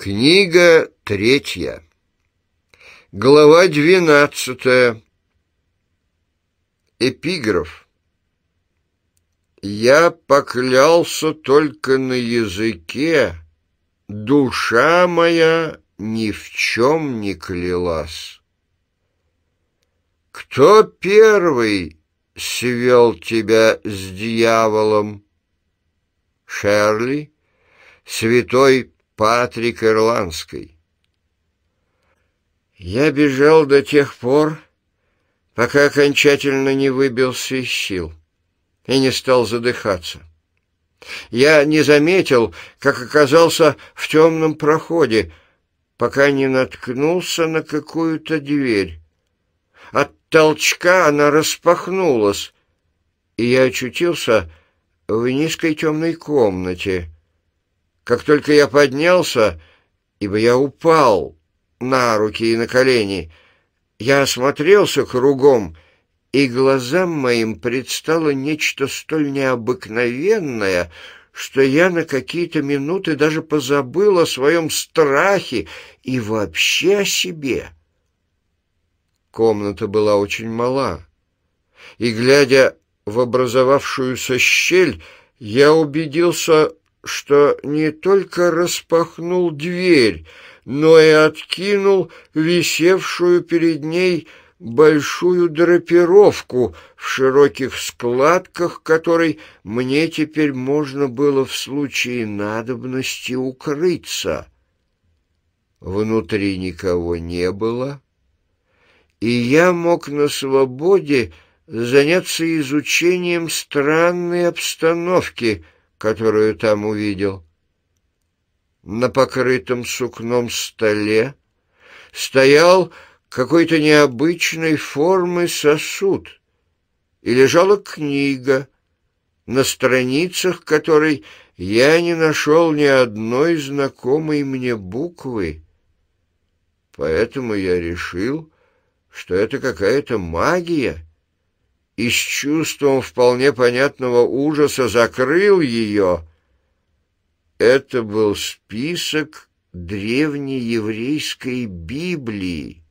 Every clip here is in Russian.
Книга третья. Глава двенадцатая. Эпиграф. Я поклялся только на языке, душа моя ни в чем не клялась. Кто первый свел тебя с дьяволом? Шерли, святой Патрик Ирландской. Я бежал до тех пор, пока окончательно не выбился из сил и не стал задыхаться. Я не заметил, как оказался в темном проходе, пока не наткнулся на какую-то дверь. От толчка она распахнулась, и я очутился в низкой темной комнате — как только я поднялся, ибо я упал на руки и на колени, я осмотрелся кругом, и глазам моим предстало нечто столь необыкновенное, что я на какие-то минуты даже позабыл о своем страхе и вообще о себе. Комната была очень мала, и, глядя в образовавшуюся щель, я убедился что не только распахнул дверь, но и откинул висевшую перед ней большую драпировку в широких складках, которой мне теперь можно было в случае надобности укрыться. Внутри никого не было, и я мог на свободе заняться изучением странной обстановки — которую там увидел. На покрытом сукном столе стоял какой-то необычной формы сосуд, и лежала книга, на страницах которой я не нашел ни одной знакомой мне буквы. Поэтому я решил, что это какая-то магия — и с чувством вполне понятного ужаса закрыл ее. Это был список древнееврейской Библии,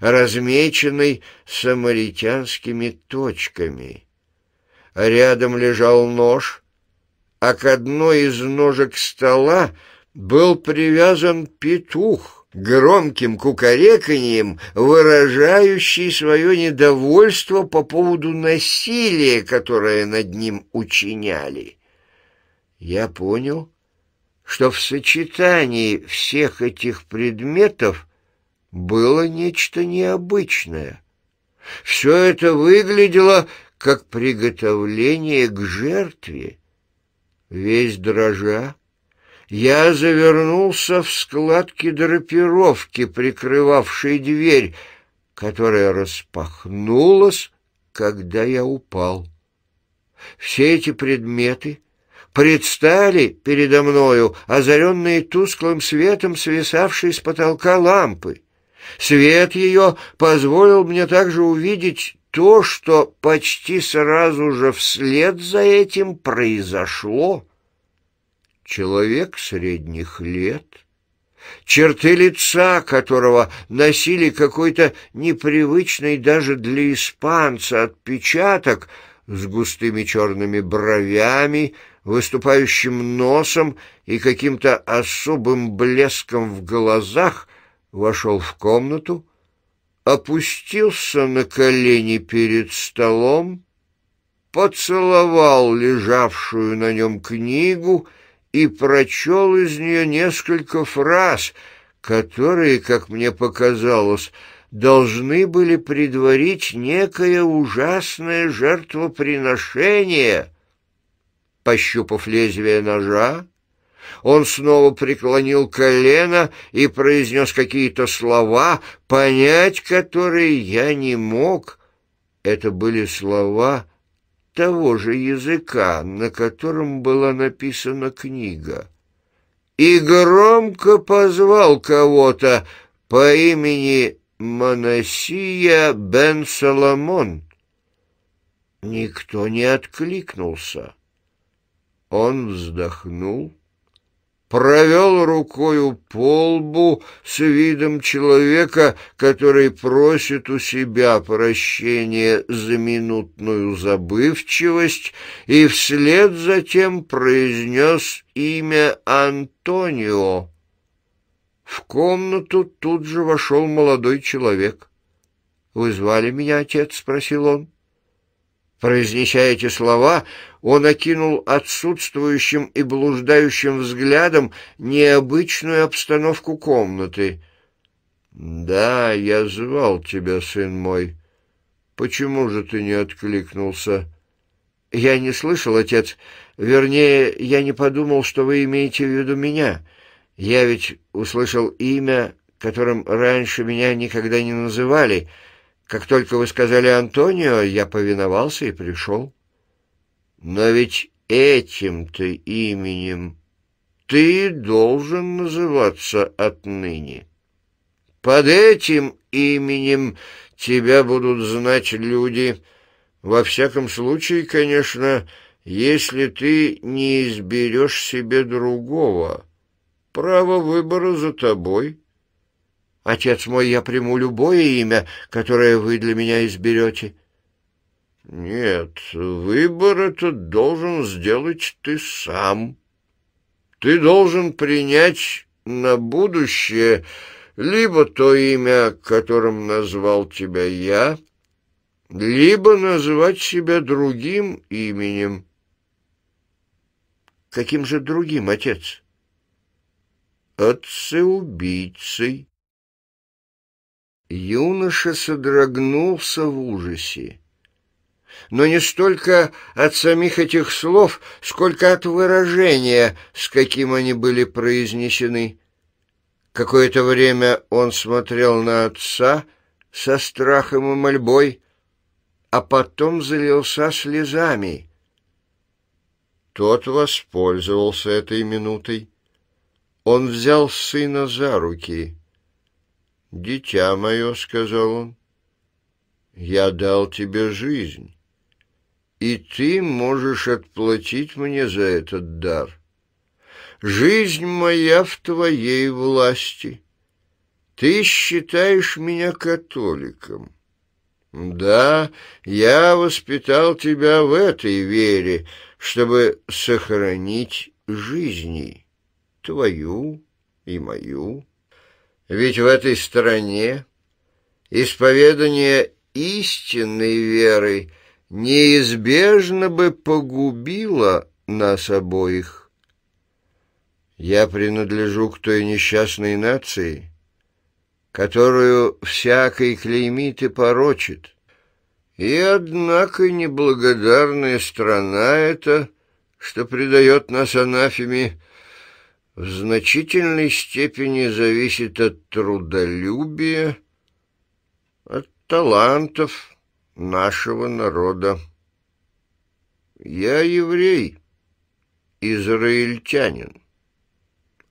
размеченный самаритянскими точками. Рядом лежал нож, а к одной из ножек стола был привязан петух — громким кукареканьем, выражающий свое недовольство по поводу насилия, которое над ним учиняли. Я понял, что в сочетании всех этих предметов было нечто необычное. Все это выглядело как приготовление к жертве. Весь дрожа, я завернулся в складки драпировки, прикрывавшей дверь, которая распахнулась, когда я упал. Все эти предметы предстали передо мною, озаренные тусклым светом, свисавшей с потолка лампы. Свет ее позволил мне также увидеть то, что почти сразу же вслед за этим произошло человек средних лет, черты лица которого носили какой-то непривычный даже для испанца отпечаток с густыми черными бровями, выступающим носом и каким-то особым блеском в глазах, вошел в комнату, опустился на колени перед столом, поцеловал лежавшую на нем книгу и, и прочел из нее несколько фраз, которые, как мне показалось, должны были предварить некое ужасное жертвоприношение. Пощупав лезвие ножа, он снова преклонил колено и произнес какие-то слова, понять которые я не мог. Это были слова того же языка, на котором была написана книга, и громко позвал кого-то по имени Манасия бен Соломон. Никто не откликнулся. Он вздохнул провел рукою по лбу с видом человека, который просит у себя прощения за минутную забывчивость, и вслед затем произнес имя Антонио. В комнату тут же вошел молодой человек. — Вы звали меня, отец? — спросил он. Произнеся эти слова, он окинул отсутствующим и блуждающим взглядом необычную обстановку комнаты. «Да, я звал тебя, сын мой. Почему же ты не откликнулся?» «Я не слышал, отец. Вернее, я не подумал, что вы имеете в виду меня. Я ведь услышал имя, которым раньше меня никогда не называли». Как только вы сказали Антонио, я повиновался и пришел. Но ведь этим-то именем ты должен называться отныне. Под этим именем тебя будут знать люди. Во всяком случае, конечно, если ты не изберешь себе другого. Право выбора за тобой. Отец мой, я приму любое имя, которое вы для меня изберете». «Нет, выбор этот должен сделать ты сам. Ты должен принять на будущее либо то имя, которым назвал тебя я, либо назвать себя другим именем». «Каким же другим, отец?» «Отцеубийцей». Юноша содрогнулся в ужасе. Но не столько от самих этих слов, сколько от выражения, с каким они были произнесены. Какое-то время он смотрел на отца со страхом и мольбой, а потом залился слезами. Тот воспользовался этой минутой. Он взял сына за руки — «Дитя мое», — сказал он, — «я дал тебе жизнь, и ты можешь отплатить мне за этот дар. Жизнь моя в твоей власти. Ты считаешь меня католиком». «Да, я воспитал тебя в этой вере, чтобы сохранить жизни, твою и мою». Ведь в этой стране исповедание истинной веры неизбежно бы погубило нас обоих. Я принадлежу к той несчастной нации, которую всякой клеймит и порочит. И, однако, неблагодарная страна эта, что предает нас анафеме, в значительной степени зависит от трудолюбия, от талантов нашего народа. Я еврей, израильтянин,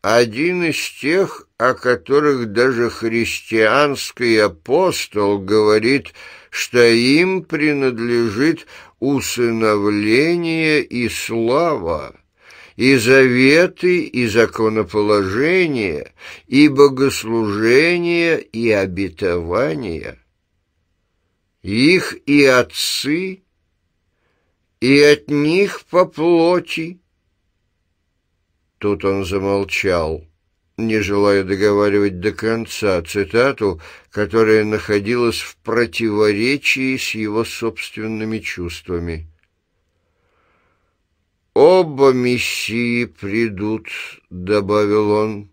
один из тех, о которых даже христианский апостол говорит, что им принадлежит усыновление и слава и заветы, и законоположения, и богослужения, и обетования. Их и отцы, и от них по плоти. Тут он замолчал, не желая договаривать до конца цитату, которая находилась в противоречии с его собственными чувствами. «Оба мессии придут», — добавил он,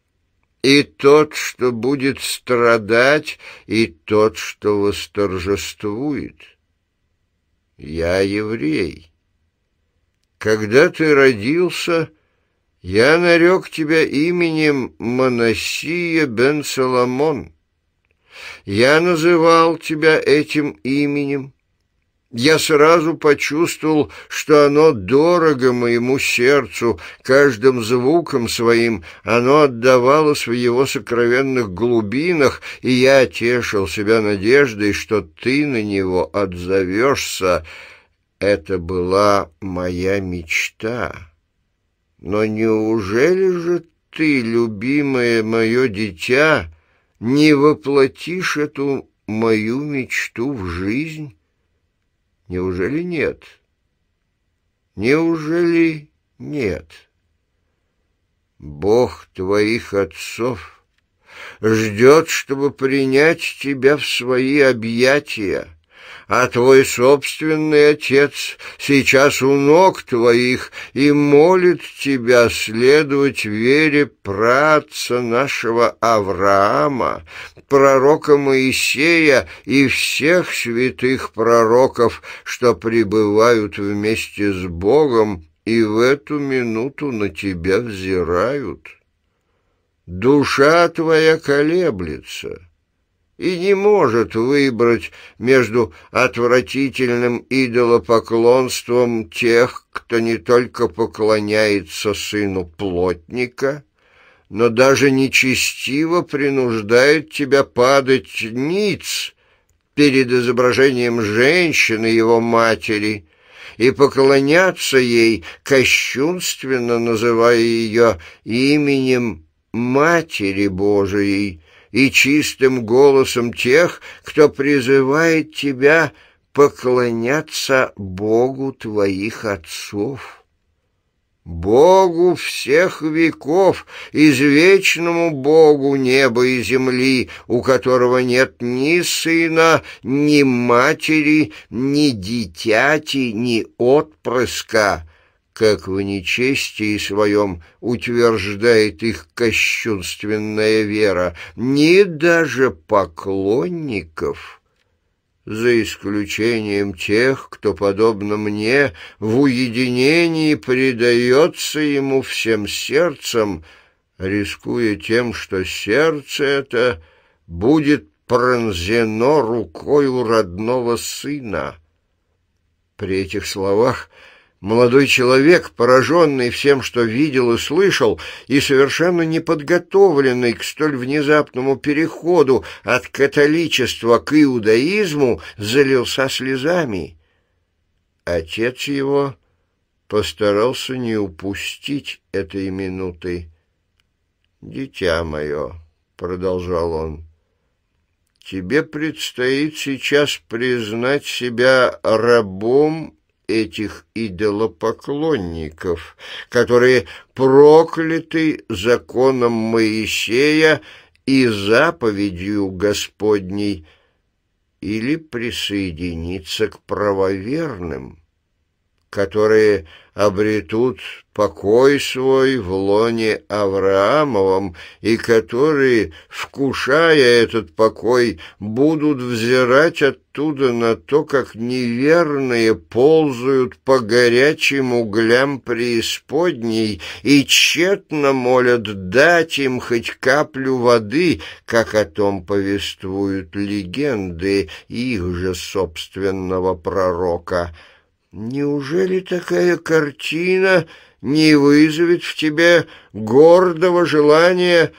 — «и тот, что будет страдать, и тот, что восторжествует. Я еврей. Когда ты родился, я нарек тебя именем Моносия бен Соломон. Я называл тебя этим именем, я сразу почувствовал, что оно дорого моему сердцу, каждым звуком своим оно отдавалось в его сокровенных глубинах, и я тешил себя надеждой, что ты на него отзовешься. Это была моя мечта. Но неужели же ты, любимое мое дитя, не воплотишь эту мою мечту в жизнь?» Неужели нет? Неужели нет? Бог твоих отцов ждет, чтобы принять тебя в свои объятия, а твой собственный отец сейчас у ног твоих и молит тебя следовать вере праца нашего Авраама, пророка Моисея и всех святых пророков, что пребывают вместе с Богом и в эту минуту на тебя взирают. Душа твоя колеблется» и не может выбрать между отвратительным идолопоклонством тех, кто не только поклоняется сыну плотника, но даже нечестиво принуждает тебя падать ниц перед изображением женщины его матери и поклоняться ей, кощунственно называя ее именем Матери Божией и чистым голосом тех, кто призывает тебя поклоняться Богу твоих отцов». Богу всех веков, извечному Богу неба и земли, у которого нет ни сына, ни матери, ни дитяти, ни отпрыска, как в нечестии своем утверждает их кощунственная вера, ни даже поклонников» за исключением тех, кто, подобно мне, в уединении предается ему всем сердцем, рискуя тем, что сердце это будет пронзено рукою родного сына. При этих словах Молодой человек, пораженный всем, что видел и слышал, и совершенно неподготовленный к столь внезапному переходу от католичества к иудаизму, залился слезами. Отец его постарался не упустить этой минуты. «Дитя мое», — продолжал он, — «тебе предстоит сейчас признать себя рабом этих идолопоклонников, которые прокляты законом Моисея и заповедью Господней, или присоединиться к правоверным, которые обретут покой свой в лоне Авраамовом, и которые, вкушая этот покой, будут взирать оттуда на то, как неверные ползают по горячим углям преисподней и тщетно молят дать им хоть каплю воды, как о том повествуют легенды их же собственного пророка». Неужели такая картина не вызовет в тебе гордого желания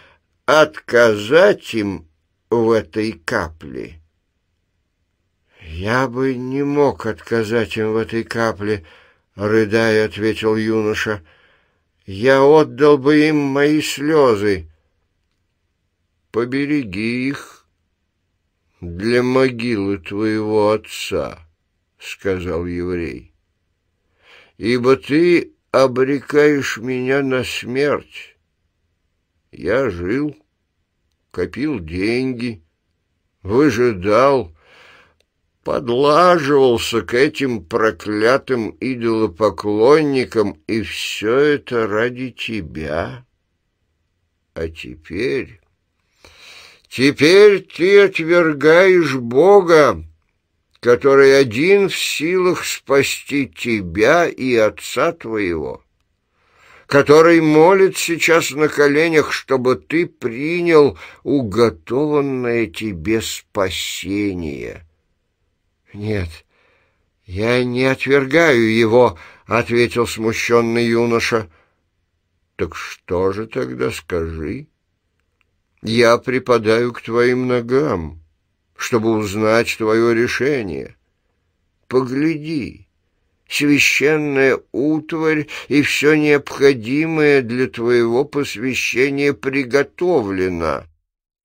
отказать им в этой капле? «Я бы не мог отказать им в этой капле», — рыдая ответил юноша. «Я отдал бы им мои слезы». «Побереги их для могилы твоего отца» сказал еврей. Ибо ты обрекаешь меня на смерть. Я жил, копил деньги, выжидал, подлаживался к этим проклятым идолопоклонникам, и все это ради тебя. А теперь... Теперь ты отвергаешь Бога, который один в силах спасти тебя и отца твоего, который молит сейчас на коленях, чтобы ты принял уготованное тебе спасение. Нет, я не отвергаю его, — ответил смущенный юноша. Так что же тогда скажи? Я припадаю к твоим ногам чтобы узнать твое решение. Погляди, священная утварь и все необходимое для твоего посвящения приготовлено.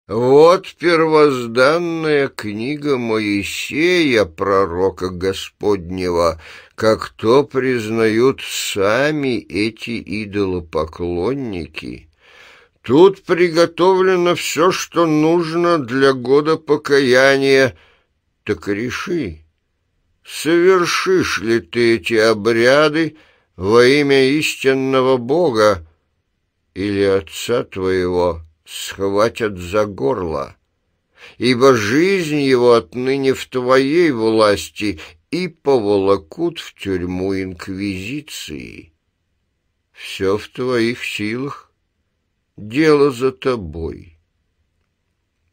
Вот первозданная книга Моисея, пророка Господнего, как то признают сами эти идолопоклонники». Тут приготовлено все, что нужно для года покаяния. Так реши, совершишь ли ты эти обряды во имя истинного Бога, или отца твоего схватят за горло, ибо жизнь его отныне в твоей власти и поволокут в тюрьму инквизиции. Все в твоих силах дело за тобой.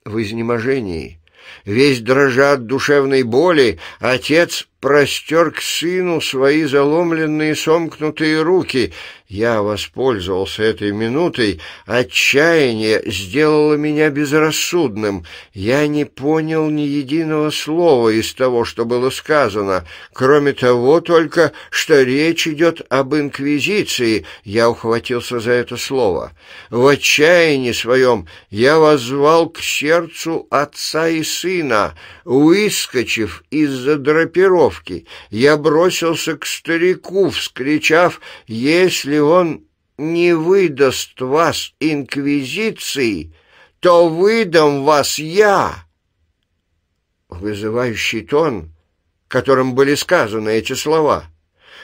В изнеможении, весь дрожа от душевной боли, отец простер к сыну свои заломленные сомкнутые руки. Я воспользовался этой минутой. Отчаяние сделало меня безрассудным. Я не понял ни единого слова из того, что было сказано. Кроме того только, что речь идет об инквизиции, я ухватился за это слово. В отчаянии своем я воззвал к сердцу отца и сына, выскочив из-за драпировки веревки. Я бросился к старику, вскричав, «Если он не выдаст вас инквизиции, то выдам вас я!» Вызывающий тон, которым были сказаны эти слова,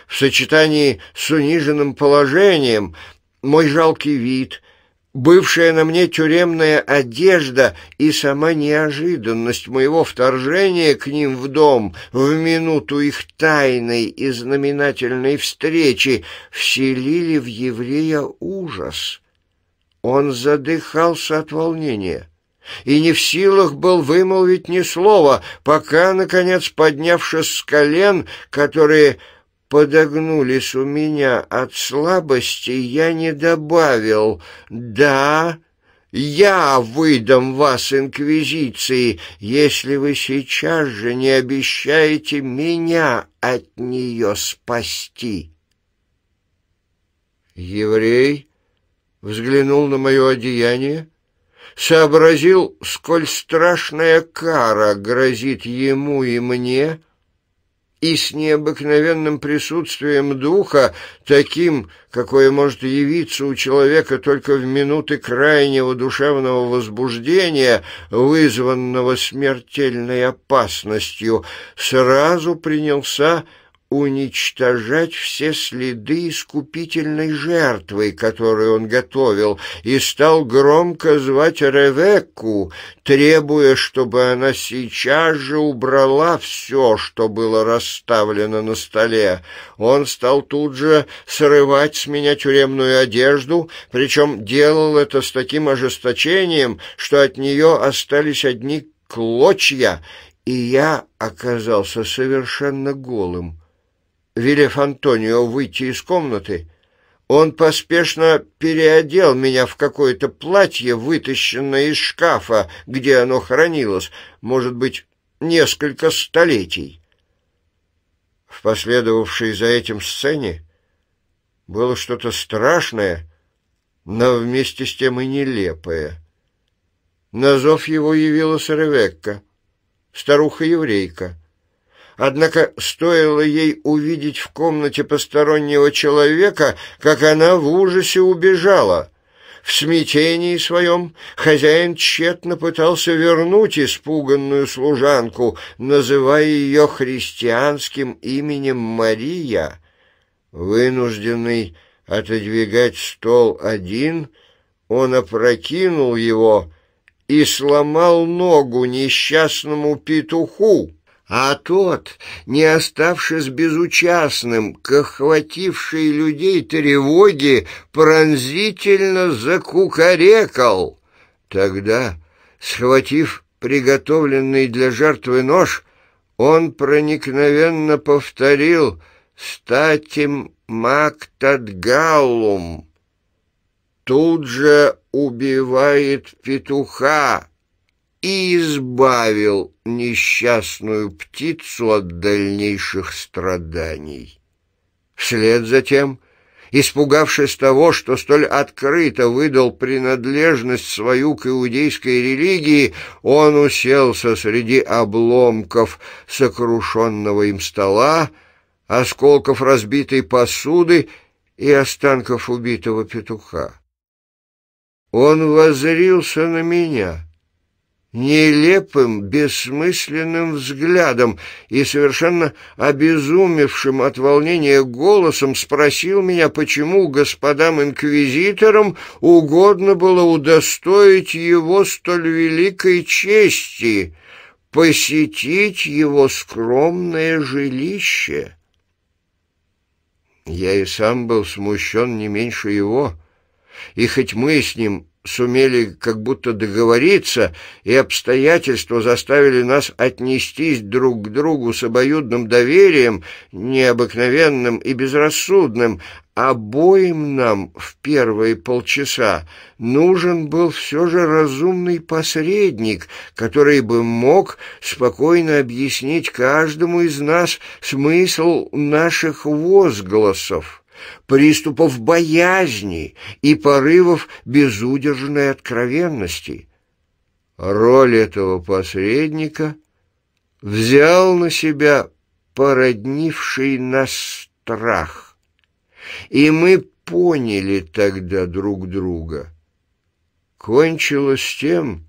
в сочетании с униженным положением, мой жалкий вид, Бывшая на мне тюремная одежда и сама неожиданность моего вторжения к ним в дом в минуту их тайной и знаменательной встречи вселили в еврея ужас. Он задыхался от волнения и не в силах был вымолвить ни слова, пока, наконец, поднявшись с колен, которые подогнулись у меня от слабости, я не добавил «да». Я выдам вас инквизиции, если вы сейчас же не обещаете меня от нее спасти. Еврей взглянул на мое одеяние, сообразил, сколь страшная кара грозит ему и мне — и с необыкновенным присутствием духа, таким, какое может явиться у человека только в минуты крайнего душевного возбуждения, вызванного смертельной опасностью, сразу принялся уничтожать все следы искупительной жертвы, которую он готовил, и стал громко звать Ревекку, требуя, чтобы она сейчас же убрала все, что было расставлено на столе. Он стал тут же срывать с меня тюремную одежду, причем делал это с таким ожесточением, что от нее остались одни клочья, и я оказался совершенно голым. Велев Антонио выйти из комнаты, он поспешно переодел меня в какое-то платье, вытащенное из шкафа, где оно хранилось, может быть, несколько столетий. В последовавшей за этим сцене было что-то страшное, но вместе с тем и нелепое. На зов его явилась Ревекка, старуха-еврейка. Однако стоило ей увидеть в комнате постороннего человека, как она в ужасе убежала. В смятении своем хозяин тщетно пытался вернуть испуганную служанку, называя ее христианским именем Мария. Вынужденный отодвигать стол один, он опрокинул его и сломал ногу несчастному петуху. А тот, не оставшись безучастным к охватившей людей тревоге, пронзительно закукарекал. Тогда, схватив приготовленный для жертвы нож, он проникновенно повторил «Статим мактадгалум». Тут же убивает петуха и избавил несчастную птицу от дальнейших страданий. Вслед за тем, испугавшись того, что столь открыто выдал принадлежность свою к иудейской религии, он уселся среди обломков сокрушенного им стола, осколков разбитой посуды и останков убитого петуха. Он воззрился на меня — нелепым, бессмысленным взглядом и совершенно обезумевшим от волнения голосом спросил меня, почему господам инквизиторам угодно было удостоить его столь великой чести посетить его скромное жилище. Я и сам был смущен не меньше его, и хоть мы с ним сумели как будто договориться, и обстоятельства заставили нас отнестись друг к другу с обоюдным доверием, необыкновенным и безрассудным. Обоим нам в первые полчаса нужен был все же разумный посредник, который бы мог спокойно объяснить каждому из нас смысл наших возгласов приступов боязни и порывов безудержной откровенности. Роль этого посредника взял на себя породнивший нас страх, и мы поняли тогда друг друга. Кончилось тем,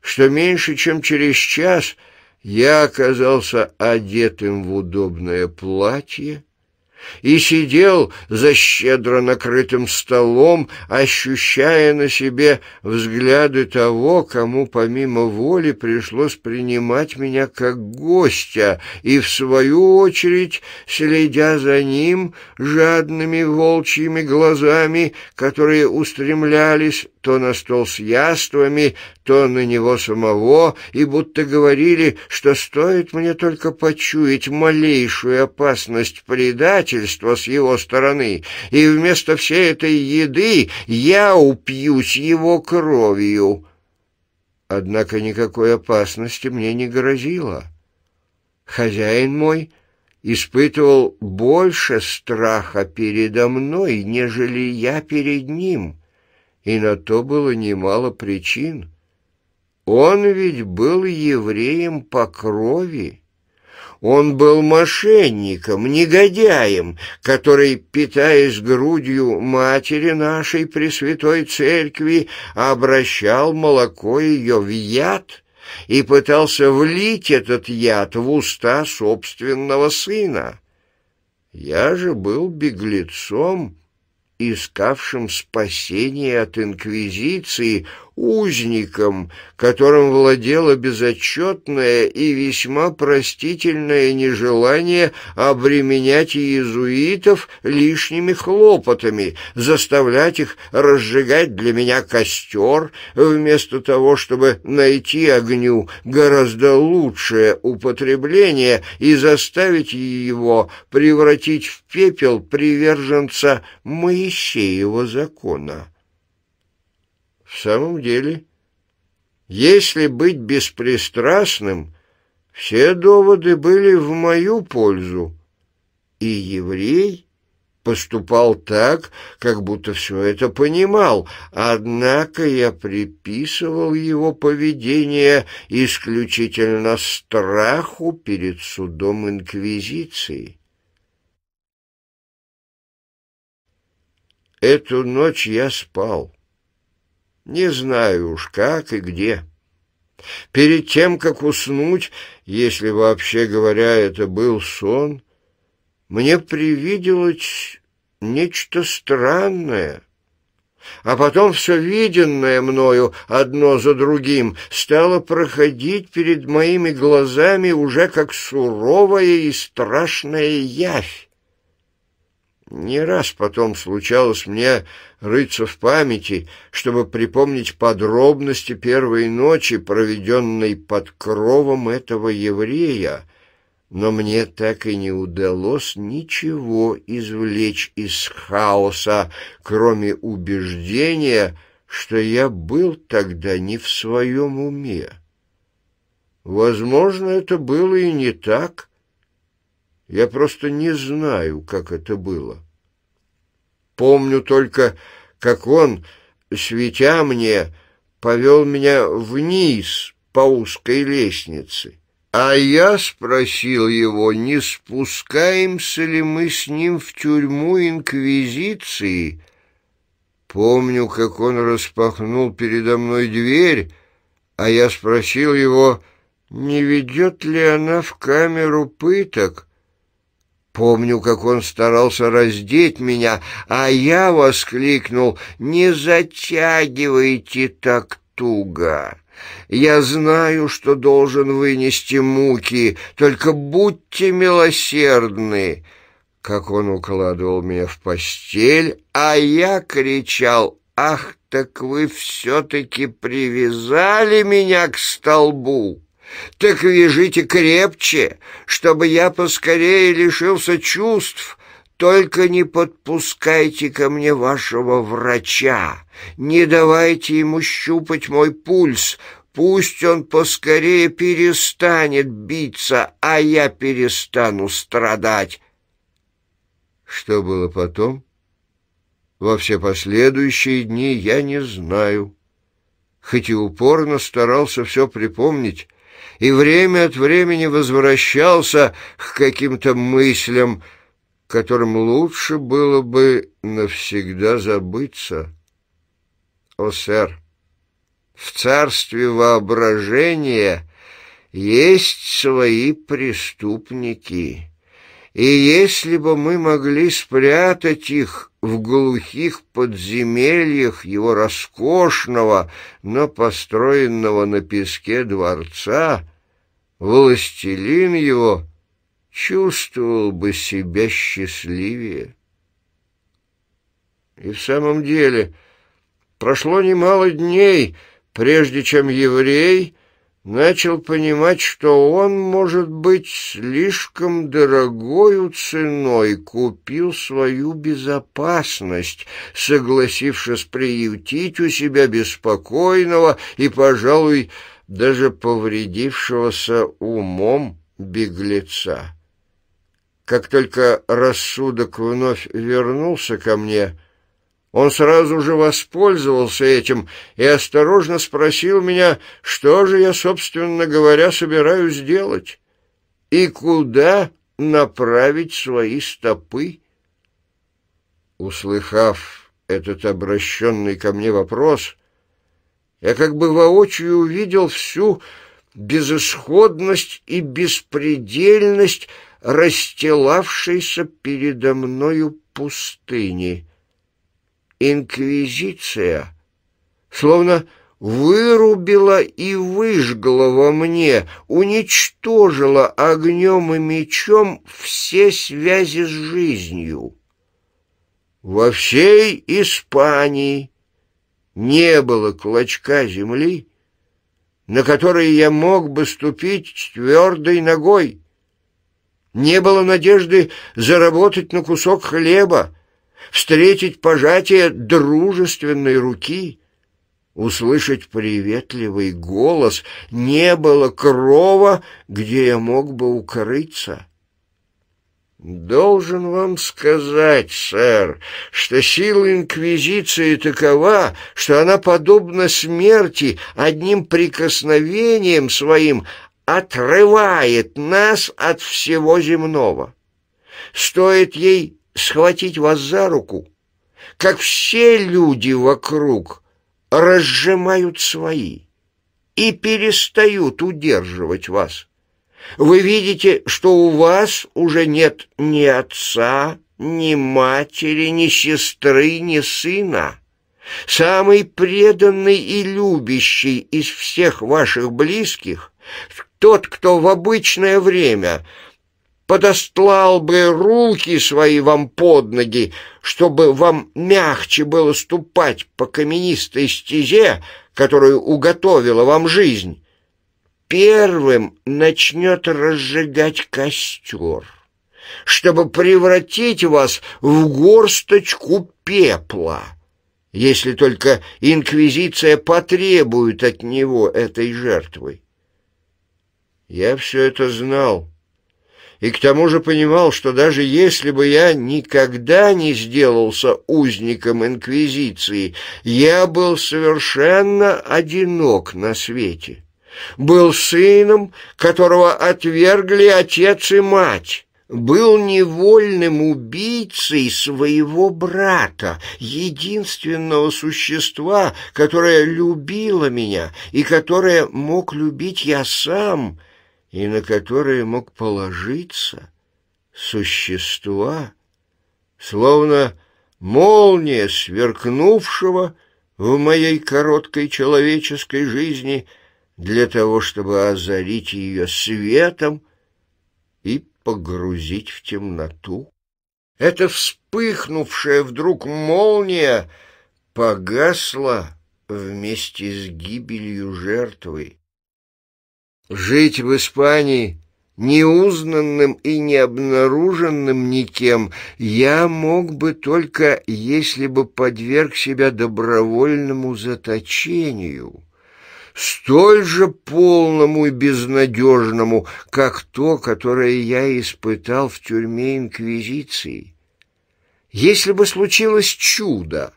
что меньше чем через час я оказался одетым в удобное платье, и сидел за щедро накрытым столом, ощущая на себе взгляды того, кому помимо воли пришлось принимать меня как гостя, и, в свою очередь, следя за ним жадными волчьими глазами, которые устремлялись то на стол с яствами, то на него самого, и будто говорили, что стоит мне только почуять малейшую опасность предательства с его стороны, и вместо всей этой еды я упьюсь его кровью. Однако никакой опасности мне не грозило. Хозяин мой испытывал больше страха передо мной, нежели я перед ним, и на то было немало причин. Он ведь был евреем по крови. Он был мошенником, негодяем, который, питаясь грудью матери нашей Пресвятой Церкви, обращал молоко ее в яд и пытался влить этот яд в уста собственного сына. Я же был беглецом, искавшим спасение от инквизиции, узником, которым владело безотчетное и весьма простительное нежелание обременять иезуитов лишними хлопотами, заставлять их разжигать для меня костер, вместо того, чтобы найти огню гораздо лучшее употребление и заставить его превратить в пепел приверженца Моисеева закона. В самом деле, если быть беспристрастным, все доводы были в мою пользу, и еврей поступал так, как будто все это понимал, однако я приписывал его поведение исключительно страху перед судом Инквизиции. Эту ночь я спал. Не знаю уж как и где. Перед тем, как уснуть, если вообще говоря, это был сон, мне привиделось нечто странное. А потом все виденное мною одно за другим стало проходить перед моими глазами уже как суровая и страшная явь. Не раз потом случалось мне рыться в памяти, чтобы припомнить подробности первой ночи, проведенной под кровом этого еврея, но мне так и не удалось ничего извлечь из хаоса, кроме убеждения, что я был тогда не в своем уме. Возможно, это было и не так, я просто не знаю, как это было. Помню только, как он, светя мне, повел меня вниз по узкой лестнице. А я спросил его, не спускаемся ли мы с ним в тюрьму Инквизиции. Помню, как он распахнул передо мной дверь, а я спросил его, не ведет ли она в камеру пыток. Помню, как он старался раздеть меня, а я воскликнул «Не затягивайте так туго!» Я знаю, что должен вынести муки, только будьте милосердны. Как он укладывал меня в постель, а я кричал, ах, так вы все-таки привязали меня к столбу. Так вяжите крепче, чтобы я поскорее лишился чувств. Только не подпускайте ко мне вашего врача, не давайте ему щупать мой пульс, Пусть он поскорее перестанет биться, а я перестану страдать. Что было потом? Во все последующие дни я не знаю. Хоть и упорно старался все припомнить, и время от времени возвращался к каким-то мыслям, которым лучше было бы навсегда забыться. О, сэр, в царстве воображения есть свои преступники, и если бы мы могли спрятать их в глухих подземельях его роскошного, но построенного на песке дворца, властелин его чувствовал бы себя счастливее. И в самом деле прошло немало дней, прежде чем еврей начал понимать, что он, может быть, слишком дорогою ценой купил свою безопасность, согласившись приютить у себя беспокойного и, пожалуй, даже повредившегося умом беглеца. Как только рассудок вновь вернулся ко мне, он сразу же воспользовался этим и осторожно спросил меня, что же я, собственно говоря, собираюсь делать и куда направить свои стопы. Услыхав этот обращенный ко мне вопрос, — я как бы воочию увидел всю безысходность и беспредельность расстилавшейся передо мною пустыни. Инквизиция словно вырубила и выжгла во мне, уничтожила огнем и мечом все связи с жизнью. Во всей Испании не было клочка земли, на который я мог бы ступить твердой ногой. Не было надежды заработать на кусок хлеба, встретить пожатие дружественной руки, услышать приветливый голос. Не было крова, где я мог бы укрыться. Должен вам сказать, сэр, что сила инквизиции такова, что она подобна смерти одним прикосновением своим отрывает нас от всего земного. Стоит ей схватить вас за руку, как все люди вокруг разжимают свои и перестают удерживать вас. Вы видите, что у вас уже нет ни отца, ни матери, ни сестры, ни сына. Самый преданный и любящий из всех ваших близких, тот, кто в обычное время подостлал бы руки свои вам под ноги, чтобы вам мягче было ступать по каменистой стезе, которую уготовила вам жизнь, первым начнет разжигать костер, чтобы превратить вас в горсточку пепла, если только инквизиция потребует от него этой жертвы. Я все это знал. И к тому же понимал, что даже если бы я никогда не сделался узником Инквизиции, я был совершенно одинок на свете был сыном, которого отвергли отец и мать, был невольным убийцей своего брата, единственного существа, которое любило меня и которое мог любить я сам, и на которое мог положиться существа, словно молния сверкнувшего в моей короткой человеческой жизни — для того, чтобы озарить ее светом и погрузить в темноту. Эта вспыхнувшая вдруг молния погасла вместе с гибелью жертвы. Жить в Испании неузнанным и не обнаруженным никем я мог бы только, если бы подверг себя добровольному заточению столь же полному и безнадежному, как то, которое я испытал в тюрьме Инквизиции. Если бы случилось чудо,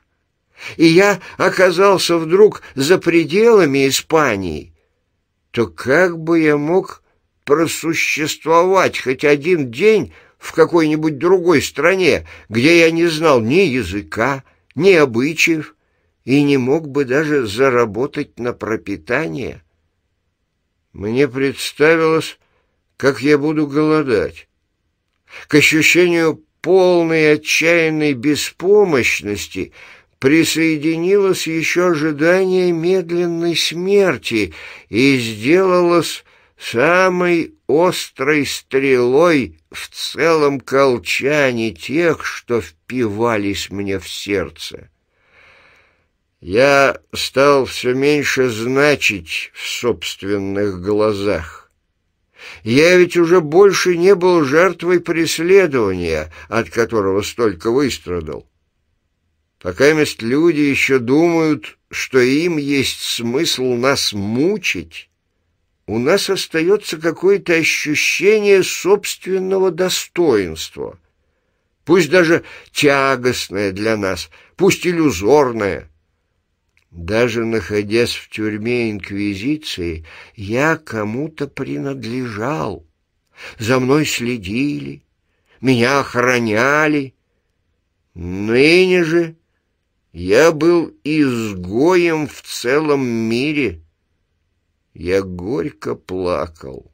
и я оказался вдруг за пределами Испании, то как бы я мог просуществовать хоть один день в какой-нибудь другой стране, где я не знал ни языка, ни обычаев, и не мог бы даже заработать на пропитание. Мне представилось, как я буду голодать. К ощущению полной отчаянной беспомощности присоединилось еще ожидание медленной смерти и сделалось самой острой стрелой в целом колчане тех, что впивались мне в сердце я стал все меньше значить в собственных глазах. Я ведь уже больше не был жертвой преследования, от которого столько выстрадал. Пока мест люди еще думают, что им есть смысл нас мучить, у нас остается какое-то ощущение собственного достоинства, пусть даже тягостное для нас, пусть иллюзорное — даже находясь в тюрьме Инквизиции, я кому-то принадлежал. За мной следили, меня охраняли. Ныне же я был изгоем в целом мире. Я горько плакал.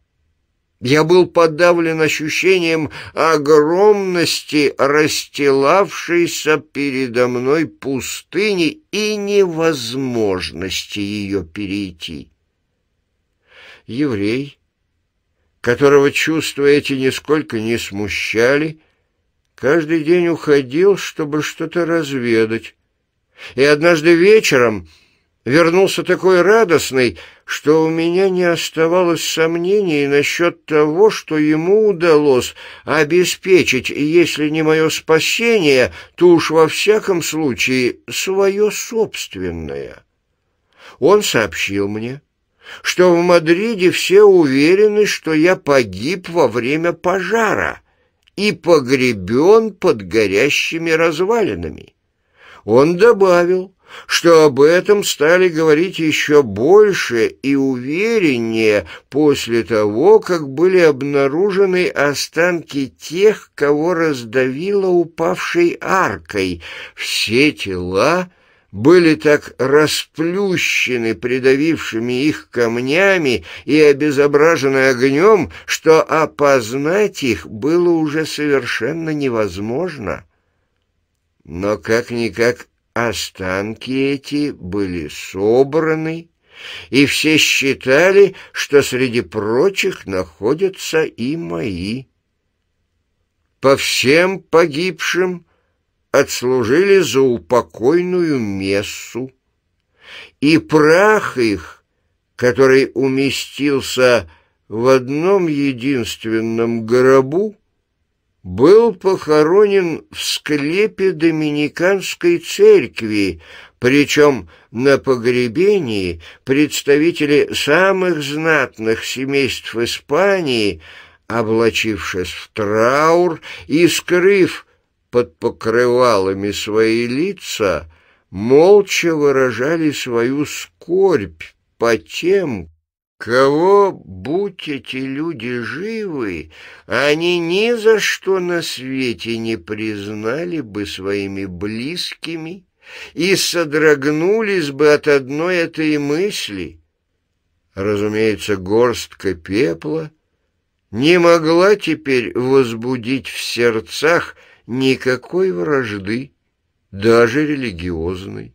Я был подавлен ощущением огромности расстилавшейся передо мной пустыни и невозможности ее перейти. Еврей, которого чувства эти нисколько не смущали, каждый день уходил, чтобы что-то разведать. И однажды вечером вернулся такой радостный, что у меня не оставалось сомнений насчет того, что ему удалось обеспечить, если не мое спасение, то уж во всяком случае свое собственное. Он сообщил мне, что в Мадриде все уверены, что я погиб во время пожара и погребен под горящими развалинами. Он добавил, что об этом стали говорить еще больше и увереннее после того, как были обнаружены останки тех, кого раздавило упавшей аркой. Все тела были так расплющены придавившими их камнями и обезображены огнем, что опознать их было уже совершенно невозможно. Но как-никак а останки эти были собраны, и все считали, что среди прочих находятся и мои. По всем погибшим отслужили за упокойную мессу, и прах их, который уместился в одном единственном гробу, был похоронен в склепе Доминиканской церкви, причем на погребении представители самых знатных семейств Испании, облачившись в траур и скрыв под покрывалами свои лица, молча выражали свою скорбь по тем, Кого, будь эти люди живы, они ни за что на свете не признали бы своими близкими и содрогнулись бы от одной этой мысли. Разумеется, горстка пепла не могла теперь возбудить в сердцах никакой вражды, даже религиозной.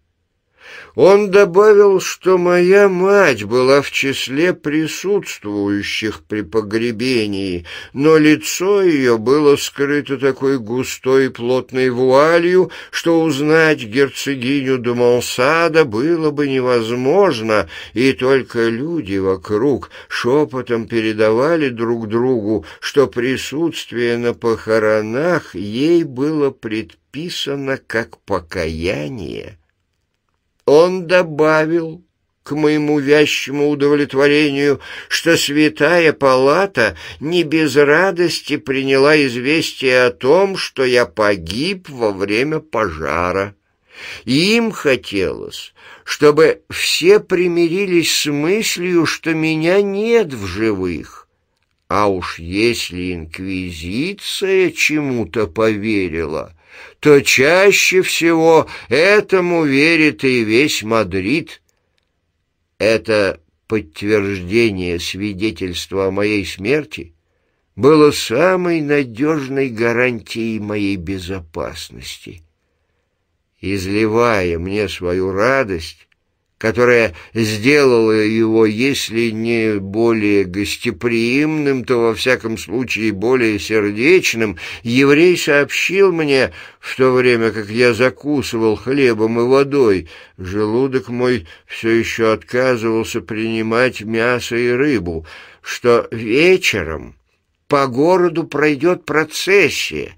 Он добавил, что моя мать была в числе присутствующих при погребении, но лицо ее было скрыто такой густой и плотной вуалью, что узнать герцогиню де было бы невозможно, и только люди вокруг шепотом передавали друг другу, что присутствие на похоронах ей было предписано как покаяние. Он добавил к моему вящему удовлетворению, что святая палата не без радости приняла известие о том, что я погиб во время пожара. И им хотелось, чтобы все примирились с мыслью, что меня нет в живых. А уж если инквизиция чему-то поверила, то чаще всего этому верит и весь Мадрид. Это подтверждение свидетельства о моей смерти было самой надежной гарантией моей безопасности. Изливая мне свою радость, которая сделала его, если не более гостеприимным, то во всяком случае более сердечным, еврей сообщил мне, в то время как я закусывал хлебом и водой, желудок мой все еще отказывался принимать мясо и рыбу, что вечером по городу пройдет процессия,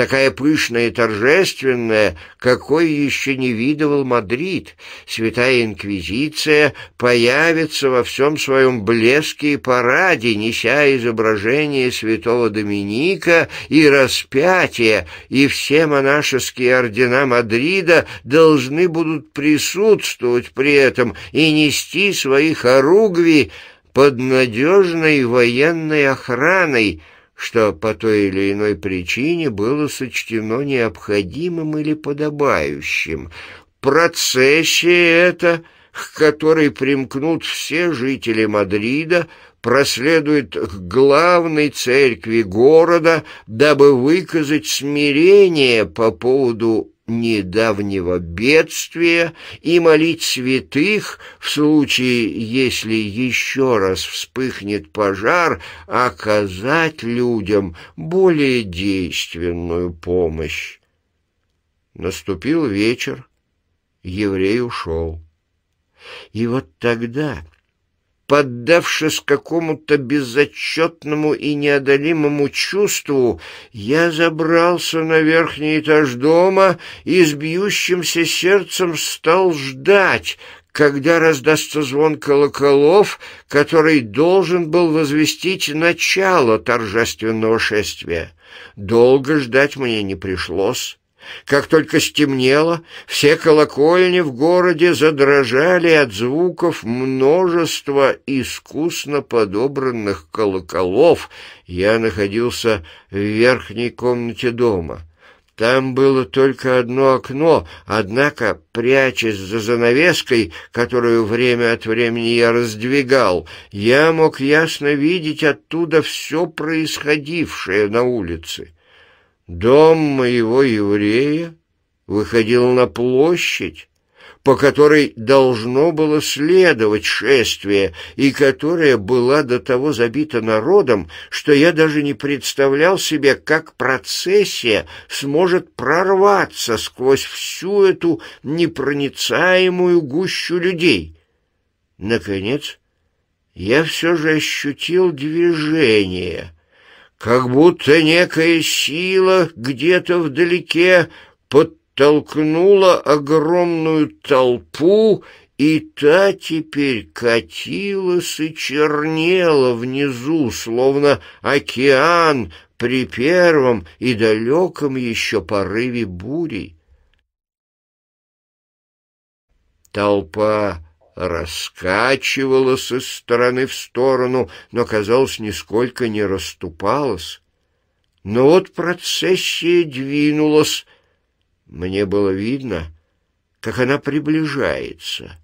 такая пышная и торжественная, какой еще не видывал Мадрид. Святая Инквизиция появится во всем своем блеске и параде, неся изображение святого Доминика и распятие, и все монашеские ордена Мадрида должны будут присутствовать при этом и нести свои хоругви под надежной военной охраной, что по той или иной причине было сочтено необходимым или подобающим. Процессия эта, к которой примкнут все жители Мадрида, проследует к главной церкви города, дабы выказать смирение по поводу недавнего бедствия и молить святых в случае, если еще раз вспыхнет пожар, оказать людям более действенную помощь. Наступил вечер, еврей ушел. И вот тогда Поддавшись какому-то безотчетному и неодолимому чувству, я забрался на верхний этаж дома и с бьющимся сердцем стал ждать, когда раздастся звон колоколов, который должен был возвестить начало торжественного шествия. Долго ждать мне не пришлось. Как только стемнело, все колокольни в городе задрожали от звуков множества искусно подобранных колоколов. Я находился в верхней комнате дома. Там было только одно окно, однако, прячась за занавеской, которую время от времени я раздвигал, я мог ясно видеть оттуда все происходившее на улице. Дом моего еврея выходил на площадь, по которой должно было следовать шествие, и которая была до того забита народом, что я даже не представлял себе, как процессия сможет прорваться сквозь всю эту непроницаемую гущу людей. Наконец, я все же ощутил движение — как будто некая сила где-то вдалеке подтолкнула огромную толпу, и та теперь катилась и чернела внизу, словно океан при первом и далеком еще порыве бури. Толпа раскачивалась из стороны в сторону, но, казалось, нисколько не расступалась. Но вот процессия двинулась. Мне было видно, как она приближается,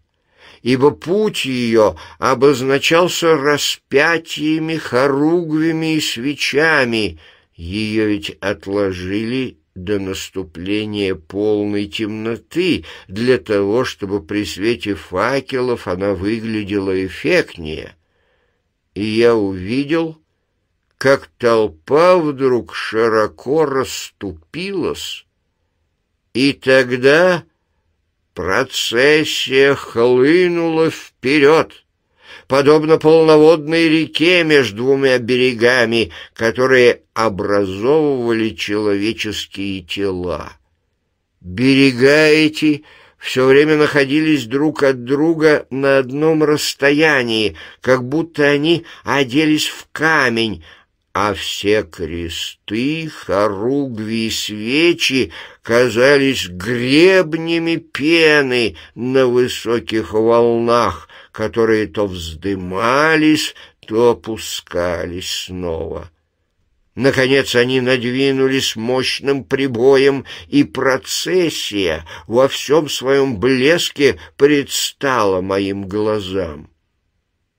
ибо путь ее обозначался распятиями, хоругвями и свечами. Ее ведь отложили до наступления полной темноты, для того, чтобы при свете факелов она выглядела эффектнее. И я увидел, как толпа вдруг широко расступилась, и тогда процессия хлынула вперед подобно полноводной реке между двумя берегами, которые образовывали человеческие тела. Берега эти все время находились друг от друга на одном расстоянии, как будто они оделись в камень, а все кресты, хоругви и свечи казались гребнями пены на высоких волнах, которые то вздымались, то опускались снова. Наконец они надвинулись мощным прибоем, и процессия во всем своем блеске предстала моим глазам.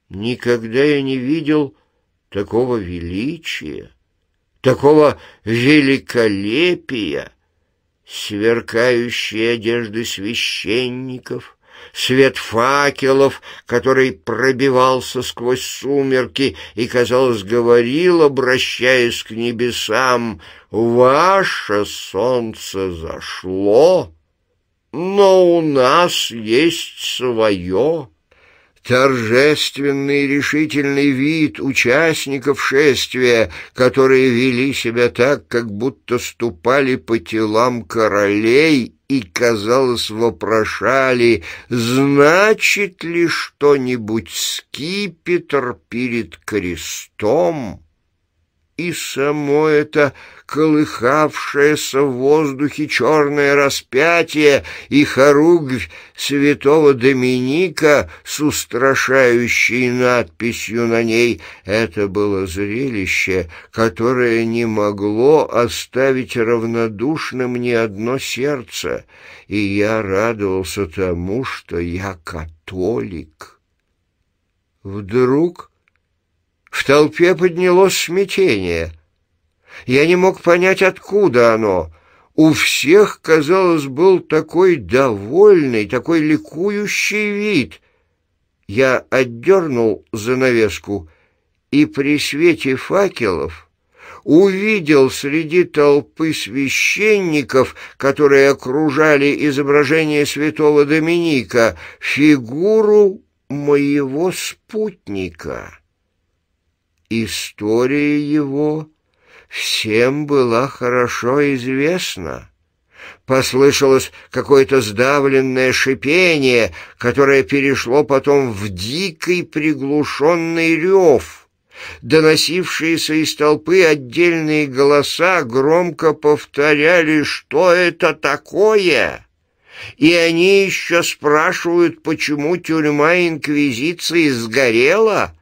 Никогда я не видел такого величия, такого великолепия, сверкающие одежды священников — свет факелов, который пробивался сквозь сумерки и, казалось, говорил, обращаясь к небесам, «Ваше солнце зашло, но у нас есть свое». Торжественный решительный вид участников шествия, которые вели себя так, как будто ступали по телам королей и, казалось, вопрошали, значит ли что-нибудь скипетр перед крестом? и само это колыхавшееся в воздухе черное распятие и хоругвь святого Доминика с устрашающей надписью на ней — это было зрелище, которое не могло оставить равнодушным ни одно сердце, и я радовался тому, что я католик. Вдруг в толпе поднялось смятение. Я не мог понять, откуда оно. У всех, казалось, был такой довольный, такой ликующий вид. Я отдернул занавеску и при свете факелов увидел среди толпы священников, которые окружали изображение святого Доминика, фигуру моего спутника» история его всем была хорошо известна. Послышалось какое-то сдавленное шипение, которое перешло потом в дикий приглушенный рев. Доносившиеся из толпы отдельные голоса громко повторяли «Что это такое?» И они еще спрашивают, почему тюрьма Инквизиции сгорела?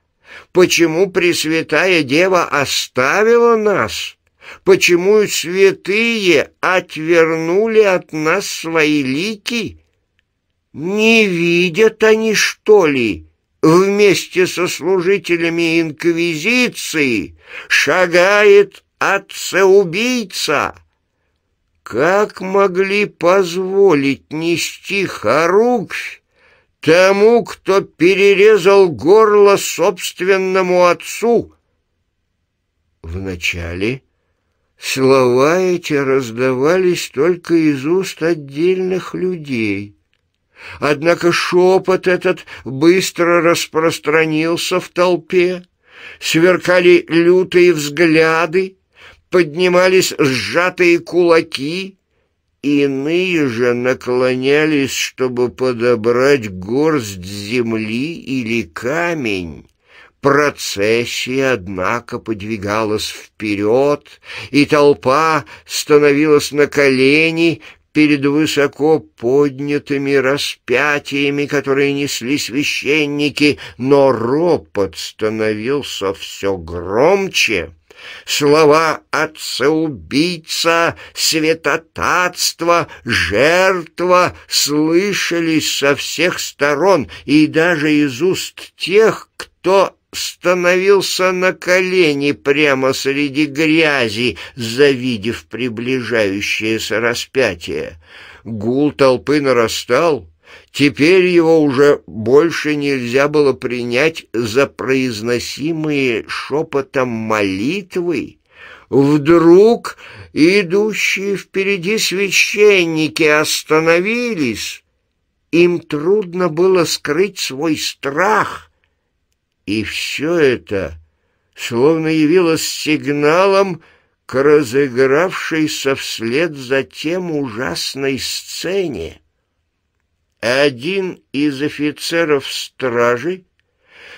почему Пресвятая Дева оставила нас? Почему святые отвернули от нас свои лики? Не видят они, что ли, вместе со служителями Инквизиции шагает отца-убийца? Как могли позволить нести хоругвь тому, кто перерезал горло собственному отцу. Вначале слова эти раздавались только из уст отдельных людей. Однако шепот этот быстро распространился в толпе, сверкали лютые взгляды, поднимались сжатые кулаки — Иные же наклонялись, чтобы подобрать горсть земли или камень. Процессия, однако, подвигалась вперед, и толпа становилась на колени перед высоко поднятыми распятиями, которые несли священники, но ропот становился все громче слова «отца-убийца», «святотатство», «жертва» слышались со всех сторон и даже из уст тех, кто становился на колени прямо среди грязи, завидев приближающееся распятие. Гул толпы нарастал, Теперь его уже больше нельзя было принять за произносимые шепотом молитвы. Вдруг идущие впереди священники остановились. Им трудно было скрыть свой страх. И все это словно явилось сигналом к разыгравшейся вслед за тем ужасной сцене один из офицеров стражи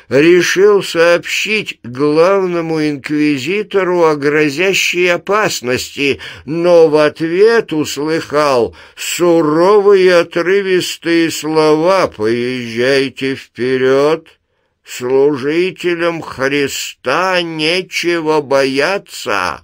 решил сообщить главному инквизитору о грозящей опасности, но в ответ услыхал суровые отрывистые слова «Поезжайте вперед, служителям Христа нечего бояться».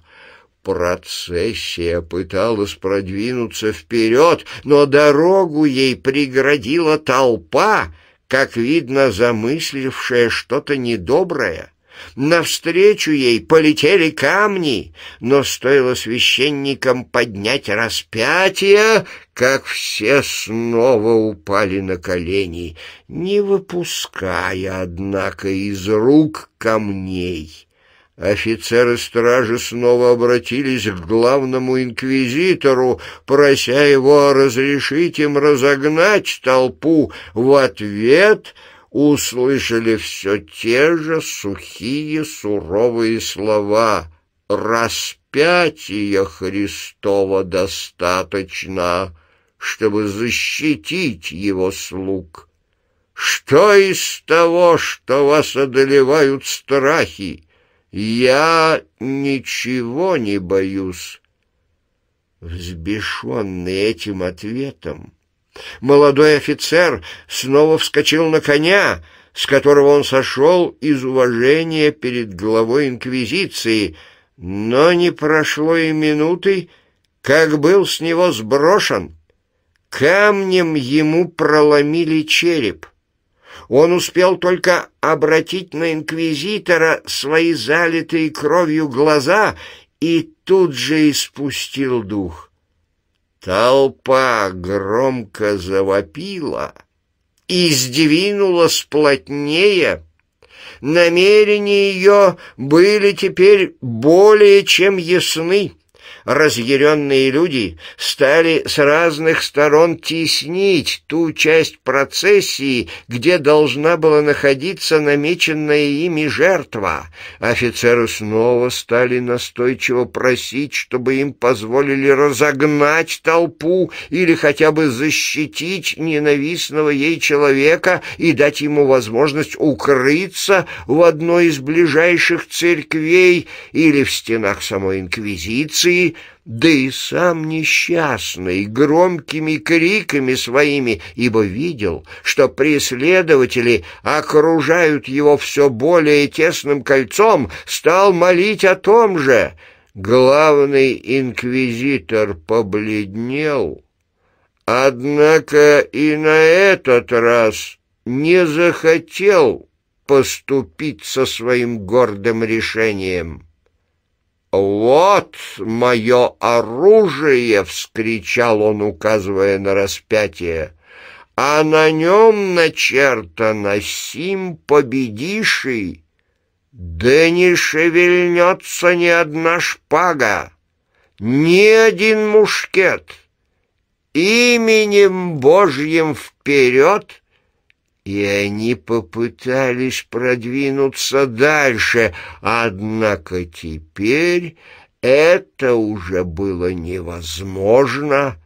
Процессия пыталась продвинуться вперед, но дорогу ей преградила толпа, как видно, замыслившая что-то недоброе. Навстречу ей полетели камни, но стоило священникам поднять распятие, как все снова упали на колени, не выпуская, однако, из рук камней. Офицеры стражи снова обратились к главному инквизитору, прося его разрешить им разогнать толпу. В ответ услышали все те же сухие суровые слова «Распятие Христова достаточно, чтобы защитить его слуг». Что из того, что вас одолевают страхи? Я ничего не боюсь. Взбешенный этим ответом, молодой офицер снова вскочил на коня, с которого он сошел из уважения перед главой инквизиции, но не прошло и минуты, как был с него сброшен. Камнем ему проломили череп. Он успел только обратить на инквизитора свои залитые кровью глаза и тут же испустил дух. Толпа громко завопила и сдвинулась плотнее. Намерения ее были теперь более чем ясны разъяренные люди стали с разных сторон теснить ту часть процессии, где должна была находиться намеченная ими жертва. Офицеры снова стали настойчиво просить, чтобы им позволили разогнать толпу или хотя бы защитить ненавистного ей человека и дать ему возможность укрыться в одной из ближайших церквей или в стенах самой инквизиции, да и сам несчастный, громкими криками своими, ибо видел, что преследователи окружают его все более тесным кольцом, стал молить о том же. Главный инквизитор побледнел, однако и на этот раз не захотел поступить со своим гордым решением. «Вот мое оружие!» — вскричал он, указывая на распятие. «А на нем начертано «Сим победиший!» «Да не шевельнется ни одна шпага, ни один мушкет!» «Именем Божьим вперед!» и они попытались продвинуться дальше, однако теперь это уже было невозможно.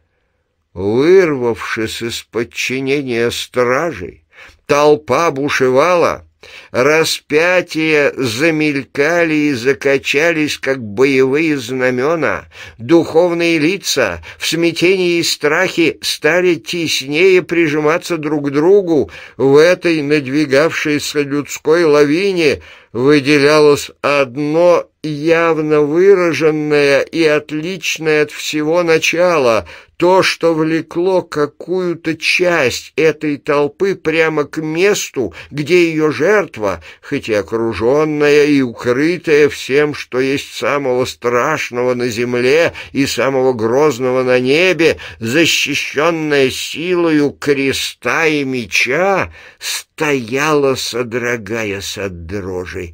Вырвавшись из подчинения стражей, толпа бушевала — Распятия замелькали и закачались, как боевые знамена. Духовные лица в смятении и страхе стали теснее прижиматься друг к другу в этой надвигавшейся людской лавине — выделялось одно явно выраженное и отличное от всего начала, то, что влекло какую-то часть этой толпы прямо к месту, где ее жертва, хоть и окруженная и укрытая всем, что есть самого страшного на земле и самого грозного на небе, защищенная силою креста и меча, стояла, содрогаясь от дрожи.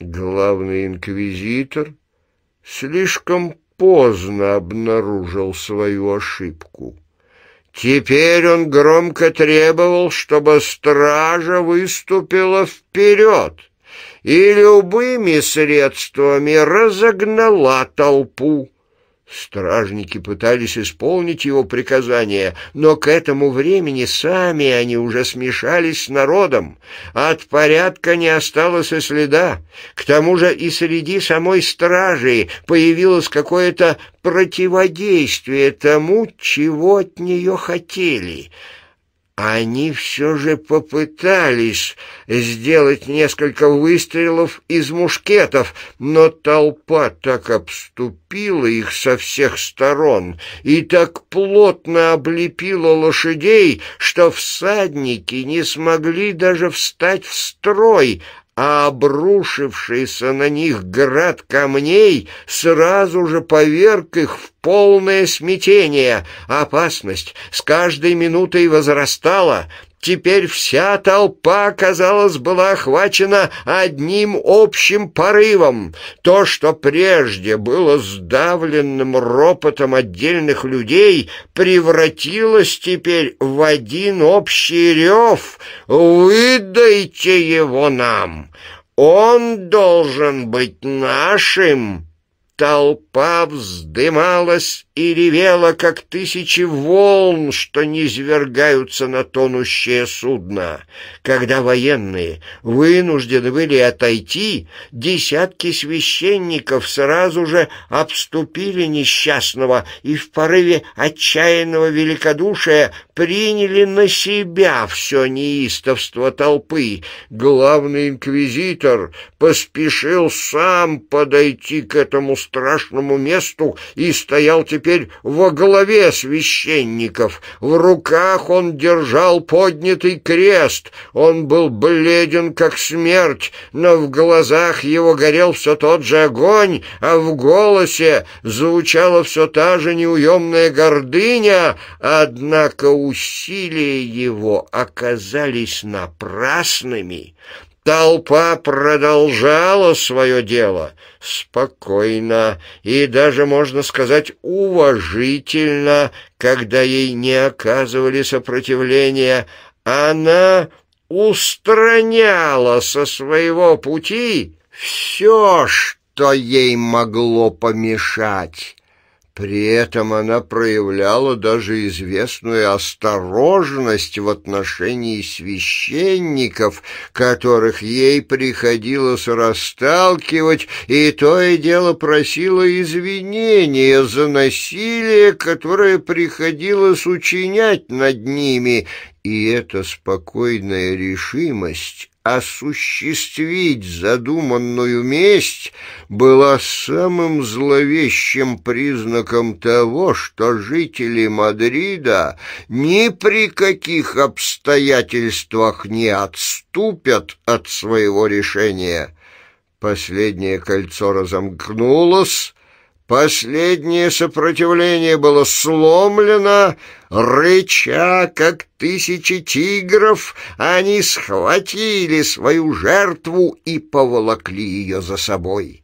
Главный инквизитор слишком поздно обнаружил свою ошибку. Теперь он громко требовал, чтобы стража выступила вперед и любыми средствами разогнала толпу. Стражники пытались исполнить его приказание, но к этому времени сами они уже смешались с народом. От порядка не осталось и следа. К тому же и среди самой стражи появилось какое-то противодействие тому, чего от нее хотели — они все же попытались сделать несколько выстрелов из мушкетов, но толпа так обступила их со всех сторон и так плотно облепила лошадей, что всадники не смогли даже встать в строй, а обрушившийся на них град камней сразу же поверг их в полное смятение. Опасность с каждой минутой возрастала, Теперь вся толпа, казалось, была охвачена одним общим порывом. То, что прежде было сдавленным ропотом отдельных людей, превратилось теперь в один общий рев «Выдайте его нам! Он должен быть нашим!» Толпа вздымалась и ревела, как тысячи волн, что низвергаются на тонущее судно. Когда военные вынуждены были отойти, десятки священников сразу же обступили несчастного и в порыве отчаянного великодушия приняли на себя все неистовство толпы. Главный инквизитор поспешил сам подойти к этому страшному месту и стоял теперь теперь во главе священников. В руках он держал поднятый крест. Он был бледен, как смерть, но в глазах его горел все тот же огонь, а в голосе звучала все та же неуемная гордыня. Однако усилия его оказались напрасными. Толпа продолжала свое дело спокойно и даже, можно сказать, уважительно, когда ей не оказывали сопротивления. Она устраняла со своего пути все, что ей могло помешать. При этом она проявляла даже известную осторожность в отношении священников, которых ей приходилось расталкивать, и то и дело просила извинения за насилие, которое приходилось учинять над ними, и эта спокойная решимость осуществить задуманную месть была самым зловещим признаком того, что жители Мадрида ни при каких обстоятельствах не отступят от своего решения. Последнее кольцо разомкнулось, Последнее сопротивление было сломлено, рыча, как тысячи тигров, они схватили свою жертву и поволокли ее за собой.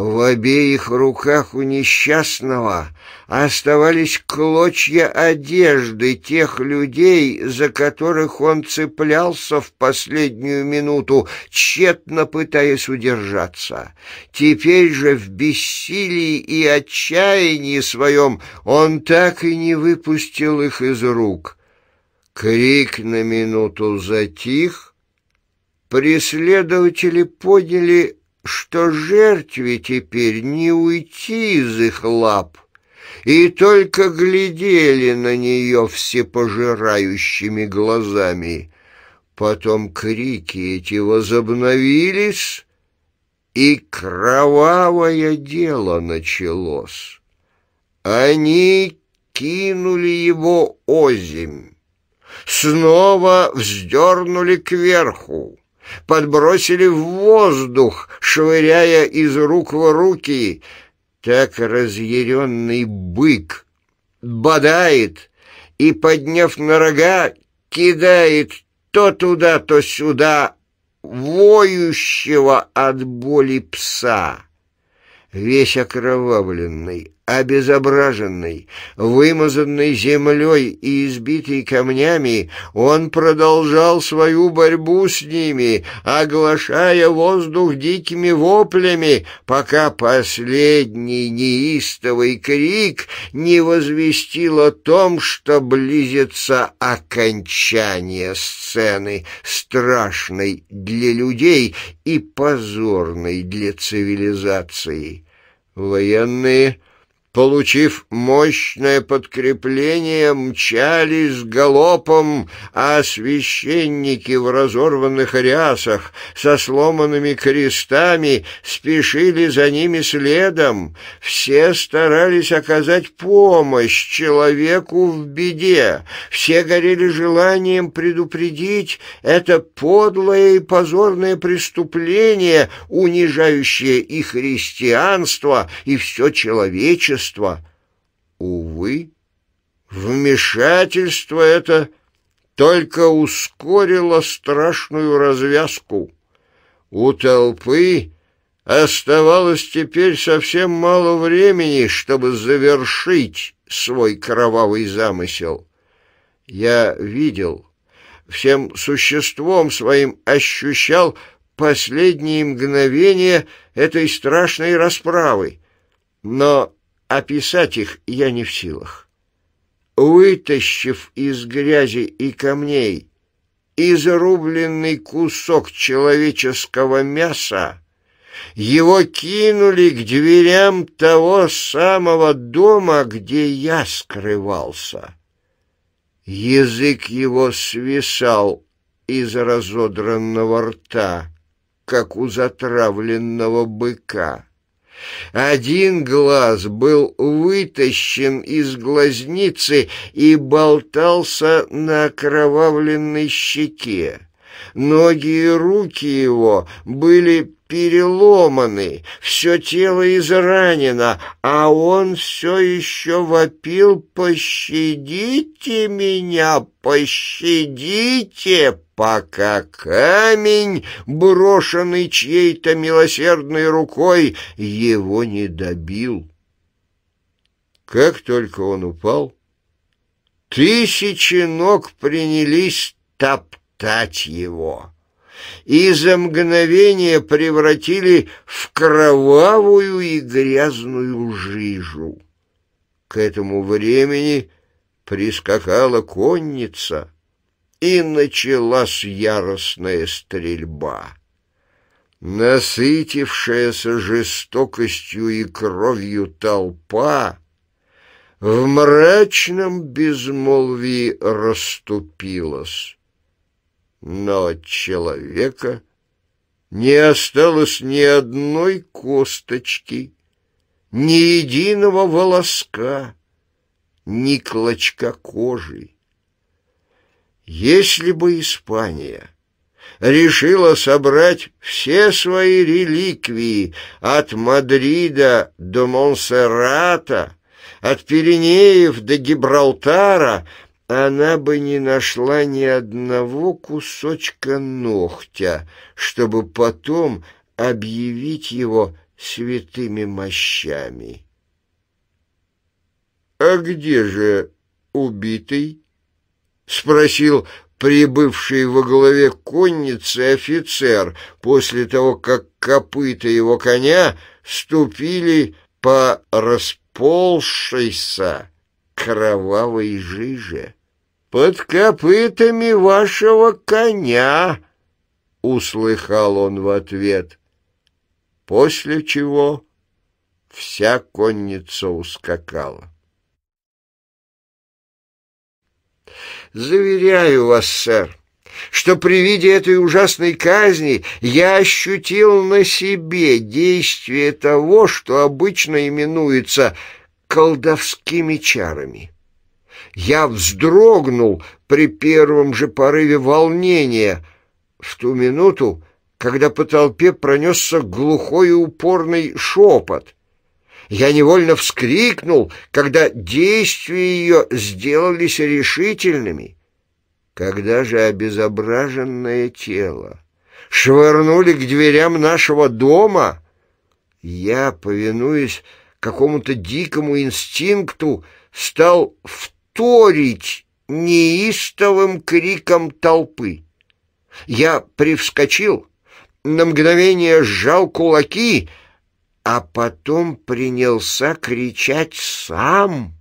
В обеих руках у несчастного оставались клочья одежды тех людей, за которых он цеплялся в последнюю минуту, тщетно пытаясь удержаться. Теперь же в бессилии и отчаянии своем он так и не выпустил их из рук. Крик на минуту затих, преследователи подняли что жертве теперь не уйти из их лап, и только глядели на нее всепожирающими глазами. Потом крики эти возобновились, и кровавое дело началось. Они кинули его озимь, снова вздернули кверху подбросили в воздух, швыряя из рук в руки. Так разъяренный бык бодает и, подняв на рога, кидает то туда, то сюда воющего от боли пса. Весь окровавленный, обезображенный, вымазанный землей и избитый камнями, он продолжал свою борьбу с ними, оглашая воздух дикими воплями, пока последний неистовый крик не возвестил о том, что близится окончание сцены, страшной для людей и позорной для цивилизации. Военные получив мощное подкрепление, мчались галопом, а священники в разорванных рясах со сломанными крестами спешили за ними следом. Все старались оказать помощь человеку в беде, все горели желанием предупредить это подлое и позорное преступление, унижающее и христианство, и все человечество вмешательство. Увы, вмешательство это только ускорило страшную развязку. У толпы оставалось теперь совсем мало времени, чтобы завершить свой кровавый замысел. Я видел, всем существом своим ощущал последние мгновения этой страшной расправы. Но Описать их я не в силах. Вытащив из грязи и камней изрубленный кусок человеческого мяса, его кинули к дверям того самого дома, где я скрывался. Язык его свисал из разодранного рта, как у затравленного быка. Один глаз был вытащен из глазницы и болтался на окровавленной щеке. Ноги и руки его были переломаны, все тело изранено, а он все еще вопил «Пощадите меня! Пощадите! пока камень, брошенный чьей-то милосердной рукой, его не добил. Как только он упал, тысячи ног принялись топтать его и за мгновение превратили в кровавую и грязную жижу. К этому времени прискакала конница — и началась яростная стрельба. Насытившаяся жестокостью и кровью толпа в мрачном безмолвии расступилась. Но от человека не осталось ни одной косточки, ни единого волоска, ни клочка кожи. Если бы Испания решила собрать все свои реликвии от Мадрида до Монсеррата, от Пиренеев до Гибралтара, она бы не нашла ни одного кусочка ногтя, чтобы потом объявить его святыми мощами. «А где же убитый?» спросил прибывший во главе конницы офицер после того, как копыта его коня ступили по расползшейся кровавой жиже. «Под копытами вашего коня!» — услыхал он в ответ, после чего вся конница ускакала. Заверяю вас, сэр, что при виде этой ужасной казни я ощутил на себе действие того, что обычно именуется колдовскими чарами. Я вздрогнул при первом же порыве волнения в ту минуту, когда по толпе пронесся глухой и упорный шепот. Я невольно вскрикнул, когда действия ее сделались решительными. Когда же обезображенное тело швырнули к дверям нашего дома, я, повинуясь какому-то дикому инстинкту, стал вторить неистовым криком толпы. Я привскочил, на мгновение сжал кулаки — а потом принялся кричать сам,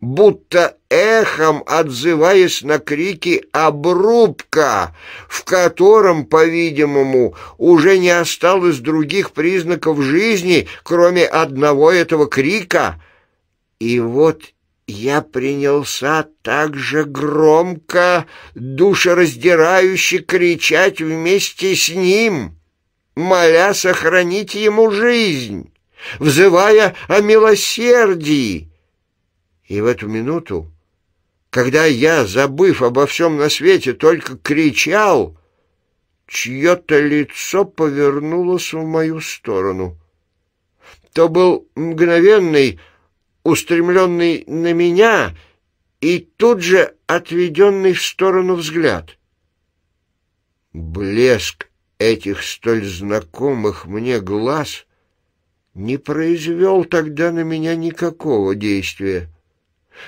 будто эхом отзываясь на крики обрубка, в котором, по-видимому, уже не осталось других признаков жизни, кроме одного этого крика. И вот я принялся так же громко, душераздирающе кричать вместе с ним моля сохранить ему жизнь, взывая о милосердии. И в эту минуту, когда я, забыв обо всем на свете, только кричал, чье-то лицо повернулось в мою сторону. То был мгновенный, устремленный на меня и тут же отведенный в сторону взгляд. Блеск этих столь знакомых мне глаз не произвел тогда на меня никакого действия.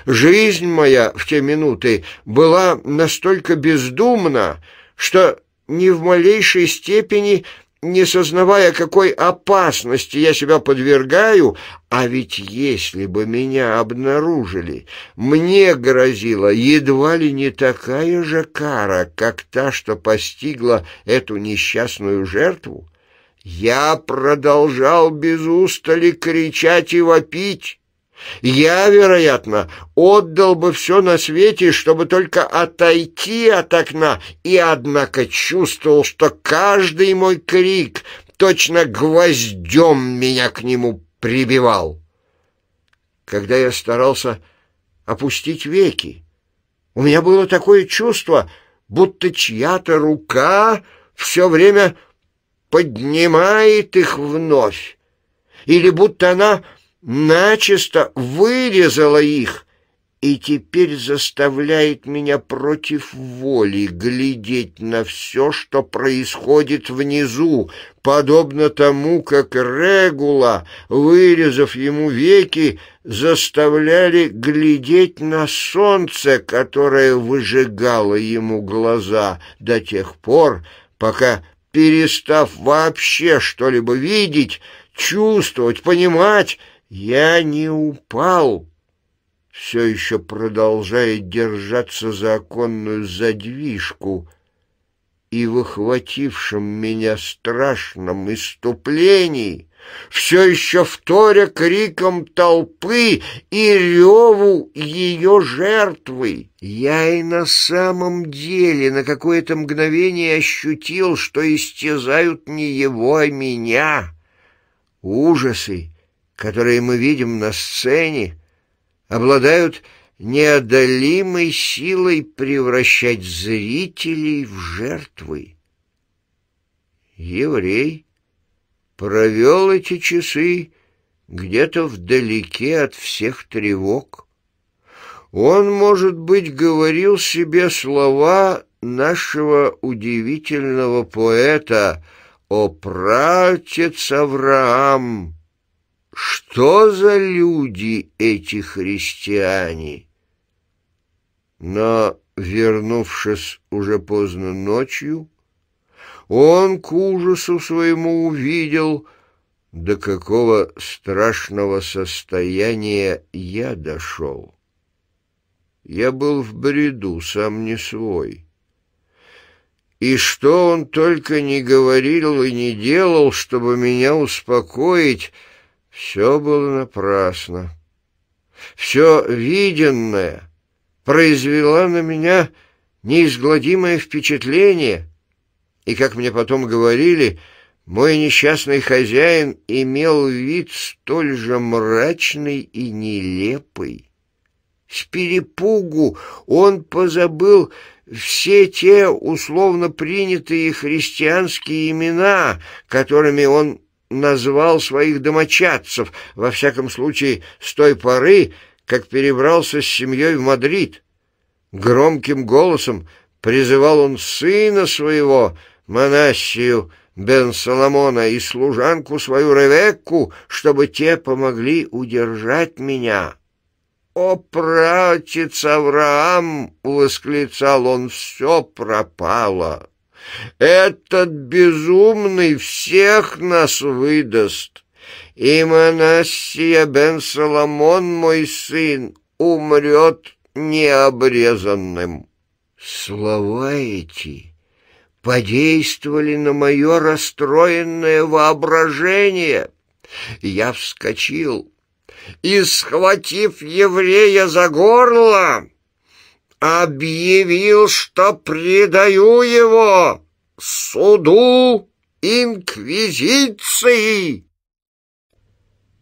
Жизнь моя в те минуты была настолько бездумна, что ни в малейшей степени не сознавая, какой опасности я себя подвергаю, а ведь если бы меня обнаружили, мне грозила едва ли не такая же кара, как та, что постигла эту несчастную жертву. Я продолжал без устали кричать и вопить. Я, вероятно, отдал бы все на свете, чтобы только отойти от окна, и, однако, чувствовал, что каждый мой крик точно гвоздем меня к нему прибивал. Когда я старался опустить веки, у меня было такое чувство, будто чья-то рука все время поднимает их вновь, или будто она начисто вырезала их и теперь заставляет меня против воли глядеть на все, что происходит внизу, подобно тому, как Регула, вырезав ему веки, заставляли глядеть на солнце, которое выжигало ему глаза до тех пор, пока, перестав вообще что-либо видеть, чувствовать, понимать, «Я не упал!» Все еще продолжает держаться за оконную задвижку, и в охватившем меня страшном иступлении, все еще вторя криком толпы и реву ее жертвы. Я и на самом деле на какое-то мгновение ощутил, что истязают не его, а меня. Ужасы которые мы видим на сцене, обладают неодолимой силой превращать зрителей в жертвы. Еврей провел эти часы где-то вдалеке от всех тревог. Он, может быть, говорил себе слова нашего удивительного поэта «О, пратец Авраам!» Что за люди эти христиане? Но, вернувшись уже поздно ночью, он к ужасу своему увидел, до какого страшного состояния я дошел. Я был в бреду, сам не свой. И что он только не говорил и не делал, чтобы меня успокоить — все было напрасно. Все виденное произвело на меня неизгладимое впечатление, и, как мне потом говорили, мой несчастный хозяин имел вид столь же мрачный и нелепый. С перепугу он позабыл все те условно принятые христианские имена, которыми он назвал своих домочадцев, во всяком случае, с той поры, как перебрался с семьей в Мадрид. Громким голосом призывал он сына своего, Манассию бен Соломона, и служанку свою Ревекку, чтобы те помогли удержать меня. «О, пратец Авраам!» — восклицал он, — «все пропало!» Этот безумный всех нас выдаст. И Манасия бен Соломон, мой сын, умрет необрезанным. Слова эти подействовали на мое расстроенное воображение. Я вскочил и, схватив еврея за горло, объявил, что предаю его суду инквизиции.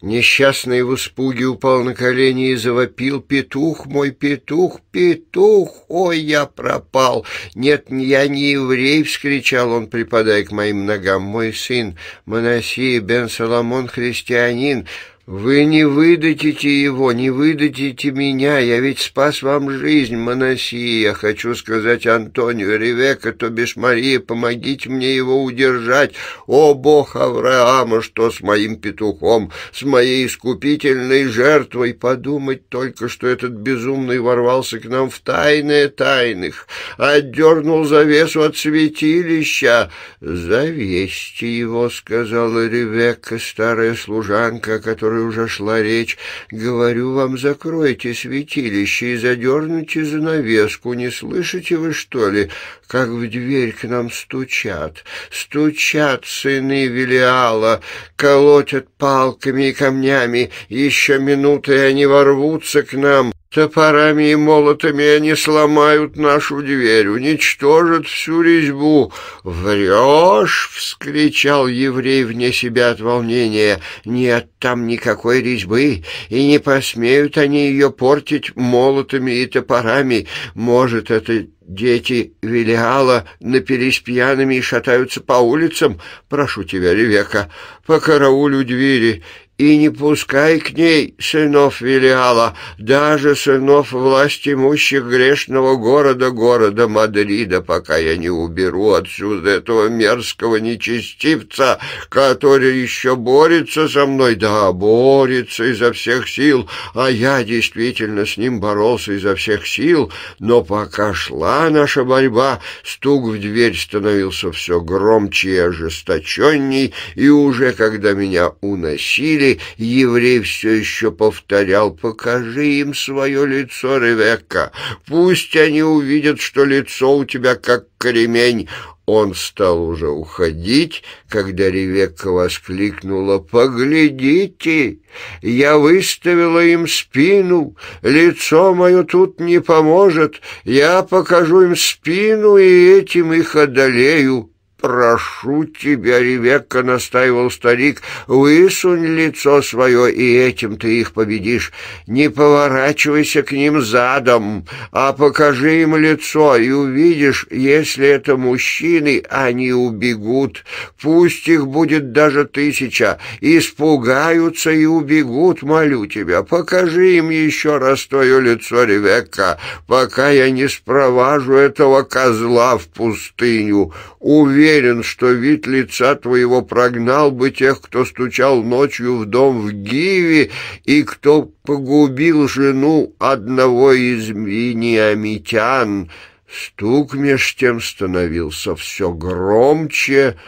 Несчастный в испуге упал на колени и завопил «Петух мой, петух, петух! Ой, я пропал! Нет, я не еврей!» — вскричал он, припадая к моим ногам. «Мой сын, Моносий бен Соломон, христианин!» «Вы не выдадите его, не выдадите меня, я ведь спас вам жизнь, Моноси, я хочу сказать Антонию, Ревека, то бишь Мария, помогите мне его удержать, о бог Авраама, что с моим петухом, с моей искупительной жертвой, подумать только, что этот безумный ворвался к нам в тайное тайных, отдернул завесу от святилища». «Завесьте его», — сказала Ревека, старая служанка, которая которой уже шла речь. «Говорю вам, закройте святилище и задерните занавеску. Не слышите вы, что ли, как в дверь к нам стучат? Стучат сыны Велиала, колотят палками и камнями. Еще минуты, и они ворвутся к нам. Топорами и молотами они сломают нашу дверь, уничтожат всю резьбу. «Врешь!» — вскричал еврей вне себя от волнения. «Нет там никакой резьбы, и не посмеют они ее портить молотами и топорами. Может, это дети Велиала напились пьяными и шатаются по улицам? Прошу тебя, Ревека, покарауль у двери и не пускай к ней сынов Велиала, даже сынов власть имущих грешного города, города Мадрида, пока я не уберу отсюда этого мерзкого нечестивца, который еще борется со мной, да, борется изо всех сил, а я действительно с ним боролся изо всех сил, но пока шла наша борьба, стук в дверь становился все громче и ожесточенней, и уже когда меня уносили, Пилаты, еврей все еще повторял, «Покажи им свое лицо, Ревекка! Пусть они увидят, что лицо у тебя как кремень!» Он стал уже уходить, когда Ревекка воскликнула «Поглядите! Я выставила им спину, лицо мое тут не поможет, я покажу им спину и этим их одолею». «Прошу тебя, Ревекка», — настаивал старик, — «высунь лицо свое, и этим ты их победишь. Не поворачивайся к ним задом, а покажи им лицо, и увидишь, если это мужчины, они убегут. Пусть их будет даже тысяча, испугаются и убегут, молю тебя. Покажи им еще раз твое лицо, Ревекка, пока я не спроважу этого козла в пустыню. Уверен, уверен, что вид лица твоего прогнал бы тех, кто стучал ночью в дом в Гиве и кто погубил жену одного из миниамитян. Стук меж тем становился все громче, —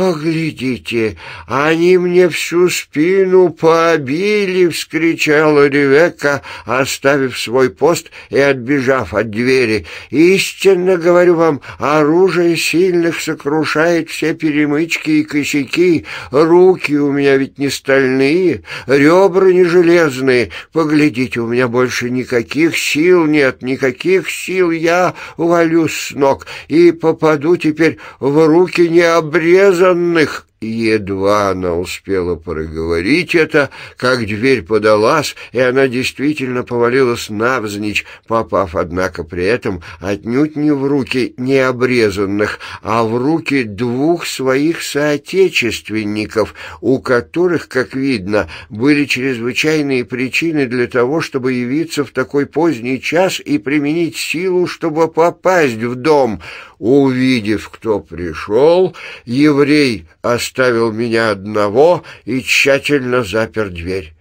«Поглядите, они мне всю спину побили!» — вскричала Ревекка, оставив свой пост и отбежав от двери. «Истинно, говорю вам, оружие сильных сокрушает все перемычки и косяки. Руки у меня ведь не стальные, ребра не железные. Поглядите, у меня больше никаких сил нет, никаких сил. Я валюсь с ног и попаду теперь в руки необрезанные» данных Едва она успела проговорить это, как дверь подалась, и она действительно повалилась навзничь, попав, однако, при этом отнюдь не в руки необрезанных, а в руки двух своих соотечественников, у которых, как видно, были чрезвычайные причины для того, чтобы явиться в такой поздний час и применить силу, чтобы попасть в дом. Увидев, кто пришел, еврей остался оставил меня одного и тщательно запер дверь.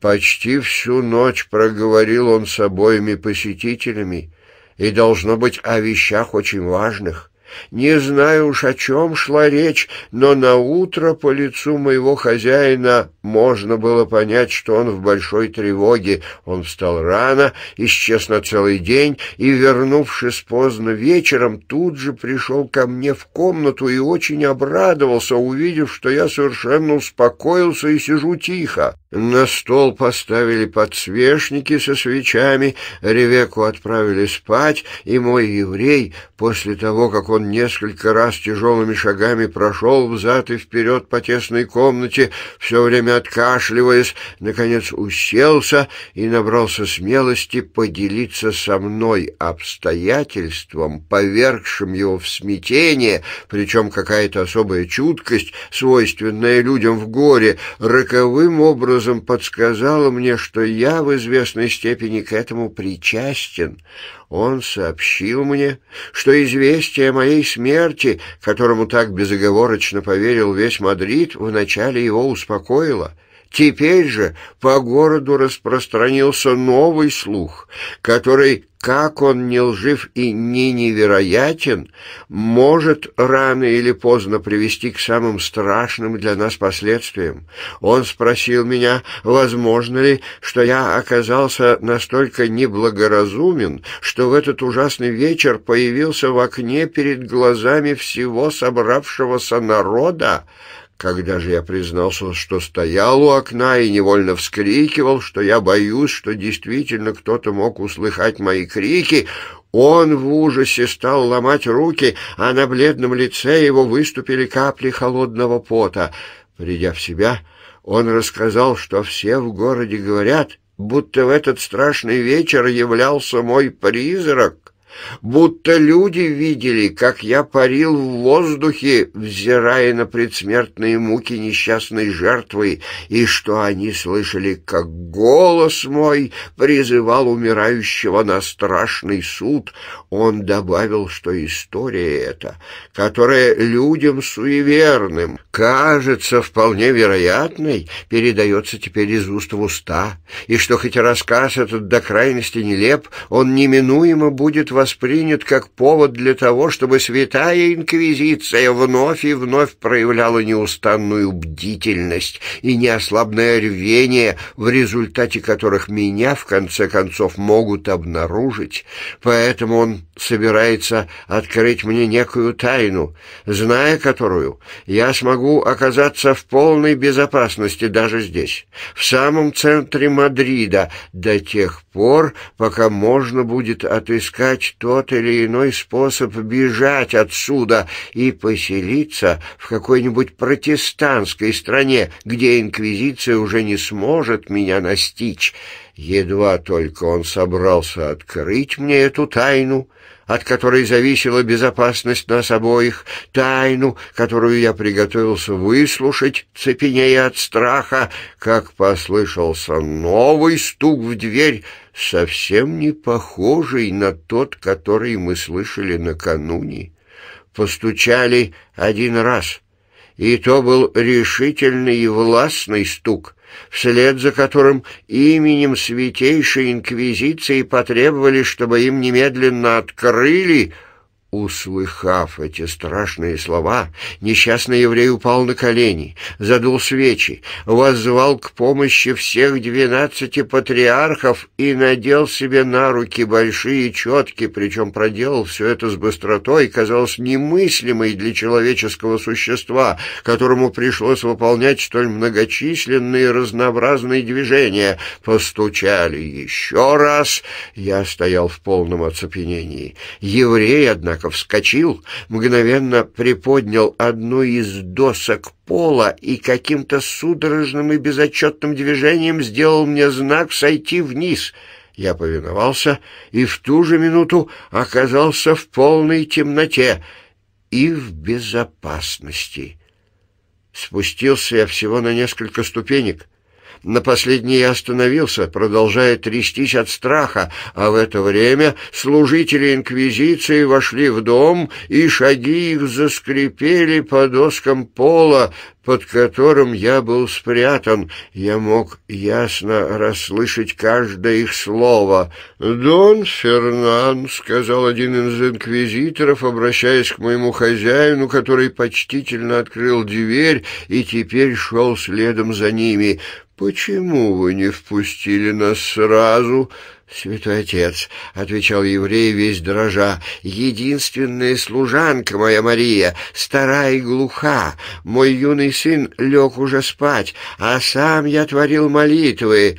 Почти всю ночь проговорил он с обоими посетителями, и, должно быть, о вещах очень важных. Не знаю уж, о чем шла речь, но на утро по лицу моего хозяина можно было понять, что он в большой тревоге. Он встал рано, исчез на целый день и, вернувшись поздно вечером, тут же пришел ко мне в комнату и очень обрадовался, увидев, что я совершенно успокоился и сижу тихо. На стол поставили подсвечники со свечами, Ревеку отправили спать, и мой еврей, после того, как он несколько раз тяжелыми шагами прошел взад и вперед по тесной комнате, все время откашливаясь, наконец уселся и набрался смелости поделиться со мной обстоятельством, повергшим его в смятение, причем какая-то особая чуткость, свойственная людям в горе, роковым образом, образом подсказало мне, что я в известной степени к этому причастен. Он сообщил мне, что известие о моей смерти, которому так безоговорочно поверил весь Мадрид, вначале его успокоило — Теперь же по городу распространился новый слух, который, как он не лжив и не невероятен, может рано или поздно привести к самым страшным для нас последствиям. Он спросил меня, возможно ли, что я оказался настолько неблагоразумен, что в этот ужасный вечер появился в окне перед глазами всего собравшегося народа, когда же я признался, что стоял у окна и невольно вскрикивал, что я боюсь, что действительно кто-то мог услыхать мои крики, он в ужасе стал ломать руки, а на бледном лице его выступили капли холодного пота. Придя в себя, он рассказал, что все в городе говорят, будто в этот страшный вечер являлся мой призрак будто люди видели, как я парил в воздухе, взирая на предсмертные муки несчастной жертвы, и что они слышали, как голос мой призывал умирающего на страшный суд. Он добавил, что история эта, которая людям суеверным кажется вполне вероятной, передается теперь из уст в уста, и что хоть рассказ этот до крайности нелеп, он неминуемо будет в воспринят как повод для того, чтобы Святая Инквизиция вновь и вновь проявляла неустанную бдительность и неослабное рвение, в результате которых меня, в конце концов, могут обнаружить. Поэтому он собирается открыть мне некую тайну, зная которую, я смогу оказаться в полной безопасности даже здесь, в самом центре Мадрида, до тех пор, пока можно будет отыскать есть тот или иной способ бежать отсюда и поселиться в какой-нибудь протестантской стране, где инквизиция уже не сможет меня настичь. Едва только он собрался открыть мне эту тайну, от которой зависела безопасность нас обоих, тайну, которую я приготовился выслушать, цепенея от страха, как послышался новый стук в дверь, совсем не похожий на тот, который мы слышали накануне. Постучали один раз — и то был решительный и властный стук, вслед за которым именем Святейшей Инквизиции потребовали, чтобы им немедленно открыли Услыхав эти страшные слова, несчастный еврей упал на колени, задул свечи, воззвал к помощи всех двенадцати патриархов и надел себе на руки большие четки, причем проделал все это с быстротой, казалось немыслимой для человеческого существа, которому пришлось выполнять столь многочисленные разнообразные движения. Постучали еще раз, я стоял в полном оцепенении. Еврей, однако, Яков вскочил, мгновенно приподнял одну из досок пола и каким-то судорожным и безотчетным движением сделал мне знак «сойти вниз». Я повиновался и в ту же минуту оказался в полной темноте и в безопасности. Спустился я всего на несколько ступенек. На последней я остановился, продолжая трястись от страха, а в это время служители инквизиции вошли в дом, и шаги их заскрипели по доскам пола, под которым я был спрятан. Я мог ясно расслышать каждое их слово. «Дон Фернан», — сказал один из инквизиторов, обращаясь к моему хозяину, который почтительно открыл дверь и теперь шел следом за ними, «почему вы не впустили нас сразу?» «Святой отец», — отвечал еврей весь дрожа, — «единственная служанка моя Мария, старая и глуха. Мой юный сын лег уже спать, а сам я творил молитвы».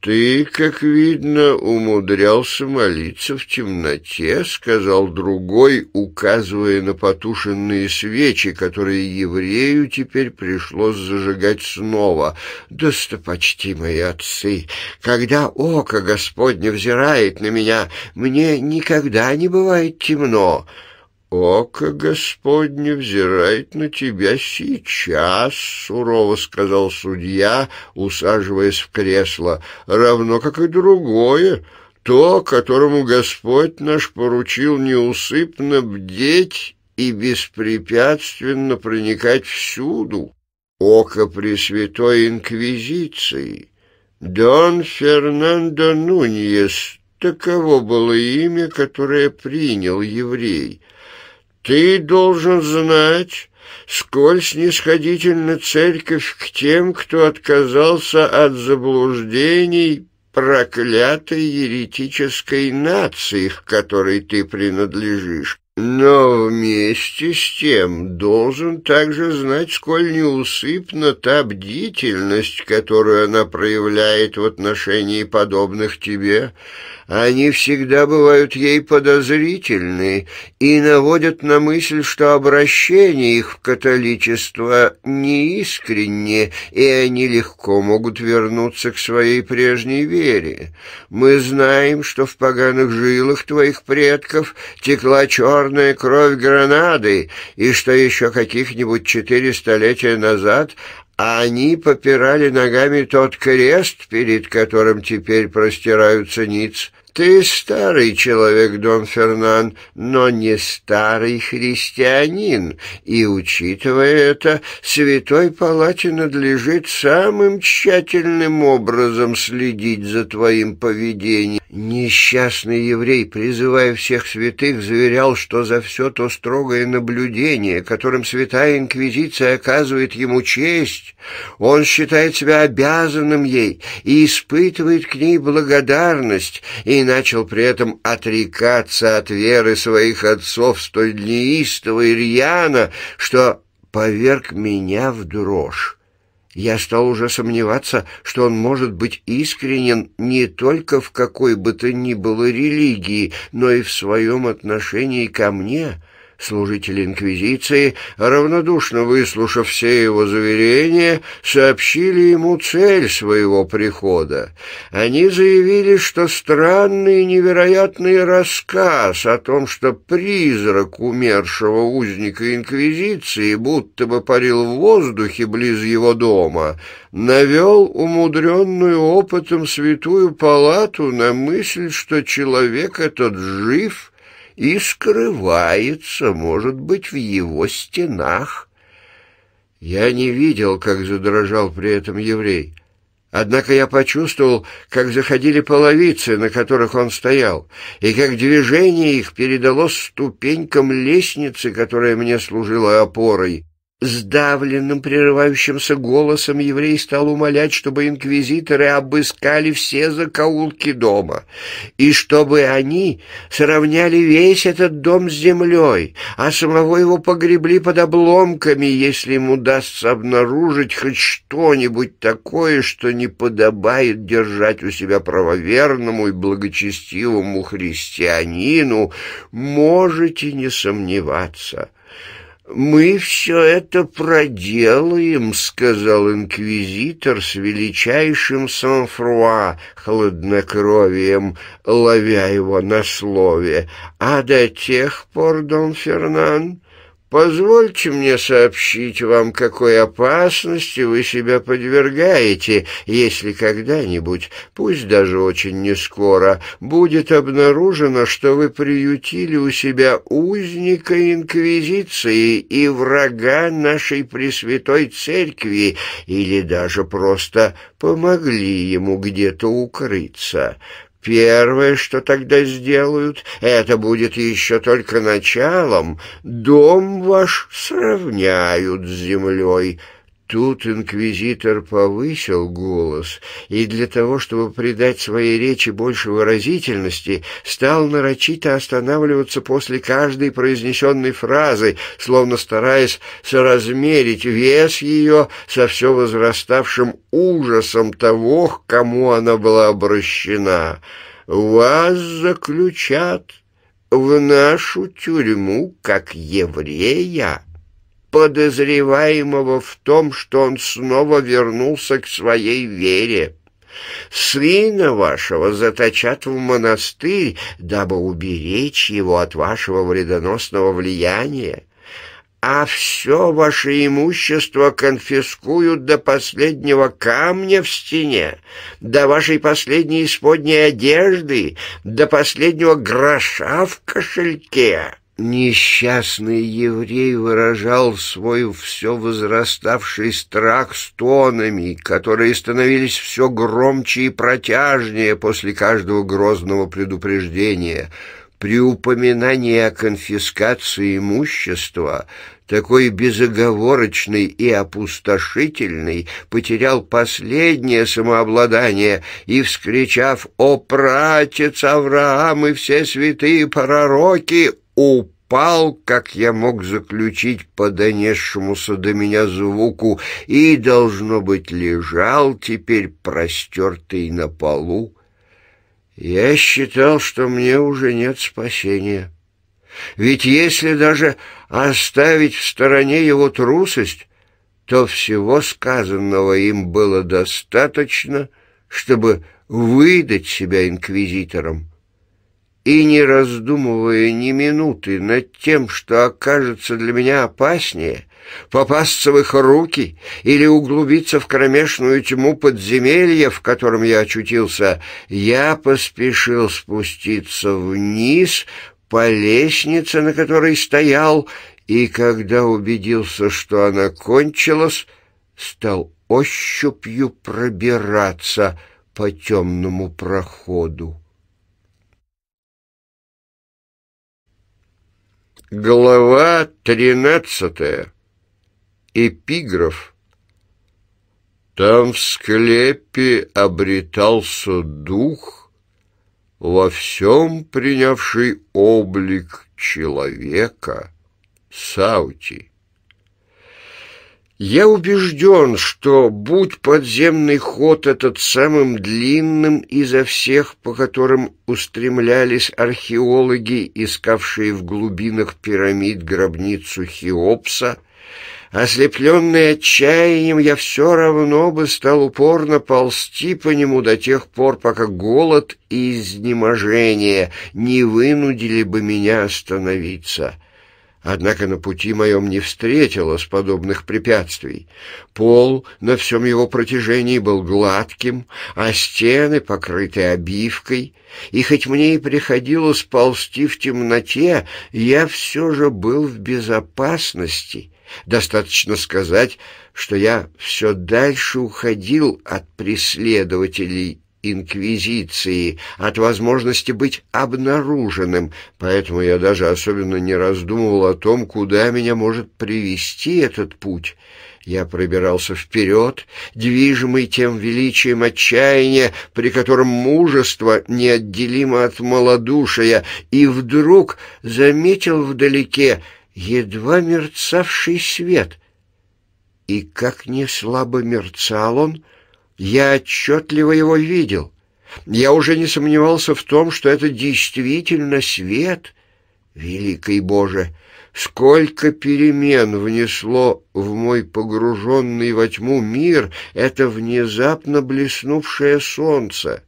«Ты, как видно, умудрялся молиться в темноте», — сказал другой, указывая на потушенные свечи, которые еврею теперь пришлось зажигать снова. «Достопочтимые отцы, когда око Господне взирает на меня, мне никогда не бывает темно». «Око Господне взирает на тебя сейчас», — сурово сказал судья, усаживаясь в кресло, «равно как и другое, то, которому Господь наш поручил неусыпно бдеть и беспрепятственно проникать всюду. Око Пресвятой Инквизиции, Дон Фернандо Нуньес, таково было имя, которое принял еврей». Ты должен знать, сколь снисходительна церковь к тем, кто отказался от заблуждений проклятой еретической нации, к которой ты принадлежишь. Но вместе с тем должен также знать, сколь неусыпна та бдительность, которую она проявляет в отношении подобных тебе. Они всегда бывают ей подозрительны и наводят на мысль, что обращение их в католичество неискренне, и они легко могут вернуться к своей прежней вере. Мы знаем, что в поганых жилах твоих предков текла черная черная кровь Гранады, и что еще каких-нибудь четыре столетия назад они попирали ногами тот крест, перед которым теперь простираются ниц. Ты старый человек, Дон Фернан, но не старый христианин, и, учитывая это, Святой Палате надлежит самым тщательным образом следить за твоим поведением. Несчастный еврей, призывая всех святых, заверял, что за все то строгое наблюдение, которым Святая Инквизиция оказывает ему честь, он считает себя обязанным ей и испытывает к ней благодарность, и начал при этом отрекаться от веры своих отцов столь неистого и рьяно, что поверг меня в дрожь. Я стал уже сомневаться, что он может быть искренен не только в какой бы то ни было религии, но и в своем отношении ко мне — Служители инквизиции, равнодушно выслушав все его заверения, сообщили ему цель своего прихода. Они заявили, что странный и невероятный рассказ о том, что призрак умершего узника инквизиции будто бы парил в воздухе близ его дома, навел умудренную опытом святую палату на мысль, что человек этот жив — и скрывается, может быть, в его стенах. Я не видел, как задрожал при этом еврей. Однако я почувствовал, как заходили половицы, на которых он стоял, и как движение их передалось ступенькам лестницы, которая мне служила опорой. Сдавленным, прерывающимся голосом еврей стал умолять, чтобы инквизиторы обыскали все закоулки дома, и чтобы они сравняли весь этот дом с землей, а самого его погребли под обломками, если им удастся обнаружить хоть что-нибудь такое, что не подобает держать у себя правоверному и благочестивому христианину, можете не сомневаться» «Мы все это проделаем», — сказал инквизитор с величайшим санфруа, хладнокровием, ловя его на слове. «А до тех пор, Дон Фернан, Позвольте мне сообщить вам, какой опасности вы себя подвергаете, если когда-нибудь, пусть даже очень нескоро, будет обнаружено, что вы приютили у себя узника Инквизиции и врага нашей Пресвятой Церкви, или даже просто помогли ему где-то укрыться. Первое, что тогда сделают, это будет еще только началом. Дом ваш сравняют с землей». Тут инквизитор повысил голос и для того, чтобы придать своей речи больше выразительности, стал нарочито останавливаться после каждой произнесенной фразы, словно стараясь соразмерить вес ее со все возраставшим ужасом того, к кому она была обращена. «Вас заключат в нашу тюрьму как еврея» подозреваемого в том, что он снова вернулся к своей вере. Сына вашего заточат в монастырь, дабы уберечь его от вашего вредоносного влияния, а все ваше имущество конфискуют до последнего камня в стене, до вашей последней исподней одежды, до последнего гроша в кошельке». Несчастный еврей выражал свой все возраставший страх стонами, которые становились все громче и протяжнее после каждого грозного предупреждения. При упоминании о конфискации имущества такой безоговорочный и опустошительный, потерял последнее самообладание и, вскричав «О, пратец Авраам и все святые пророки!» упал, как я мог заключить по донесшемуся до меня звуку, и, должно быть, лежал теперь простертый на полу. Я считал, что мне уже нет спасения. Ведь если даже оставить в стороне его трусость, то всего сказанного им было достаточно, чтобы выдать себя инквизитором и не раздумывая ни минуты над тем, что окажется для меня опаснее, попасться в их руки или углубиться в кромешную тьму подземелья, в котором я очутился, я поспешил спуститься вниз по лестнице, на которой стоял, и когда убедился, что она кончилась, стал ощупью пробираться по темному проходу. Глава 13. Эпиграф. Там в склепе обретался дух, во всем принявший облик человека. Саути. Я убежден, что, будь подземный ход этот самым длинным изо всех, по которым устремлялись археологи, искавшие в глубинах пирамид гробницу Хеопса, ослепленный отчаянием, я все равно бы стал упорно ползти по нему до тех пор, пока голод и изнеможение не вынудили бы меня остановиться». Однако на пути моем не встретилось подобных препятствий. Пол на всем его протяжении был гладким, а стены покрыты обивкой, и хоть мне и приходилось ползти в темноте, я все же был в безопасности. Достаточно сказать, что я все дальше уходил от преследователей инквизиции, от возможности быть обнаруженным, поэтому я даже особенно не раздумывал о том, куда меня может привести этот путь. Я пробирался вперед, движимый тем величием отчаяния, при котором мужество неотделимо от малодушия, и вдруг заметил вдалеке едва мерцавший свет. И как не слабо мерцал он, — я отчетливо его видел. Я уже не сомневался в том, что это действительно свет. Великий Боже, сколько перемен внесло в мой погруженный во тьму мир это внезапно блеснувшее солнце!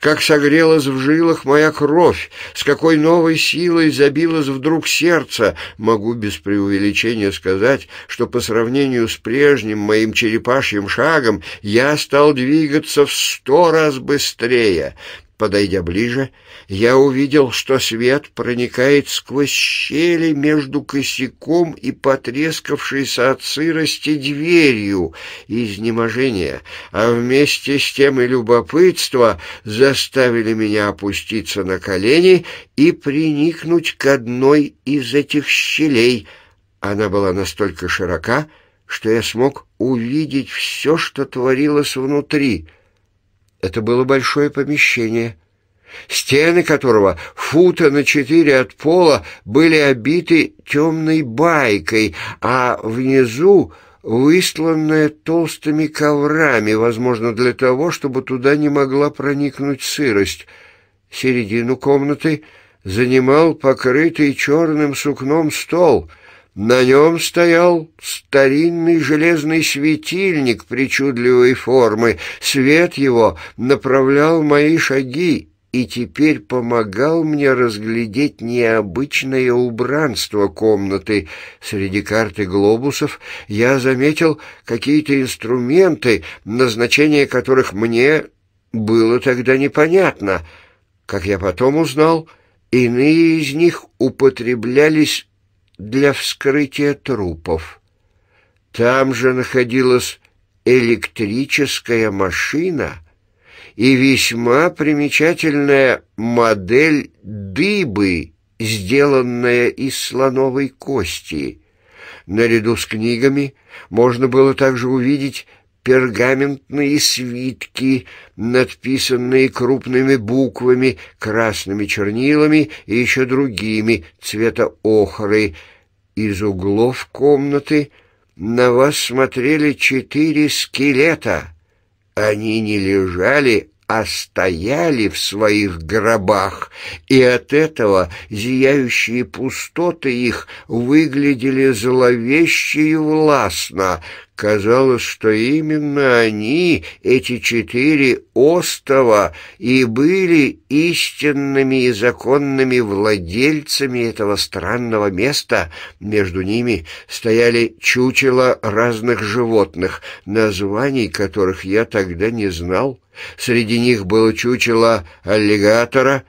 Как согрелась в жилах моя кровь, с какой новой силой забилось вдруг сердце. Могу без преувеличения сказать, что по сравнению с прежним моим черепашьим шагом я стал двигаться в сто раз быстрее. Подойдя ближе, я увидел, что свет проникает сквозь щели между косяком и потрескавшейся от сырости дверью изнеможения, а вместе с тем и любопытство заставили меня опуститься на колени и приникнуть к одной из этих щелей. Она была настолько широка, что я смог увидеть все, что творилось внутри — это было большое помещение, стены которого фута на четыре от пола были обиты темной байкой, а внизу высланная толстыми коврами, возможно, для того, чтобы туда не могла проникнуть сырость. Середину комнаты занимал покрытый черным сукном стол — на нем стоял старинный железный светильник причудливой формы. Свет его направлял мои шаги и теперь помогал мне разглядеть необычное убранство комнаты. Среди карты глобусов я заметил какие-то инструменты, назначение которых мне было тогда непонятно. Как я потом узнал, иные из них употреблялись для вскрытия трупов. Там же находилась электрическая машина и весьма примечательная модель дыбы, сделанная из слоновой кости. Наряду с книгами можно было также увидеть пергаментные свитки, надписанные крупными буквами, красными чернилами и еще другими цвета охры. Из углов комнаты на вас смотрели четыре скелета. Они не лежали, а стояли в своих гробах, и от этого зияющие пустоты их выглядели зловеще и властно — Казалось, что именно они, эти четыре острова, и были истинными и законными владельцами этого странного места. Между ними стояли чучела разных животных, названий которых я тогда не знал. Среди них было чучело аллигатора,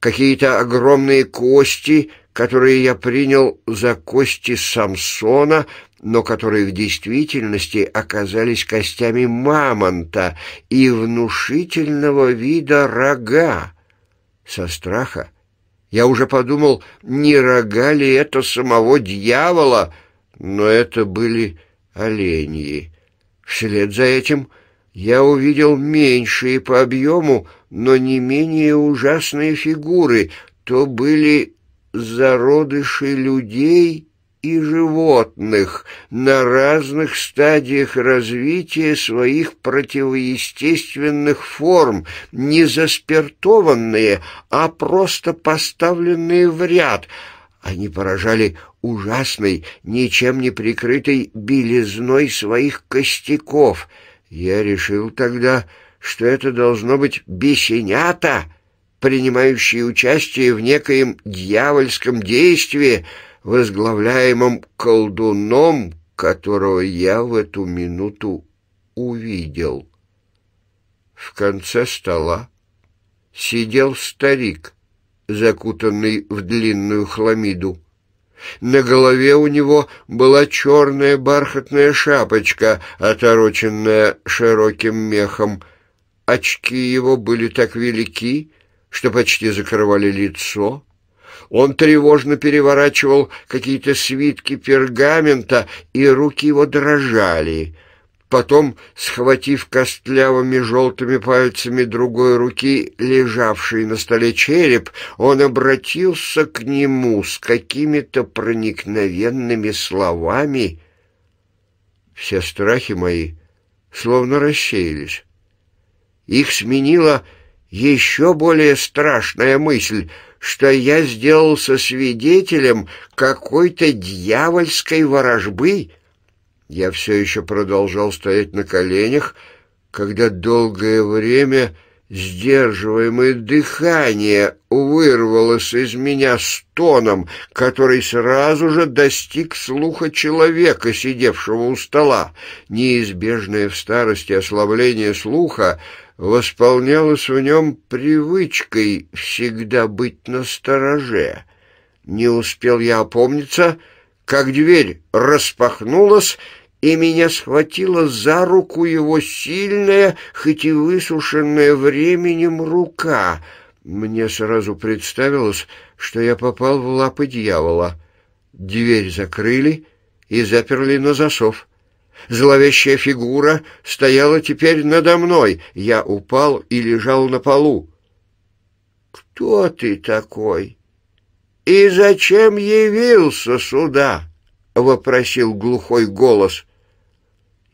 какие-то огромные кости — которые я принял за кости Самсона, но которые в действительности оказались костями мамонта и внушительного вида рога. Со страха я уже подумал, не рога ли это самого дьявола, но это были оленьи. Вслед за этим я увидел меньшие по объему, но не менее ужасные фигуры. То были зародыши людей и животных на разных стадиях развития своих противоестественных форм, не заспиртованные, а просто поставленные в ряд. Они поражали ужасной, ничем не прикрытой белизной своих костяков. Я решил тогда, что это должно быть бесенята, принимающие участие в некоем дьявольском действии, возглавляемом колдуном, которого я в эту минуту увидел. В конце стола сидел старик, закутанный в длинную хламиду. На голове у него была черная бархатная шапочка, отороченная широким мехом. Очки его были так велики, что почти закрывали лицо. Он тревожно переворачивал какие-то свитки пергамента, и руки его дрожали. Потом, схватив костлявыми желтыми пальцами другой руки, лежавший на столе череп, он обратился к нему с какими-то проникновенными словами. «Все страхи мои словно рассеялись. Их сменила еще более страшная мысль, что я сделался свидетелем какой-то дьявольской ворожбы. Я все еще продолжал стоять на коленях, когда долгое время сдерживаемое дыхание вырвалось из меня стоном, который сразу же достиг слуха человека, сидевшего у стола. Неизбежное в старости ослабление слуха — восполнялось в нем привычкой всегда быть настороже. Не успел я опомниться, как дверь распахнулась, и меня схватила за руку его сильная, хоть и высушенная временем рука. Мне сразу представилось, что я попал в лапы дьявола. Дверь закрыли и заперли на засов. Зловещая фигура стояла теперь надо мной. Я упал и лежал на полу. «Кто ты такой? И зачем явился сюда?» — вопросил глухой голос.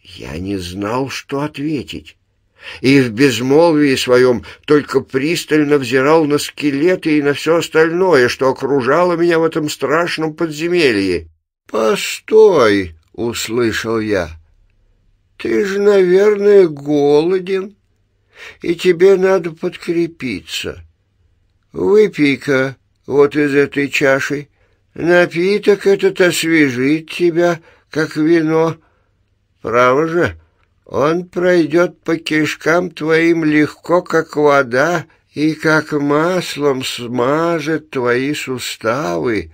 Я не знал, что ответить, и в безмолвии своем только пристально взирал на скелеты и на все остальное, что окружало меня в этом страшном подземелье. «Постой!» — услышал я. Ты же, наверное, голоден, и тебе надо подкрепиться. Выпей-ка вот из этой чаши. Напиток этот освежит тебя, как вино. Право же, он пройдет по кишкам твоим легко, как вода, и как маслом смажет твои суставы,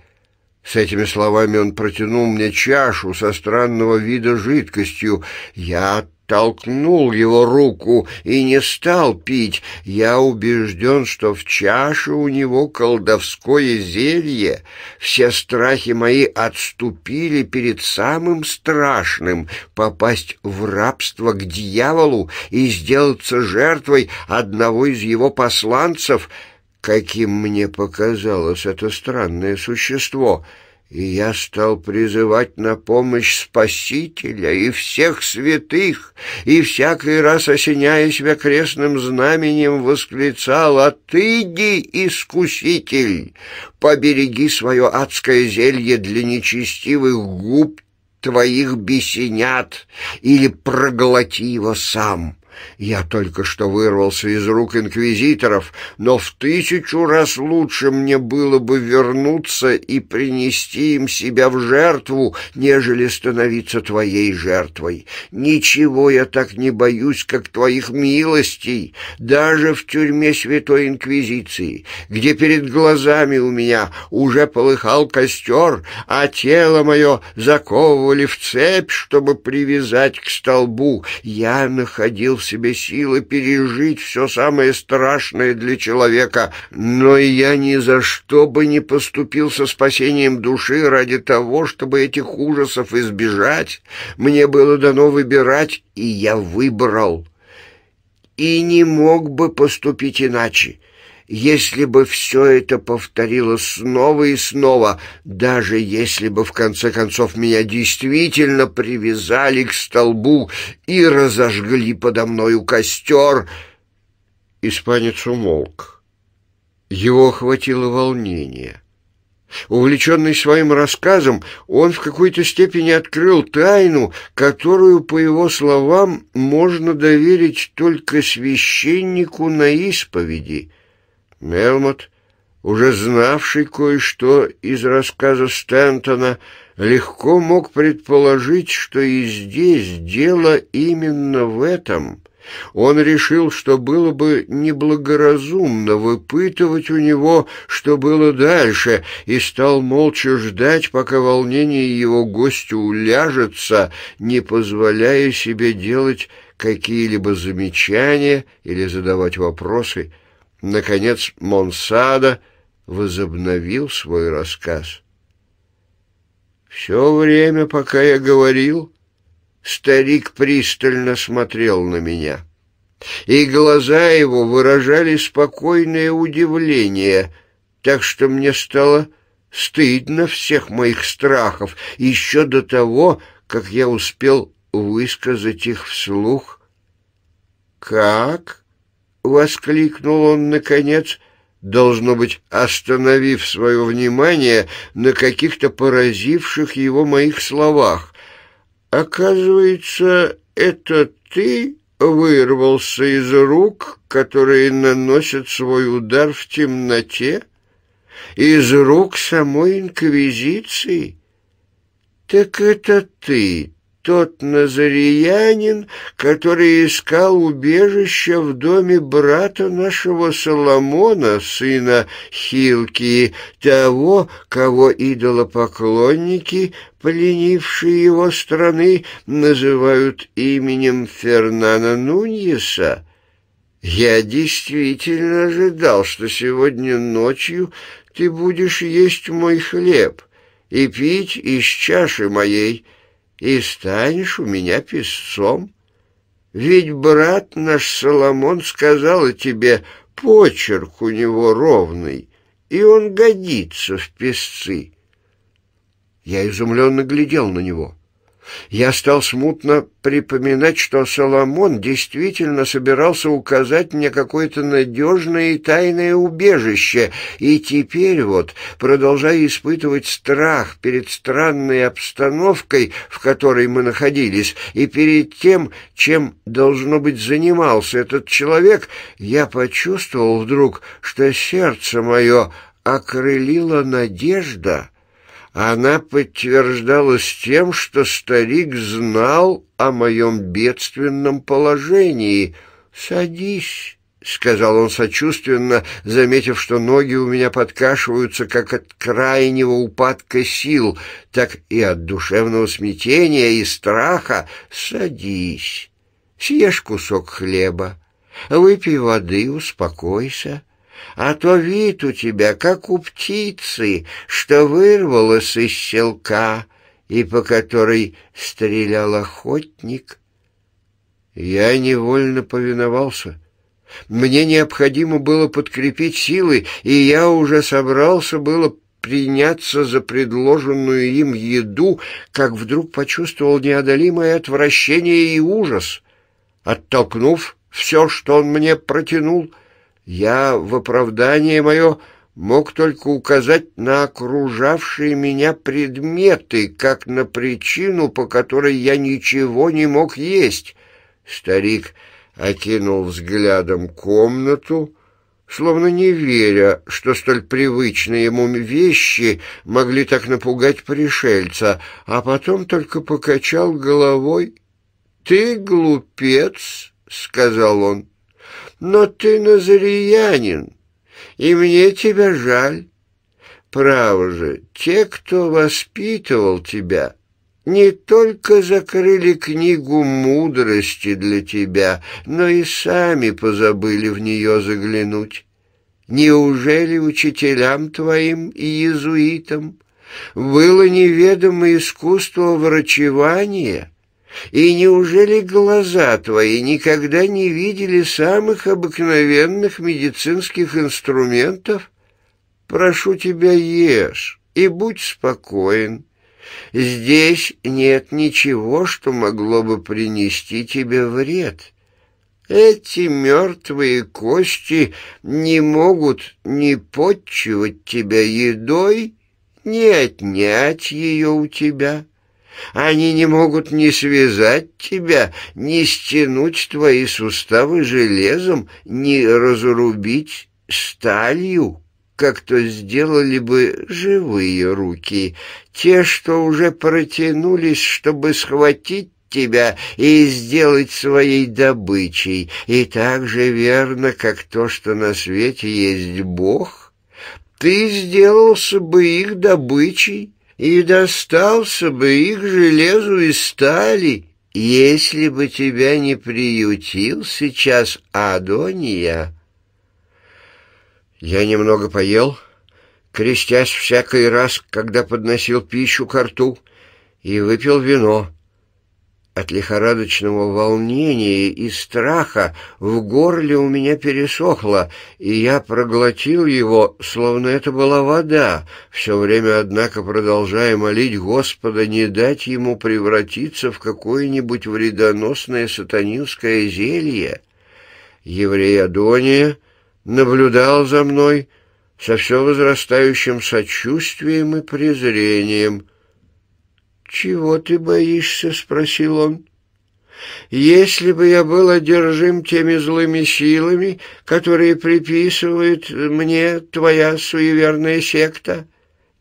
с этими словами он протянул мне чашу со странного вида жидкостью. Я оттолкнул его руку и не стал пить. Я убежден, что в чаше у него колдовское зелье. Все страхи мои отступили перед самым страшным — попасть в рабство к дьяволу и сделаться жертвой одного из его посланцев — каким мне показалось это странное существо, и я стал призывать на помощь Спасителя и всех святых, и всякий раз, осеняя себя крестным знаменем, восклицал «Отыди, «А искуситель! Побереги свое адское зелье для нечестивых губ твоих бесенят или проглоти его сам!» Я только что вырвался из рук инквизиторов, но в тысячу раз лучше мне было бы вернуться и принести им себя в жертву, нежели становиться твоей жертвой. Ничего я так не боюсь, как твоих милостей, даже в тюрьме Святой Инквизиции, где перед глазами у меня уже полыхал костер, а тело мое заковывали в цепь, чтобы привязать к столбу. Я находился себе силы пережить все самое страшное для человека, но я ни за что бы не поступил со спасением души ради того, чтобы этих ужасов избежать. Мне было дано выбирать, и я выбрал. И не мог бы поступить иначе если бы все это повторилось снова и снова, даже если бы в конце концов меня действительно привязали к столбу и разожгли подо мною костер. Испанец умолк. Его охватило волнение. Увлеченный своим рассказом, он в какой-то степени открыл тайну, которую, по его словам, можно доверить только священнику на исповеди — Мелмот, уже знавший кое-что из рассказа Стентона, легко мог предположить, что и здесь дело именно в этом. Он решил, что было бы неблагоразумно выпытывать у него, что было дальше, и стал молча ждать, пока волнение его гостя уляжется, не позволяя себе делать какие-либо замечания или задавать вопросы. Наконец Монсада возобновил свой рассказ. «Все время, пока я говорил, старик пристально смотрел на меня, и глаза его выражали спокойное удивление, так что мне стало стыдно всех моих страхов еще до того, как я успел высказать их вслух. «Как?» воскликнул он наконец, должно быть, остановив свое внимание на каких-то поразивших его моих словах. «Оказывается, это ты вырвался из рук, которые наносят свой удар в темноте? Из рук самой Инквизиции? Так это ты тот назариянин, который искал убежища в доме брата нашего Соломона, сына Хилкии, того, кого идолопоклонники, поленившие его страны, называют именем Фернана Нуньеса. Я действительно ожидал, что сегодня ночью ты будешь есть мой хлеб и пить из чаши моей, — и станешь у меня песцом. Ведь брат наш Соломон сказал о тебе, почерк у него ровный, и он годится в песцы. Я изумленно глядел на него я стал смутно припоминать, что Соломон действительно собирался указать мне какое-то надежное и тайное убежище, и теперь вот, продолжая испытывать страх перед странной обстановкой, в которой мы находились, и перед тем, чем, должно быть, занимался этот человек, я почувствовал вдруг, что сердце мое окрылило надежда — она подтверждалась тем, что старик знал о моем бедственном положении. «Садись», — сказал он сочувственно, заметив, что ноги у меня подкашиваются как от крайнего упадка сил, так и от душевного смятения и страха. «Садись, съешь кусок хлеба, выпей воды, успокойся» а то вид у тебя, как у птицы, что вырвалась из щелка и по которой стрелял охотник. Я невольно повиновался. Мне необходимо было подкрепить силы, и я уже собрался было приняться за предложенную им еду, как вдруг почувствовал неодолимое отвращение и ужас. Оттолкнув все, что он мне протянул, — я в оправдание мое мог только указать на окружавшие меня предметы, как на причину, по которой я ничего не мог есть. Старик окинул взглядом комнату, словно не веря, что столь привычные ему вещи могли так напугать пришельца, а потом только покачал головой. «Ты глупец», — сказал он но ты назариянин, и мне тебя жаль. Право же, те, кто воспитывал тебя, не только закрыли книгу мудрости для тебя, но и сами позабыли в нее заглянуть. Неужели учителям твоим и иезуитам было неведомо искусство врачевания?» И неужели глаза твои никогда не видели самых обыкновенных медицинских инструментов? Прошу тебя, ешь и будь спокоен. Здесь нет ничего, что могло бы принести тебе вред. Эти мертвые кости не могут ни подчивать тебя едой, ни отнять ее у тебя». Они не могут ни связать тебя, ни стянуть твои суставы железом, ни разрубить сталью, как то сделали бы живые руки, те, что уже протянулись, чтобы схватить тебя и сделать своей добычей, и так же верно, как то, что на свете есть Бог, ты сделался бы их добычей, и достался бы их железу и стали, если бы тебя не приютил сейчас Адония. Я немного поел, крестясь всякий раз, когда подносил пищу к рту, и выпил вино. От лихорадочного волнения и страха в горле у меня пересохло, и я проглотил его, словно это была вода, все время, однако, продолжая молить Господа не дать ему превратиться в какое-нибудь вредоносное сатанинское зелье. Еврей Адония наблюдал за мной со все возрастающим сочувствием и презрением — «Чего ты боишься?» — спросил он. «Если бы я был одержим теми злыми силами, которые приписывают мне твоя суеверная секта,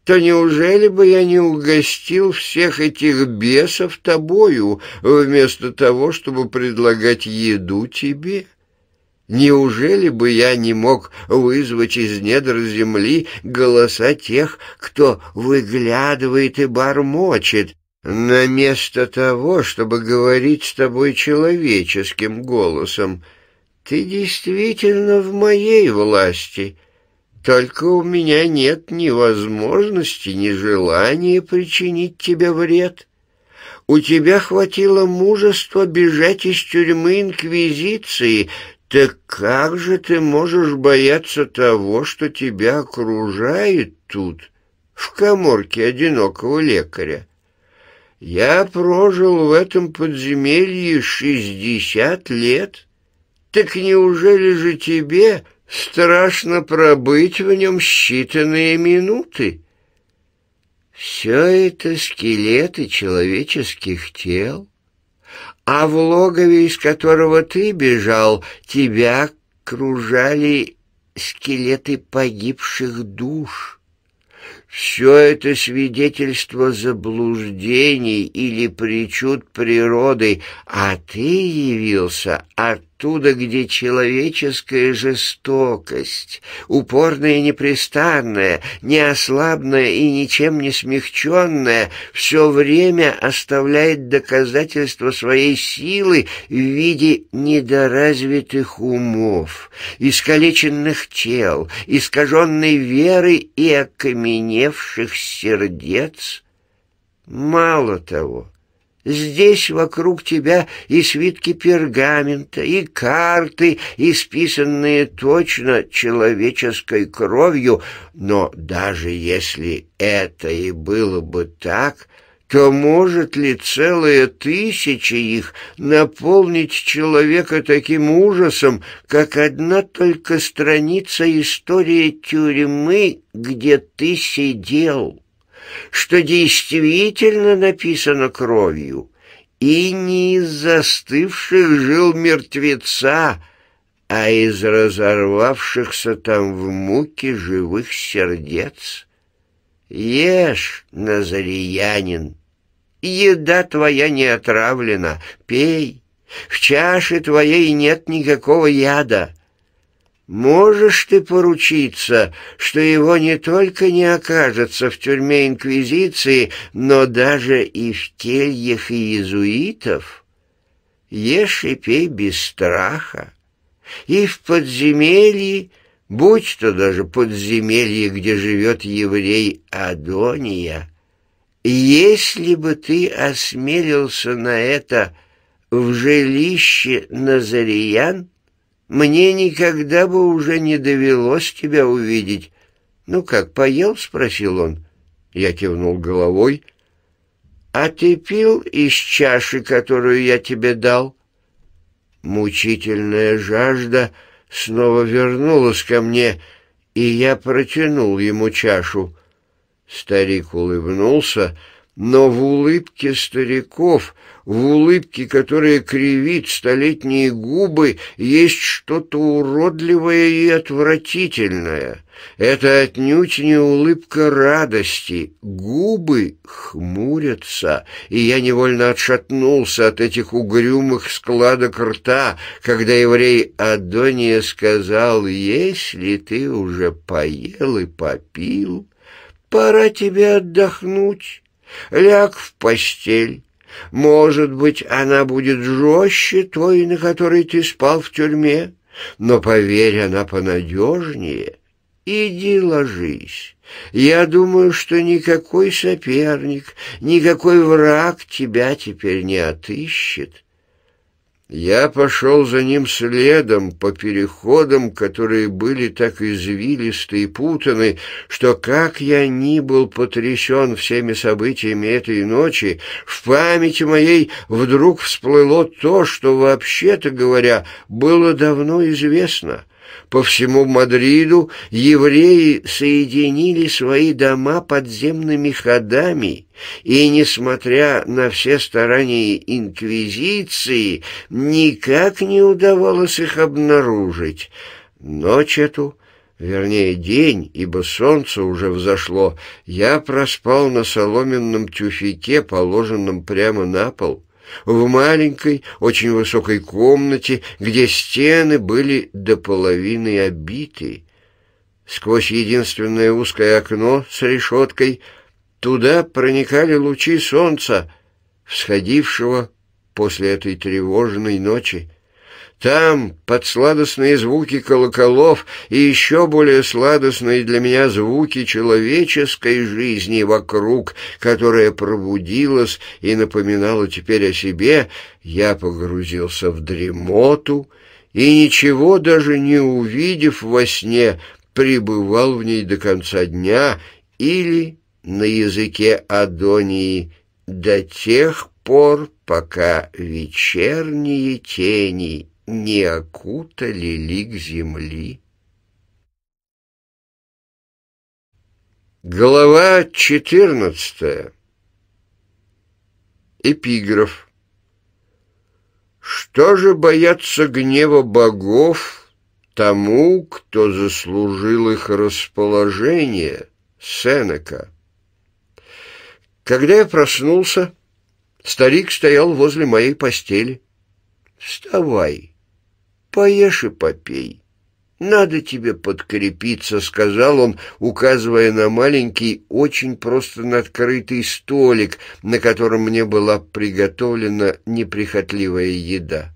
то неужели бы я не угостил всех этих бесов тобою, вместо того, чтобы предлагать еду тебе?» Неужели бы я не мог вызвать из недр земли голоса тех, кто выглядывает и бормочет, на место того, чтобы говорить с тобой человеческим голосом? Ты действительно в моей власти, только у меня нет ни возможности, ни желания причинить тебе вред». У тебя хватило мужества бежать из тюрьмы Инквизиции, «Так как же ты можешь бояться того, что тебя окружает тут, в коморке одинокого лекаря? Я прожил в этом подземелье шестьдесят лет. Так неужели же тебе страшно пробыть в нем считанные минуты?» Все это скелеты человеческих тел, а в логове, из которого ты бежал, тебя кружали скелеты погибших душ. Все это свидетельство заблуждений или причуд природы, а ты явился от а оттуда, где человеческая жестокость, упорная и непрестанная, неослабная и ничем не смягченная, все время оставляет доказательства своей силы в виде недоразвитых умов, искалеченных тел, искаженной веры и окаменевших сердец. Мало того, Здесь вокруг тебя и свитки пергамента, и карты, исписанные точно человеческой кровью, но даже если это и было бы так, то может ли целые тысячи их наполнить человека таким ужасом, как одна только страница истории тюрьмы, где ты сидел?» что действительно написано кровью, и не из застывших жил мертвеца, а из разорвавшихся там в муке живых сердец. Ешь, назариянин, еда твоя не отравлена, пей, в чаше твоей нет никакого яда. Можешь ты поручиться, что его не только не окажется в тюрьме Инквизиции, но даже и в кельях и иезуитов? Ешь и пей без страха. И в подземелье, будь то даже подземелье, где живет еврей Адония, если бы ты осмелился на это в жилище Назариян, мне никогда бы уже не довелось тебя увидеть. Ну как, поел? — спросил он. Я кивнул головой. А ты пил из чаши, которую я тебе дал? Мучительная жажда снова вернулась ко мне, и я протянул ему чашу. Старик улыбнулся, — но в улыбке стариков, в улыбке, которая кривит столетние губы, есть что-то уродливое и отвратительное. Это отнюдь не улыбка радости. Губы хмурятся, и я невольно отшатнулся от этих угрюмых складок рта, когда еврей Адония сказал, «Если ты уже поел и попил, пора тебе отдохнуть». Ляг в постель. Может быть, она будет жестче той, на которой ты спал в тюрьме, но, поверь, она понадежнее. Иди ложись. Я думаю, что никакой соперник, никакой враг тебя теперь не отыщет. Я пошел за ним следом по переходам, которые были так извилисты и путаны, что, как я ни был потрясен всеми событиями этой ночи, в памяти моей вдруг всплыло то, что, вообще-то говоря, было давно известно — по всему Мадриду евреи соединили свои дома подземными ходами, и, несмотря на все старания инквизиции, никак не удавалось их обнаружить. Ночь эту, вернее день, ибо солнце уже взошло, я проспал на соломенном тюфике, положенном прямо на пол в маленькой, очень высокой комнате, где стены были до половины обиты. Сквозь единственное узкое окно с решеткой туда проникали лучи солнца, всходившего после этой тревожной ночи. Там, под сладостные звуки колоколов и еще более сладостные для меня звуки человеческой жизни вокруг, которая пробудилась и напоминала теперь о себе, я погрузился в дремоту и, ничего даже не увидев во сне, пребывал в ней до конца дня или на языке Адонии до тех пор, пока вечерние тени не окутали лик земли. Глава четырнадцатая. Эпиграф. Что же бояться гнева богов тому, кто заслужил их расположение, Сенека? Когда я проснулся, старик стоял возле моей постели. «Вставай!» Поешь и попей. Надо тебе подкрепиться, — сказал он, указывая на маленький, очень просто надкрытый столик, на котором мне была приготовлена неприхотливая еда.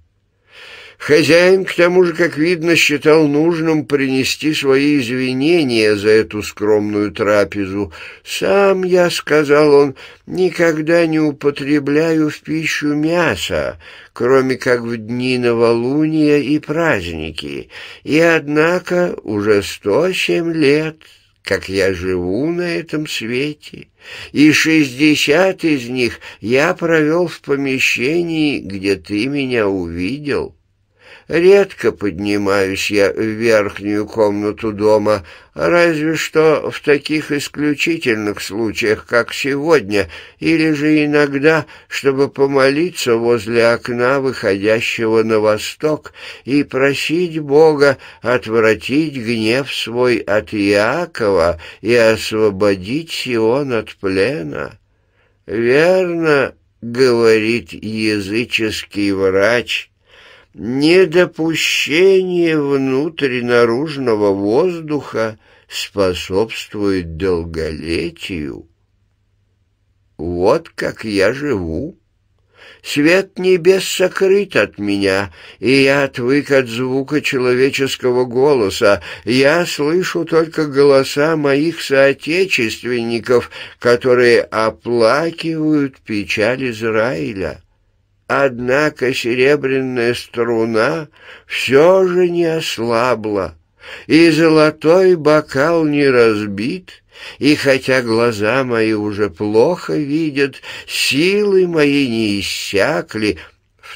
Хозяин, к тому же, как видно, считал нужным принести свои извинения за эту скромную трапезу. «Сам я, — сказал он, — никогда не употребляю в пищу мясо, кроме как в дни новолуния и праздники, и, однако, уже сто семь лет...» как я живу на этом свете, и шестьдесят из них я провел в помещении, где ты меня увидел». Редко поднимаюсь я в верхнюю комнату дома, разве что в таких исключительных случаях, как сегодня, или же иногда, чтобы помолиться возле окна, выходящего на восток, и просить Бога отвратить гнев свой от Иакова и освободить Сион от плена. Верно, — говорит языческий врач, Недопущение внутрь наружного воздуха способствует долголетию. Вот как я живу. Свет небес сокрыт от меня, и я отвык от звука человеческого голоса. Я слышу только голоса моих соотечественников, которые оплакивают печаль Израиля. Однако серебряная струна все же не ослабла, и золотой бокал не разбит, и хотя глаза мои уже плохо видят, силы мои не иссякли,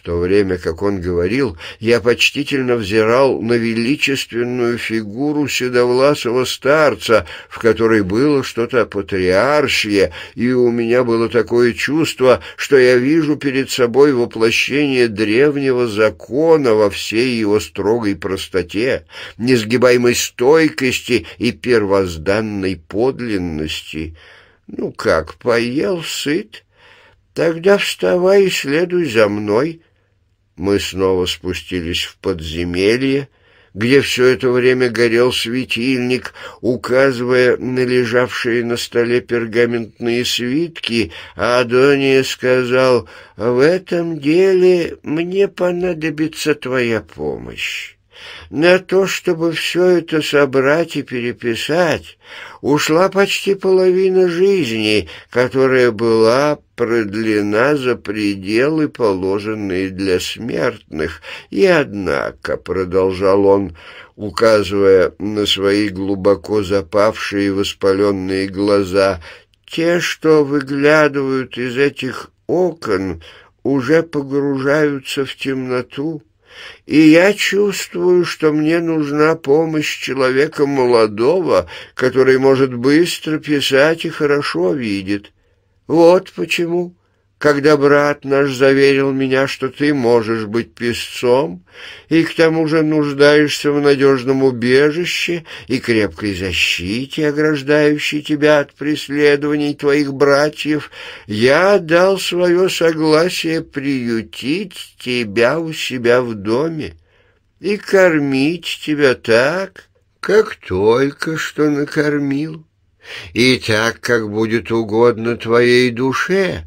то время как он говорил, я почтительно взирал на величественную фигуру седовласого старца, в которой было что-то патриаршье, и у меня было такое чувство, что я вижу перед собой воплощение древнего закона во всей его строгой простоте, несгибаемой стойкости и первозданной подлинности. Ну как, поел, сыт, Тогда вставай и следуй за мной. Мы снова спустились в подземелье, где все это время горел светильник, указывая на лежавшие на столе пергаментные свитки, а Адония сказал, «В этом деле мне понадобится твоя помощь. На то, чтобы все это собрать и переписать, ушла почти половина жизни, которая была продлена за пределы, положенные для смертных. И однако, — продолжал он, указывая на свои глубоко запавшие воспаленные глаза, — те, что выглядывают из этих окон, уже погружаются в темноту и я чувствую, что мне нужна помощь человека молодого, который может быстро писать и хорошо видит. Вот почему когда брат наш заверил меня, что ты можешь быть песцом и к тому же нуждаешься в надежном убежище и крепкой защите, ограждающей тебя от преследований твоих братьев, я дал свое согласие приютить тебя у себя в доме и кормить тебя так, как только что накормил, и так, как будет угодно твоей душе»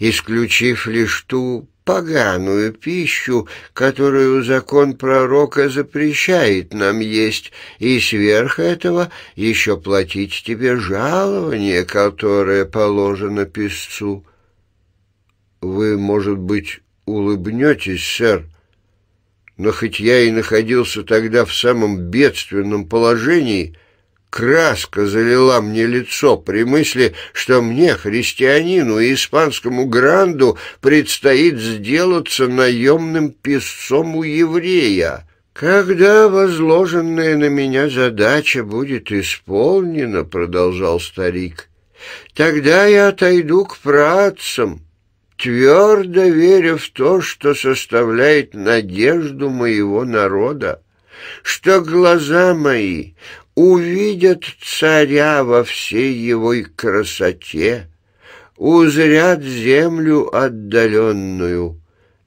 исключив лишь ту поганую пищу, которую закон пророка запрещает нам есть, и сверх этого еще платить тебе жалование, которое положено песцу. Вы, может быть, улыбнетесь, сэр, но хоть я и находился тогда в самом бедственном положении, Краска залила мне лицо при мысли, что мне, христианину и испанскому гранду, предстоит сделаться наемным песцом у еврея. «Когда возложенная на меня задача будет исполнена, — продолжал старик, — тогда я отойду к працам, твердо веря в то, что составляет надежду моего народа, что глаза мои увидят царя во всей его красоте, узрят землю отдаленную.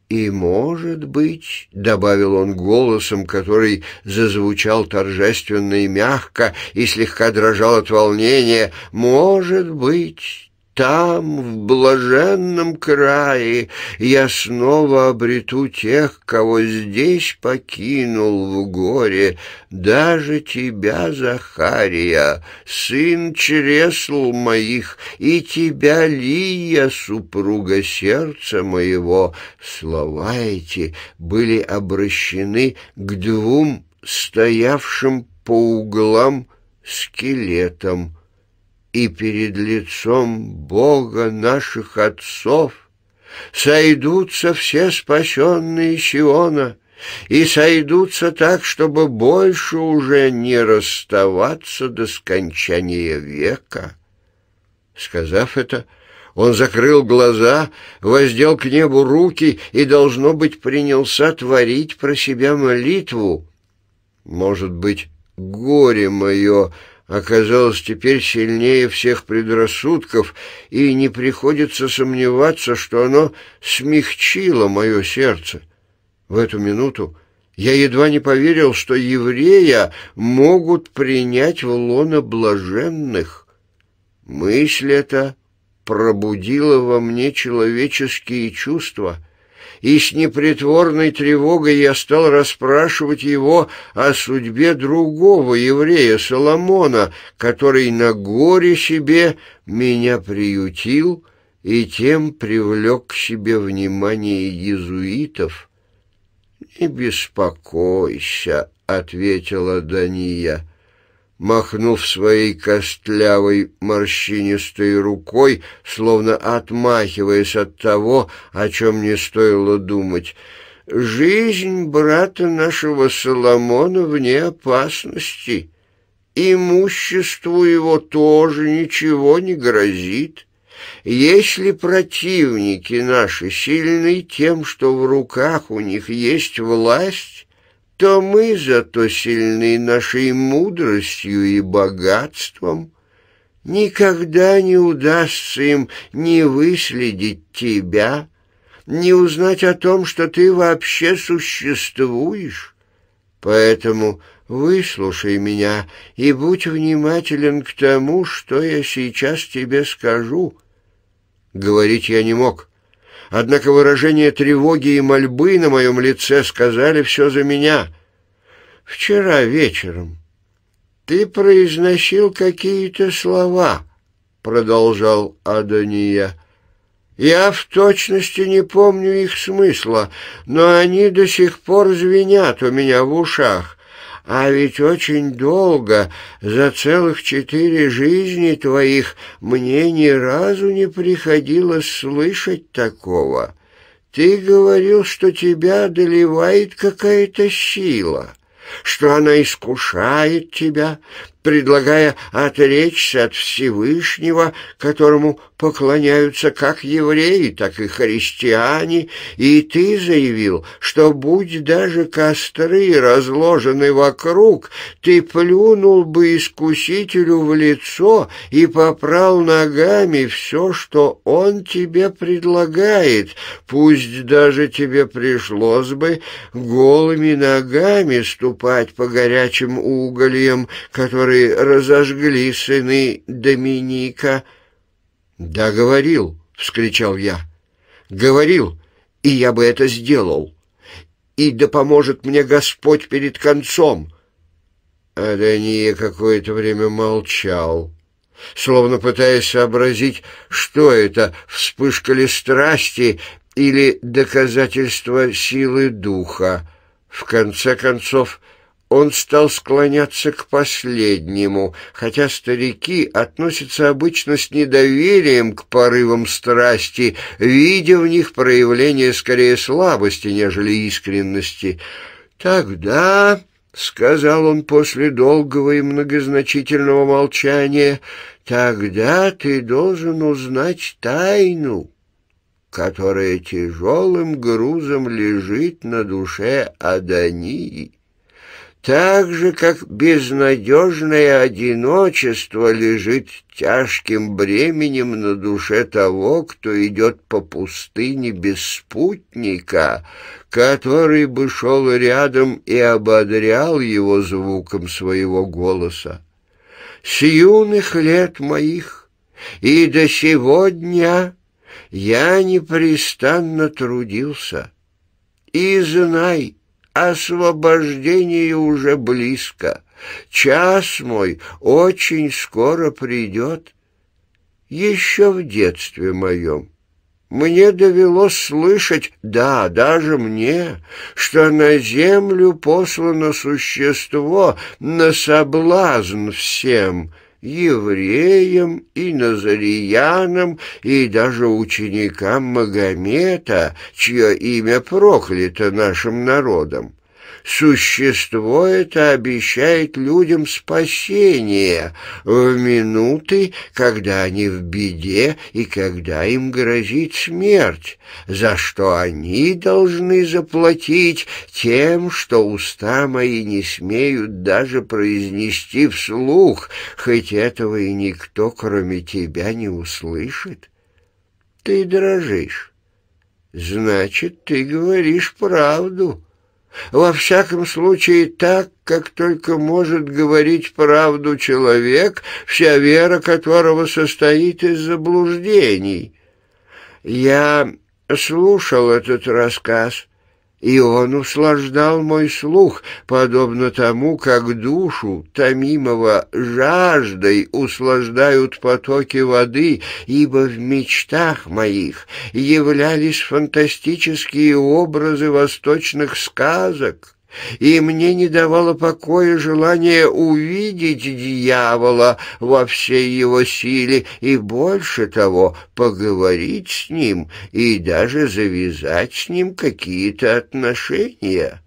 И, может быть, — добавил он голосом, который зазвучал торжественно и мягко и слегка дрожал от волнения, — может быть, там, в блаженном крае, я снова обрету тех, кого здесь покинул в горе, даже тебя, Захария, сын чресл моих, и тебя, Лия, супруга сердца моего. Слова эти были обращены к двум стоявшим по углам скелетам, и перед лицом Бога наших отцов сойдутся все спасенные Сиона, и сойдутся так, чтобы больше уже не расставаться до скончания века». Сказав это, он закрыл глаза, воздел к небу руки и, должно быть, принялся творить про себя молитву. «Может быть, горе мое!» оказалось теперь сильнее всех предрассудков, и не приходится сомневаться, что оно смягчило мое сердце. В эту минуту я едва не поверил, что еврея могут принять в лоно блаженных. Мысль эта пробудила во мне человеческие чувства — и с непритворной тревогой я стал расспрашивать его о судьбе другого еврея, Соломона, который на горе себе меня приютил и тем привлек к себе внимание иезуитов. «Не беспокойся», — ответила Дания, — махнув своей костлявой морщинистой рукой, словно отмахиваясь от того, о чем не стоило думать. «Жизнь брата нашего Соломона вне опасности. Имуществу его тоже ничего не грозит». Если противники наши сильны тем, что в руках у них есть власть, то мы зато сильны нашей мудростью и богатством. Никогда не удастся им не выследить тебя, не узнать о том, что ты вообще существуешь. Поэтому выслушай меня и будь внимателен к тому, что я сейчас тебе скажу. Говорить я не мог. Однако выражение тревоги и мольбы на моем лице сказали все за меня. Вчера вечером ты произносил какие-то слова, продолжал Адония. Я в точности не помню их смысла, но они до сих пор звенят у меня в ушах. А ведь очень долго, за целых четыре жизни твоих, мне ни разу не приходилось слышать такого. Ты говорил, что тебя одолевает какая-то сила» что она искушает тебя, предлагая отречься от Всевышнего, которому поклоняются как евреи, так и христиане, и ты заявил, что будь даже костры разложены вокруг, ты плюнул бы искусителю в лицо и попрал ногами все, что он тебе предлагает, пусть даже тебе пришлось бы голыми ногами ступать по горячим угольям, которые которые разожгли сыны Доминика». «Да, говорил», — вскричал я. «Говорил, и я бы это сделал. И да поможет мне Господь перед концом». Адания какое-то время молчал, словно пытаясь сообразить, что это, вспышка ли страсти или доказательство силы духа. В конце концов, — он стал склоняться к последнему, хотя старики относятся обычно с недоверием к порывам страсти, видя в них проявление скорее слабости, нежели искренности. «Тогда», — сказал он после долгого и многозначительного молчания, «тогда ты должен узнать тайну» которая тяжелым грузом лежит на душе Адании так же, как безнадежное одиночество лежит тяжким бременем на душе того, кто идет по пустыне без спутника, который бы шел рядом и ободрял его звуком своего голоса. С юных лет моих и до сегодня я непрестанно трудился. И знай, освобождение уже близко. Час мой очень скоро придет. Еще в детстве моем мне довелось слышать, да, даже мне, что на землю послано существо на соблазн всем — евреям и назариянам, и даже ученикам Магомета, чье имя проклято нашим народом. Существо это обещает людям спасение в минуты, когда они в беде и когда им грозит смерть, за что они должны заплатить тем, что уста мои не смеют даже произнести вслух, хоть этого и никто, кроме тебя, не услышит. Ты дрожишь. Значит, ты говоришь правду. Во всяком случае, так, как только может говорить правду человек, вся вера которого состоит из заблуждений. Я слушал этот рассказ и он услаждал мой слух, подобно тому, как душу томимого жаждой услаждают потоки воды, ибо в мечтах моих являлись фантастические образы восточных сказок, и мне не давало покоя желание увидеть дьявола во всей его силе и, больше того, поговорить с ним и даже завязать с ним какие-то отношения»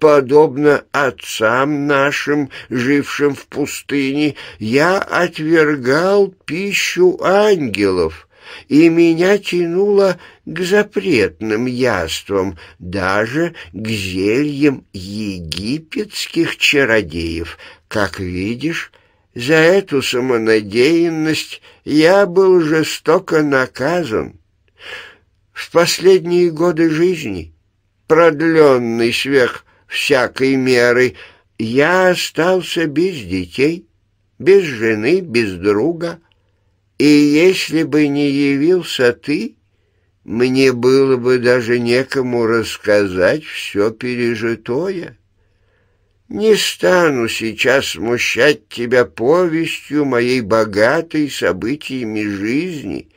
подобно отцам нашим, жившим в пустыне, я отвергал пищу ангелов, и меня тянуло к запретным яствам, даже к зельям египетских чародеев. Как видишь, за эту самонадеянность я был жестоко наказан. В последние годы жизни, продленный сверх всякой меры, я остался без детей, без жены, без друга — и если бы не явился ты, мне было бы даже некому рассказать все пережитое. Не стану сейчас смущать тебя повестью моей богатой событиями жизни.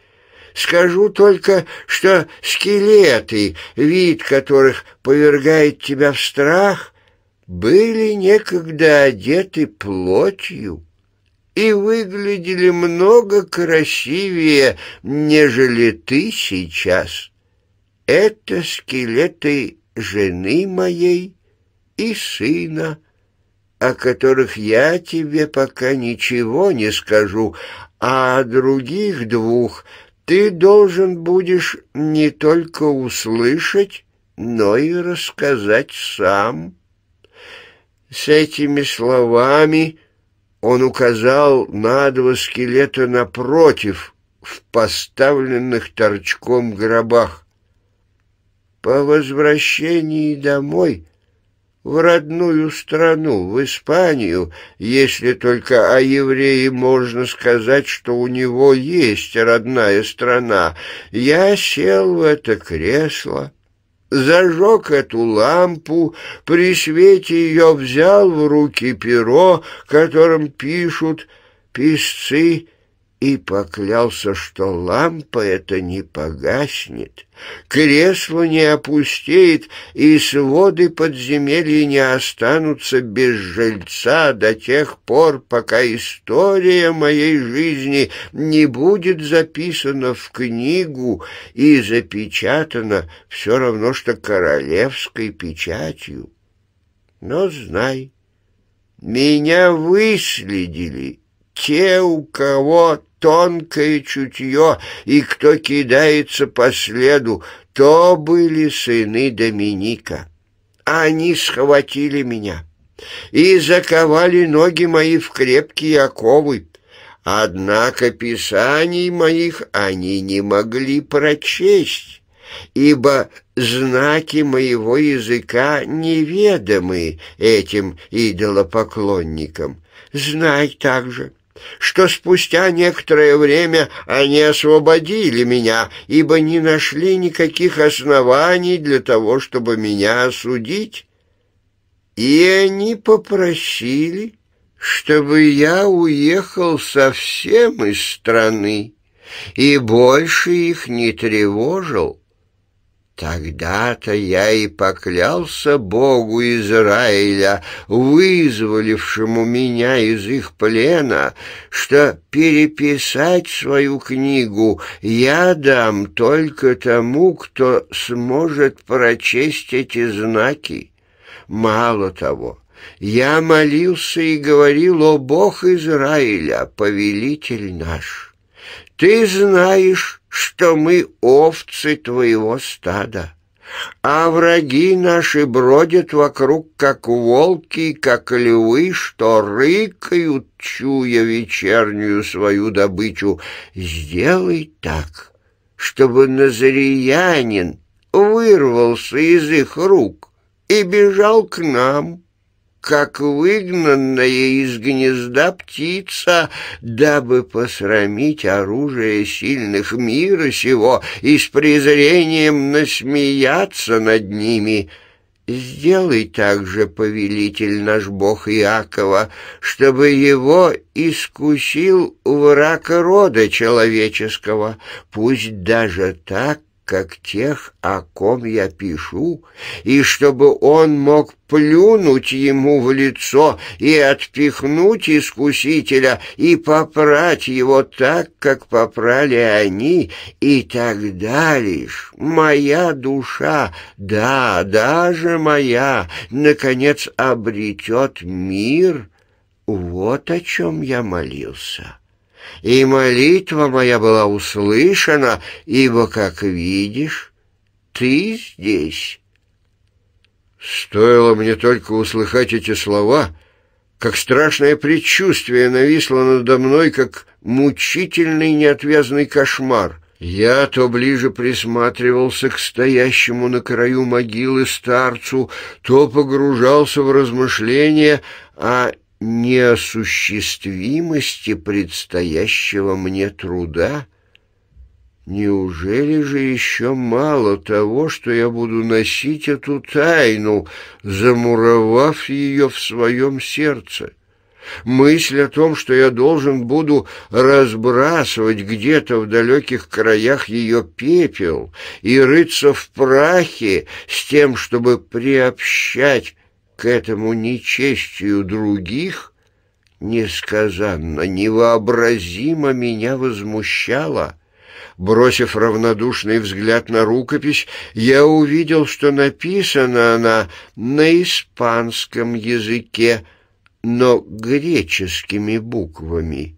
Скажу только, что скелеты, вид которых повергает тебя в страх, были некогда одеты плотью и выглядели много красивее, нежели ты сейчас. Это скелеты жены моей и сына, о которых я тебе пока ничего не скажу, а о других двух ты должен будешь не только услышать, но и рассказать сам. С этими словами он указал на два скелета напротив, в поставленных торчком гробах. По возвращении домой в родную страну, в Испанию, если только о евреи можно сказать, что у него есть родная страна. Я сел в это кресло, зажег эту лампу, при свете ее взял в руки перо, которым пишут писцы и поклялся, что лампа эта не погаснет, кресло не опустеет, и своды подземелья не останутся без жильца до тех пор, пока история моей жизни не будет записана в книгу и запечатана все равно, что королевской печатью. Но знай, меня выследили те, у кого тонкое чутье, и кто кидается по следу, то были сыны Доминика. Они схватили меня и заковали ноги мои в крепкие оковы. Однако писаний моих они не могли прочесть, ибо знаки моего языка неведомы этим идолопоклонникам. Знай также, что спустя некоторое время они освободили меня, ибо не нашли никаких оснований для того, чтобы меня осудить. И они попросили, чтобы я уехал совсем из страны и больше их не тревожил. Тогда-то я и поклялся Богу Израиля, вызволившему меня из их плена, что переписать свою книгу я дам только тому, кто сможет прочесть эти знаки. Мало того, я молился и говорил, о Бог Израиля, повелитель наш, ты знаешь, что мы овцы твоего стада, а враги наши бродят вокруг, как волки, как львы, что рыкают, чуя вечернюю свою добычу. Сделай так, чтобы назарянин вырвался из их рук и бежал к нам» как выгнанная из гнезда птица, дабы посрамить оружие сильных мира сего и с презрением насмеяться над ними». Сделай также, повелитель наш Бог Иакова, чтобы его искусил враг рода человеческого, пусть даже так, как тех, о ком я пишу, и чтобы он мог плюнуть ему в лицо и отпихнуть искусителя и попрать его так, как попрали они, и тогда лишь моя душа, да, даже моя, наконец обретет мир. Вот о чем я молился» и молитва моя была услышана, ибо, как видишь, ты здесь». Стоило мне только услыхать эти слова, как страшное предчувствие нависло надо мной, как мучительный неотвязный кошмар. Я то ближе присматривался к стоящему на краю могилы старцу, то погружался в размышления а неосуществимости предстоящего мне труда? Неужели же еще мало того, что я буду носить эту тайну, замуровав ее в своем сердце? Мысль о том, что я должен буду разбрасывать где-то в далеких краях ее пепел и рыться в прахе с тем, чтобы приобщать к этому нечестию других, несказанно, невообразимо меня возмущало. Бросив равнодушный взгляд на рукопись, я увидел, что написана она на испанском языке, но греческими буквами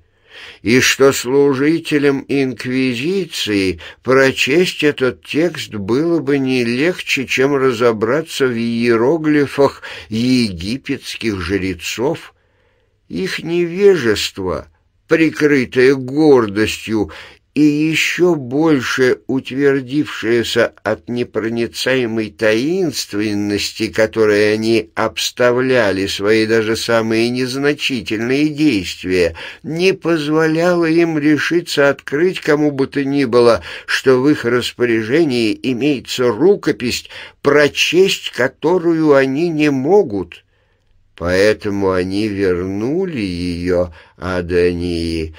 и что служителям инквизиции прочесть этот текст было бы не легче, чем разобраться в иероглифах египетских жрецов. Их невежество, прикрытое гордостью, и еще больше утвердившаяся от непроницаемой таинственности, которой они обставляли свои даже самые незначительные действия, не позволяла им решиться открыть кому бы то ни было, что в их распоряжении имеется рукопись, прочесть которую они не могут. Поэтому они вернули ее Адании,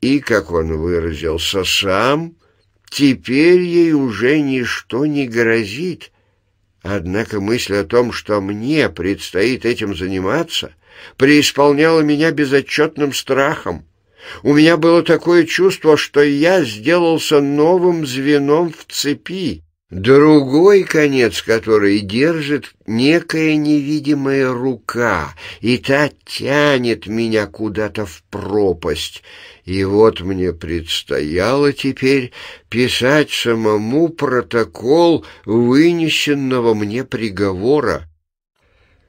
и, как он выразился сам, теперь ей уже ничто не грозит. Однако мысль о том, что мне предстоит этим заниматься, преисполняла меня безотчетным страхом. У меня было такое чувство, что я сделался новым звеном в цепи. Другой конец, который держит некая невидимая рука, и та тянет меня куда-то в пропасть. И вот мне предстояло теперь писать самому протокол вынесенного мне приговора.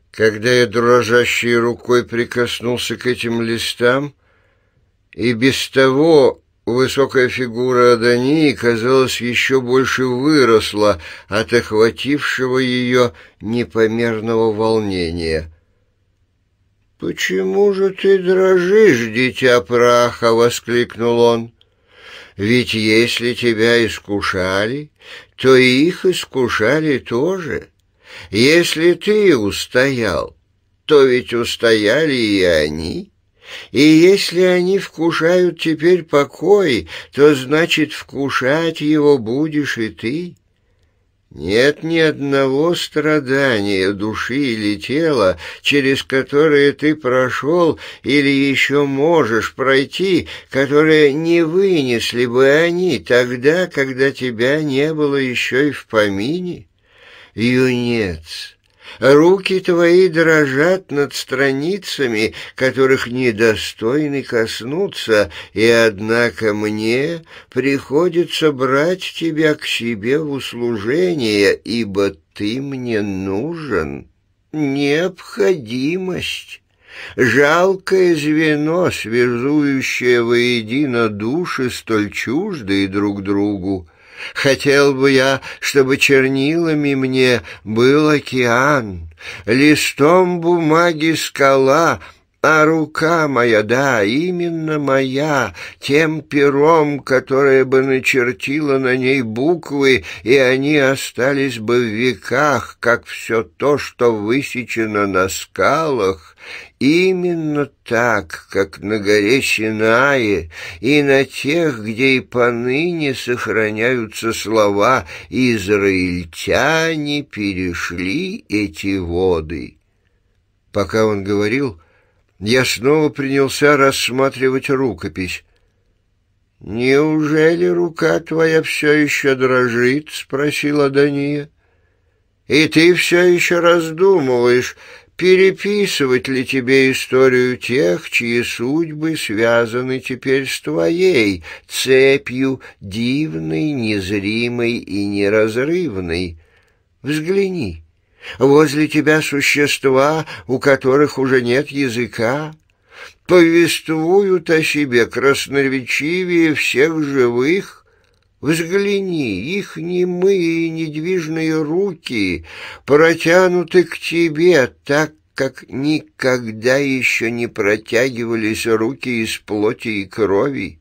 Когда я дрожащей рукой прикоснулся к этим листам, и без того Высокая фигура Адани, казалось, еще больше выросла от охватившего ее непомерного волнения. «Почему же ты дрожишь, дитя праха?» — воскликнул он. «Ведь если тебя искушали, то и их искушали тоже. Если ты устоял, то ведь устояли и они». И если они вкушают теперь покой, то значит вкушать его будешь и ты. Нет ни одного страдания души или тела, через которое ты прошел или еще можешь пройти, которое не вынесли бы они тогда, когда тебя не было еще и в помине. Юнец, Руки твои дрожат над страницами, которых недостойны коснуться, и однако мне приходится брать тебя к себе в услужение, ибо ты мне нужен. Необходимость. Жалкое звено, связующее воедино души, столь чуждые друг другу. Хотел бы я, чтобы чернилами мне был океан, листом бумаги скала — а рука моя, да, именно моя, тем пером, которое бы начертило на ней буквы, и они остались бы в веках, как все то, что высечено на скалах, именно так, как на горе Синае и на тех, где и поныне сохраняются слова «Израильтяне перешли эти воды». Пока он говорил, — я снова принялся рассматривать рукопись. «Неужели рука твоя все еще дрожит?» — спросила Дания. «И ты все еще раздумываешь, переписывать ли тебе историю тех, чьи судьбы связаны теперь с твоей, цепью дивной, незримой и неразрывной. Взгляни, Возле тебя существа, у которых уже нет языка, повествуют о себе красноречивее всех живых. Взгляни, их немые и недвижные руки протянуты к тебе так, как никогда еще не протягивались руки из плоти и крови.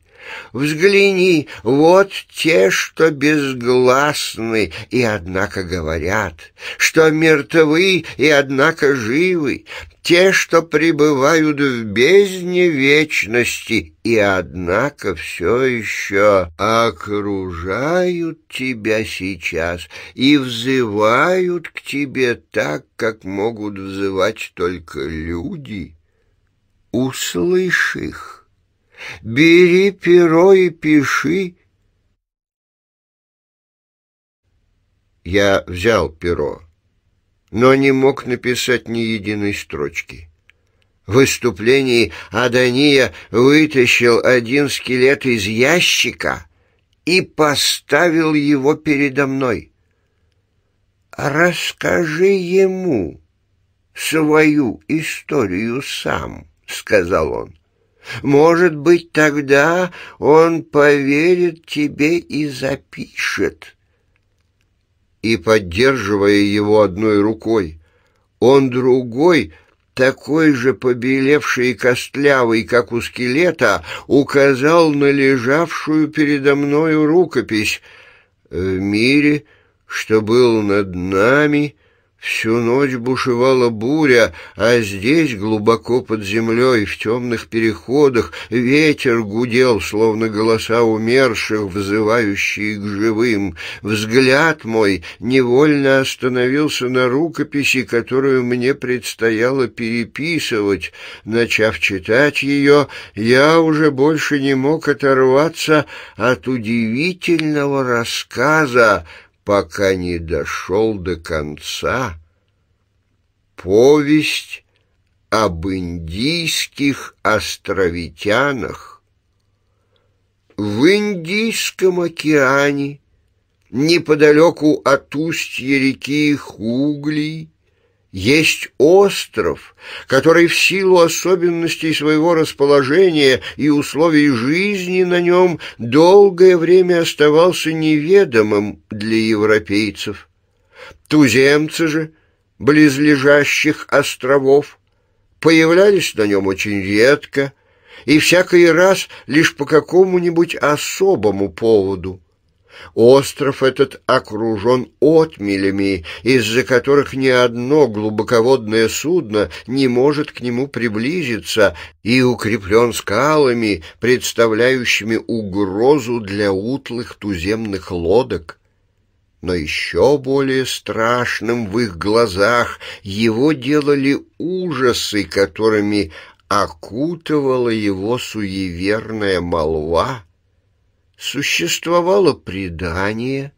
Взгляни, вот те, что безгласны и однако говорят, что мертвы и однако живы, те, что пребывают в бездне вечности и однако все еще окружают тебя сейчас и взывают к тебе так, как могут взывать только люди. Услышь их. Бери перо и пиши. Я взял перо, но не мог написать ни единой строчки. В выступлении Адания вытащил один скелет из ящика и поставил его передо мной. «Расскажи ему свою историю сам», — сказал он. Может быть, тогда он поверит тебе и запишет. И, поддерживая его одной рукой, он другой, такой же побелевший и костлявый, как у скелета, указал на лежавшую передо мною рукопись. В мире, что был над нами, Всю ночь бушевала буря, а здесь, глубоко под землей, в темных переходах, ветер гудел, словно голоса умерших, взывающие к живым. Взгляд мой невольно остановился на рукописи, которую мне предстояло переписывать. Начав читать ее, я уже больше не мог оторваться от удивительного рассказа, пока не дошел до конца повесть об индийских островитянах. В Индийском океане, неподалеку от устья реки Хугли, есть остров, который в силу особенностей своего расположения и условий жизни на нем долгое время оставался неведомым для европейцев. Туземцы же, близлежащих островов, появлялись на нем очень редко и всякий раз лишь по какому-нибудь особому поводу – Остров этот окружен отмелями, из-за которых ни одно глубоководное судно не может к нему приблизиться, и укреплен скалами, представляющими угрозу для утлых туземных лодок. Но еще более страшным в их глазах его делали ужасы, которыми окутывала его суеверная молва существовало предание,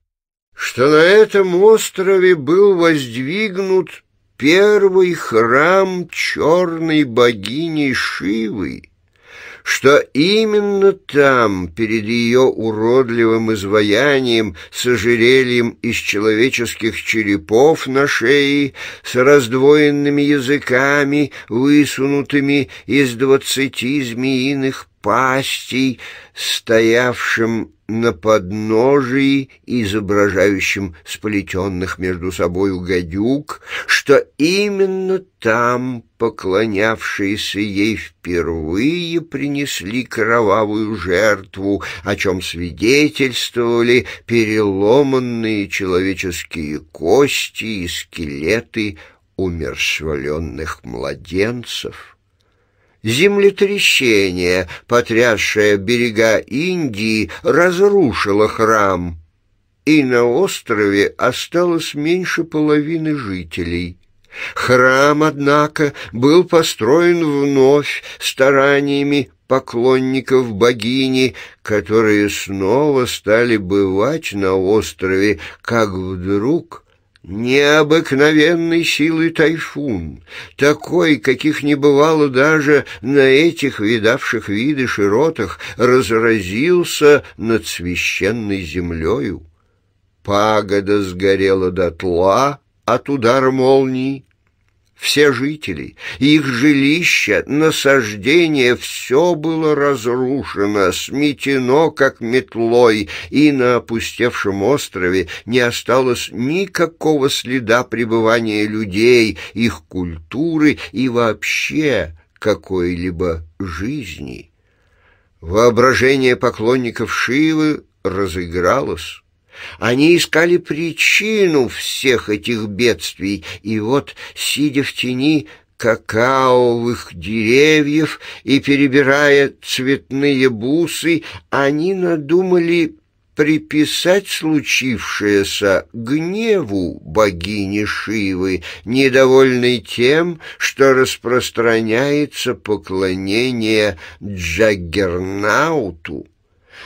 что на этом острове был воздвигнут первый храм черной богини Шивы, что именно там, перед ее уродливым изваянием с ожерельем из человеческих черепов на шее, с раздвоенными языками, высунутыми из двадцати змеиных пастей, стоявшим на подножии, изображающим сплетенных между собою гадюк, что именно там поклонявшиеся ей впервые принесли кровавую жертву, о чем свидетельствовали переломанные человеческие кости и скелеты умершвленных младенцев землетрясение, потрясшее берега Индии, разрушило храм, и на острове осталось меньше половины жителей. Храм, однако, был построен вновь стараниями поклонников богини, которые снова стали бывать на острове, как вдруг необыкновенной силы тайфун, такой, каких не бывало даже на этих видавших виды широтах, разразился над священной землею. Пагода сгорела дотла от удара молнии, все жители, их жилища, насаждение, все было разрушено, сметено, как метлой, и на опустевшем острове не осталось никакого следа пребывания людей, их культуры и вообще какой-либо жизни. Воображение поклонников Шивы разыгралось. Они искали причину всех этих бедствий, и вот, сидя в тени какаовых деревьев и перебирая цветные бусы, они надумали приписать случившееся гневу богини Шивы, недовольной тем, что распространяется поклонение Джаггернауту.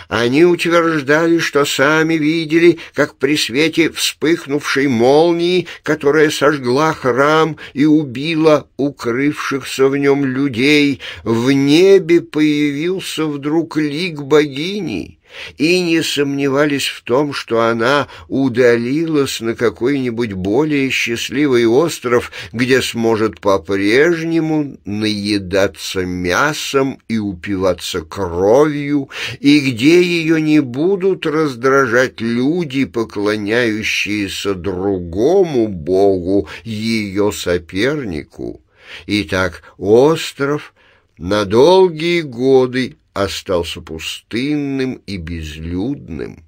Они утверждали, что сами видели, как при свете вспыхнувшей молнии, которая сожгла храм и убила укрывшихся в нем людей, в небе появился вдруг лик богини — и не сомневались в том, что она удалилась на какой-нибудь более счастливый остров, где сможет по-прежнему наедаться мясом и упиваться кровью, и где ее не будут раздражать люди, поклоняющиеся другому богу, ее сопернику. Итак, остров на долгие годы остался пустынным и безлюдным.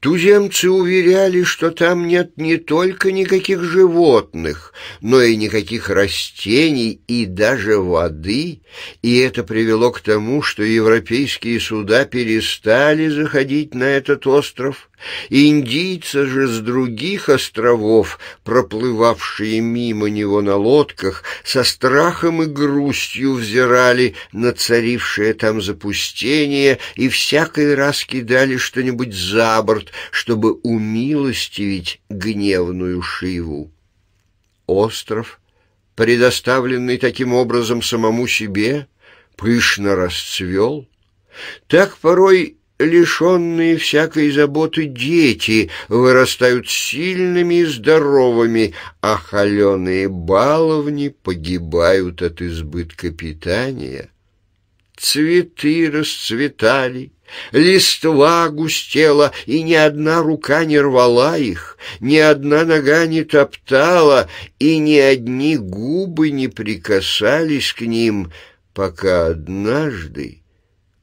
Туземцы уверяли, что там нет не только никаких животных, но и никаких растений и даже воды, и это привело к тому, что европейские суда перестали заходить на этот остров. Индийцы же с других островов, проплывавшие мимо него на лодках, со страхом и грустью взирали на царившее там запустение и всякий раз кидали что-нибудь за борт, чтобы умилостивить гневную Шиву. Остров, предоставленный таким образом самому себе, пышно расцвел. Так порой лишенные всякой заботы дети вырастают сильными и здоровыми, а холеные баловни погибают от избытка питания. Цветы расцветали, листва густела, и ни одна рука не рвала их, ни одна нога не топтала, и ни одни губы не прикасались к ним, пока однажды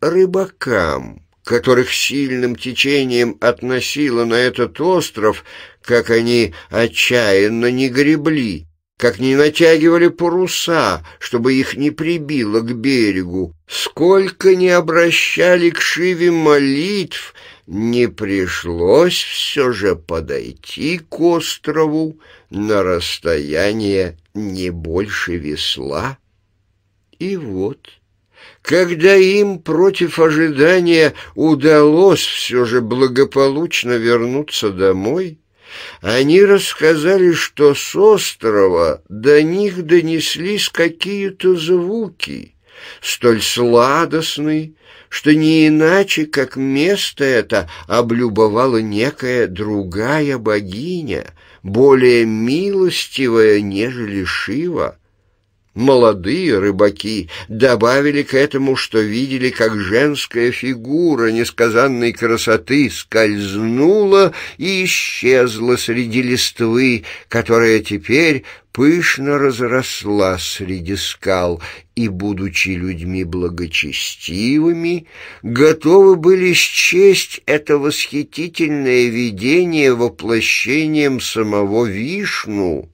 рыбакам которых сильным течением относило на этот остров, как они отчаянно не гребли, как не натягивали паруса, чтобы их не прибило к берегу, сколько не обращали к Шиве молитв, не пришлось все же подойти к острову на расстояние не больше весла. И вот... Когда им против ожидания удалось все же благополучно вернуться домой, они рассказали, что с острова до них донеслись какие-то звуки, столь сладостные, что не иначе, как место это облюбовала некая другая богиня, более милостивая, нежели Шива. Молодые рыбаки добавили к этому, что видели, как женская фигура несказанной красоты скользнула и исчезла среди листвы, которая теперь пышно разросла среди скал, и, будучи людьми благочестивыми, готовы были счесть это восхитительное видение воплощением самого Вишну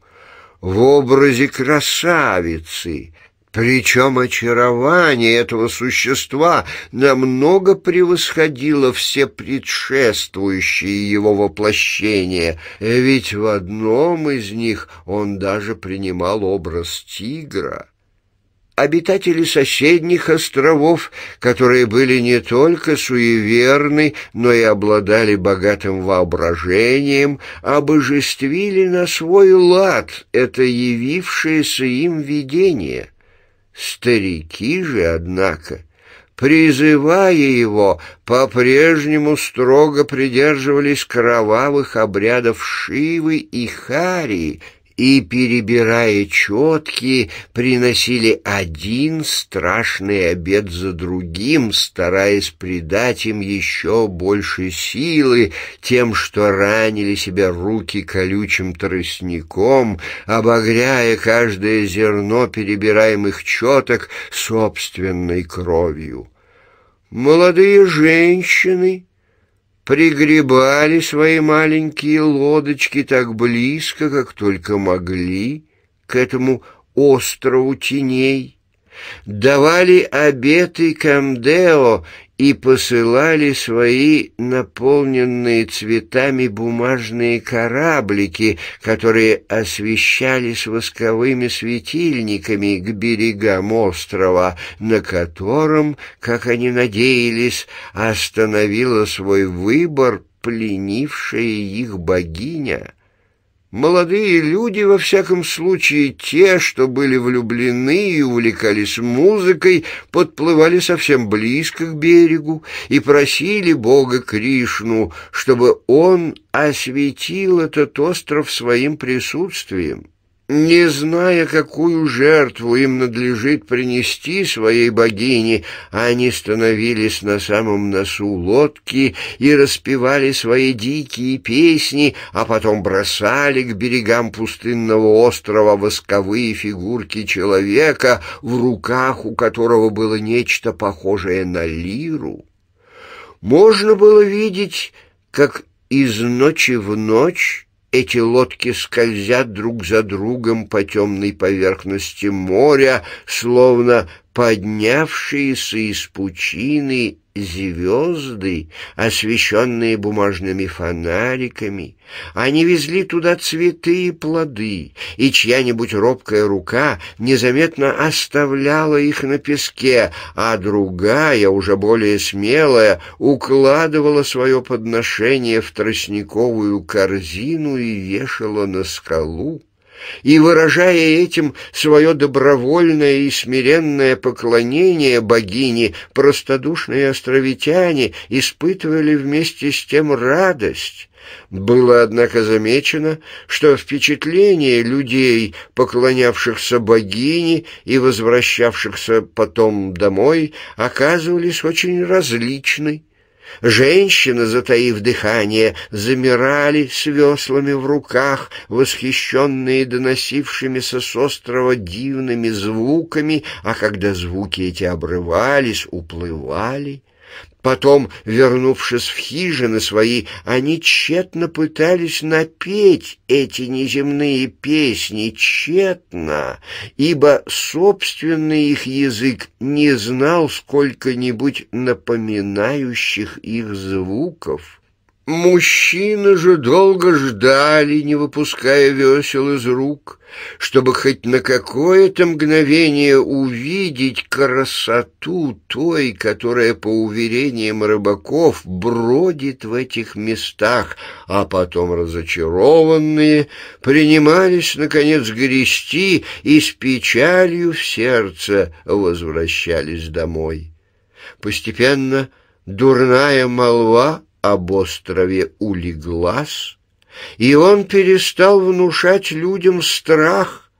в образе красавицы, причем очарование этого существа намного превосходило все предшествующие его воплощения, ведь в одном из них он даже принимал образ тигра обитатели соседних островов, которые были не только суеверны, но и обладали богатым воображением, обожествили на свой лад это явившееся им видение. Старики же, однако, призывая его, по-прежнему строго придерживались кровавых обрядов Шивы и Харии, и, перебирая четки, приносили один страшный обед за другим, стараясь придать им еще больше силы тем, что ранили себя руки колючим тростником, обогряя каждое зерно перебираемых четок собственной кровью. Молодые женщины пригребали свои маленькие лодочки так близко, как только могли, к этому острову теней, давали обеты Камдео и посылали свои наполненные цветами бумажные кораблики, которые освещались восковыми светильниками к берегам острова, на котором, как они надеялись, остановила свой выбор пленившая их богиня. Молодые люди, во всяком случае, те, что были влюблены и увлекались музыкой, подплывали совсем близко к берегу и просили бога Кришну, чтобы он осветил этот остров своим присутствием. Не зная, какую жертву им надлежит принести своей богине, они становились на самом носу лодки и распевали свои дикие песни, а потом бросали к берегам пустынного острова восковые фигурки человека, в руках у которого было нечто похожее на лиру. Можно было видеть, как из ночи в ночь эти лодки скользят друг за другом по темной поверхности моря, словно поднявшиеся из пучины звезды, освещенные бумажными фонариками. Они везли туда цветы и плоды, и чья-нибудь робкая рука незаметно оставляла их на песке, а другая, уже более смелая, укладывала свое подношение в тростниковую корзину и вешала на скалу и выражая этим свое добровольное и смиренное поклонение богине, простодушные островитяне испытывали вместе с тем радость. Было, однако, замечено, что впечатление людей, поклонявшихся богине и возвращавшихся потом домой, оказывались очень различны. Женщины, затаив дыхание, замирали с веслами в руках, восхищенные доносившимися с острова дивными звуками, а когда звуки эти обрывались, уплывали — Потом, вернувшись в хижины свои, они тщетно пытались напеть эти неземные песни, тщетно, ибо собственный их язык не знал сколько-нибудь напоминающих их звуков. Мужчины же долго ждали, не выпуская весел из рук, чтобы хоть на какое-то мгновение увидеть красоту той, которая, по уверениям рыбаков, бродит в этих местах, а потом разочарованные принимались, наконец, грести и с печалью в сердце возвращались домой. Постепенно дурная молва — об острове улеглась, и он перестал внушать людям страх,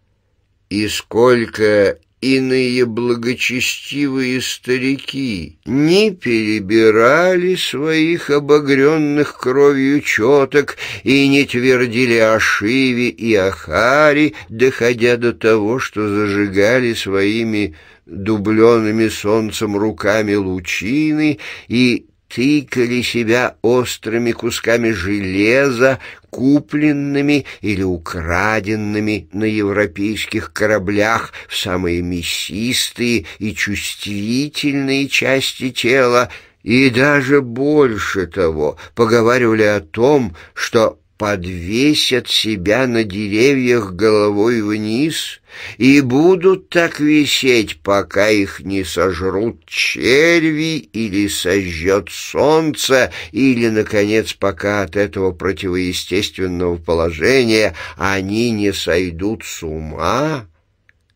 и сколько иные благочестивые старики не перебирали своих обогренных кровью четок и не твердили о Шиве и о Харе, доходя до того, что зажигали своими дубленными солнцем руками лучины и тыкали себя острыми кусками железа, купленными или украденными на европейских кораблях в самые мясистые и чувствительные части тела, и даже больше того, поговаривали о том, что подвесят себя на деревьях головой вниз и будут так висеть, пока их не сожрут черви или сожжет солнце, или, наконец, пока от этого противоестественного положения они не сойдут с ума,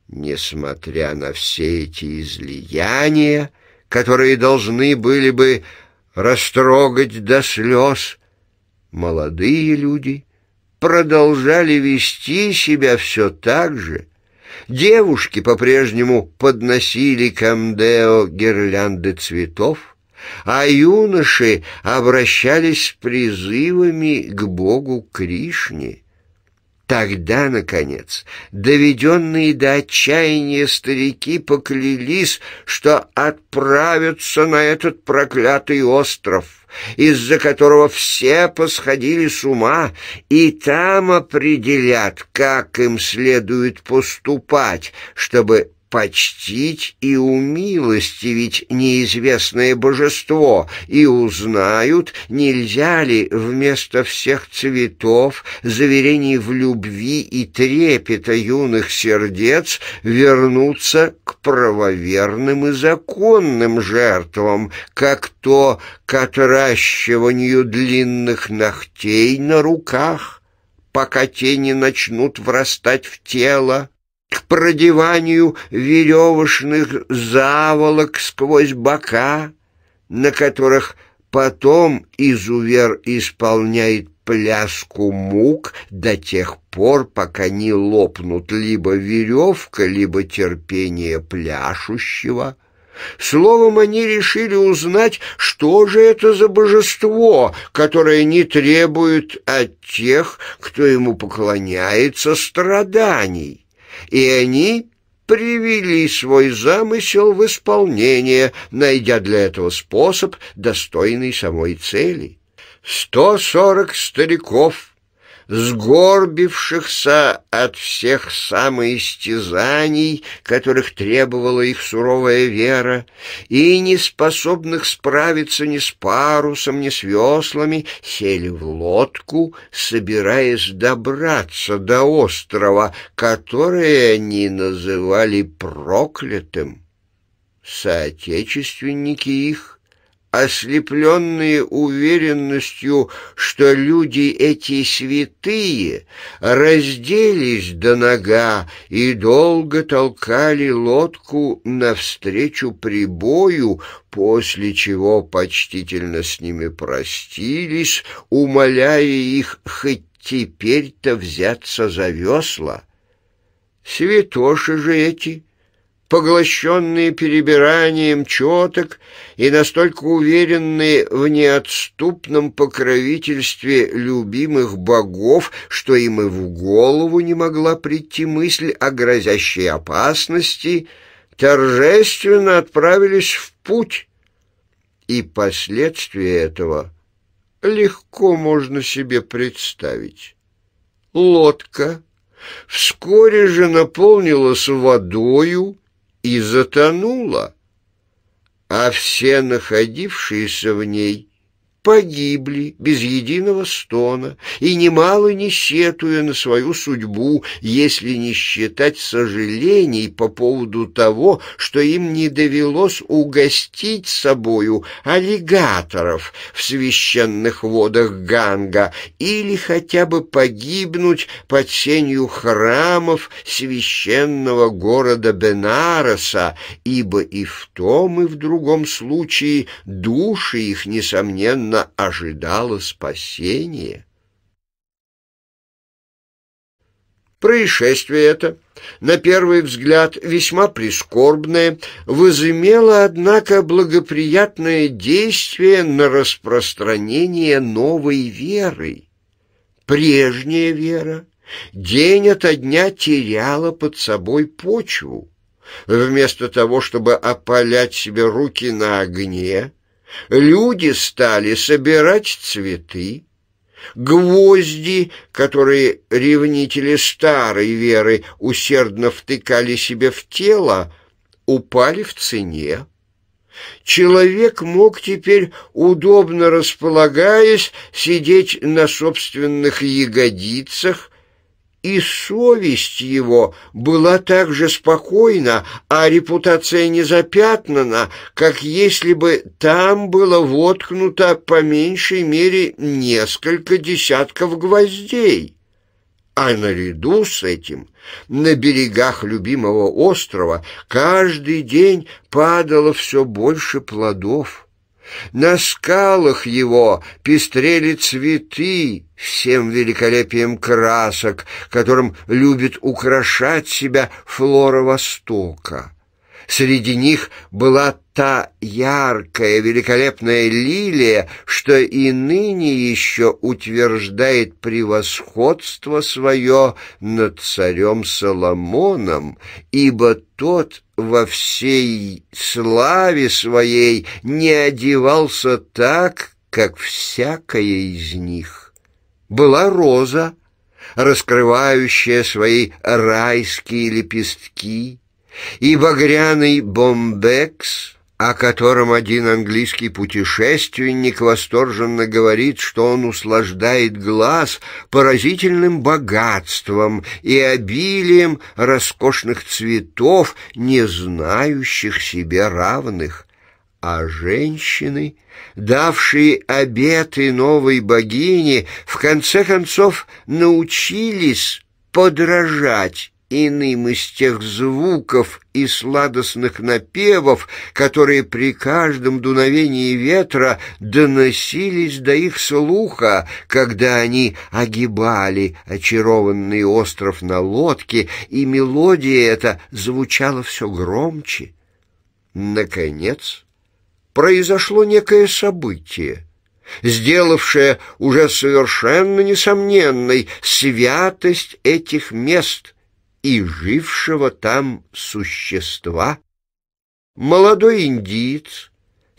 несмотря на все эти излияния, которые должны были бы растрогать до слез, молодые люди продолжали вести себя все так же. Девушки по-прежнему подносили Камдео гирлянды цветов, а юноши обращались с призывами к богу Кришне. Тогда, наконец, доведенные до отчаяния старики поклялись, что отправятся на этот проклятый остров — из-за которого все посходили с ума, и там определят, как им следует поступать, чтобы почтить и умилостивить неизвестное божество, и узнают, нельзя ли вместо всех цветов, заверений в любви и трепета юных сердец вернуться к правоверным и законным жертвам, как то к отращиванию длинных ногтей на руках, пока те не начнут врастать в тело, к продеванию веревочных заволок сквозь бока, на которых потом изувер исполняет пляску мук до тех пор, пока не лопнут либо веревка, либо терпение пляшущего. Словом, они решили узнать, что же это за божество, которое не требует от тех, кто ему поклоняется, страданий и они привели свой замысел в исполнение, найдя для этого способ, достойный самой цели. Сто сорок стариков — сгорбившихся от всех самоистязаний, которых требовала их суровая вера, и не способных справиться ни с парусом, ни с веслами, сели в лодку, собираясь добраться до острова, который они называли проклятым. Соотечественники их ослепленные уверенностью, что люди эти святые, разделись до нога и долго толкали лодку навстречу прибою, после чего почтительно с ними простились, умоляя их хоть теперь-то взяться за весла. Святоши же эти — поглощенные перебиранием четок и настолько уверенные в неотступном покровительстве любимых богов, что им и в голову не могла прийти мысль о грозящей опасности, торжественно отправились в путь. И последствия этого легко можно себе представить. Лодка вскоре же наполнилась водою, и затонула, а все находившиеся в ней погибли без единого стона и немало не сетуя на свою судьбу, если не считать сожалений по поводу того, что им не довелось угостить собою аллигаторов в священных водах Ганга или хотя бы погибнуть под сенью храмов священного города Бенароса, ибо и в том и в другом случае души их, несомненно, словно ожидала спасения. Происшествие это, на первый взгляд весьма прискорбное, возымело, однако, благоприятное действие на распространение новой веры. Прежняя вера день ото дня теряла под собой почву. Вместо того, чтобы опалять себе руки на огне, люди стали собирать цветы, гвозди, которые ревнители старой веры усердно втыкали себе в тело, упали в цене. Человек мог теперь, удобно располагаясь, сидеть на собственных ягодицах, и совесть его была так же спокойна, а репутация не запятнана, как если бы там было воткнуто по меньшей мере несколько десятков гвоздей. А наряду с этим на берегах любимого острова каждый день падало все больше плодов. На скалах его пестрели цветы всем великолепием красок, которым любит украшать себя флора Востока. Среди них была та яркая, великолепная лилия, что и ныне еще утверждает превосходство свое над царем Соломоном, ибо тот во всей славе своей не одевался так, как всякая из них. Была роза, раскрывающая свои райские лепестки, и багряный бомбекс — о котором один английский путешественник восторженно говорит, что он услаждает глаз поразительным богатством и обилием роскошных цветов, не знающих себе равных. А женщины, давшие обеты новой богине, в конце концов научились подражать иным из тех звуков и сладостных напевов, которые при каждом дуновении ветра доносились до их слуха, когда они огибали очарованный остров на лодке, и мелодия эта звучала все громче. Наконец, произошло некое событие, сделавшее уже совершенно несомненной святость этих мест — и жившего там существа. Молодой индиец,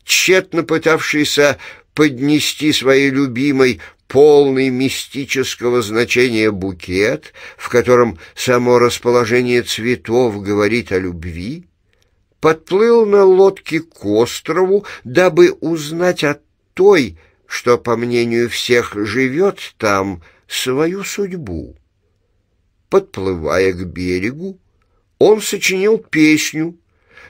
тщетно пытавшийся поднести своей любимой полный мистического значения букет, в котором само расположение цветов говорит о любви, подплыл на лодке к острову, дабы узнать от той, что, по мнению всех, живет там, свою судьбу подплывая к берегу, он сочинил песню,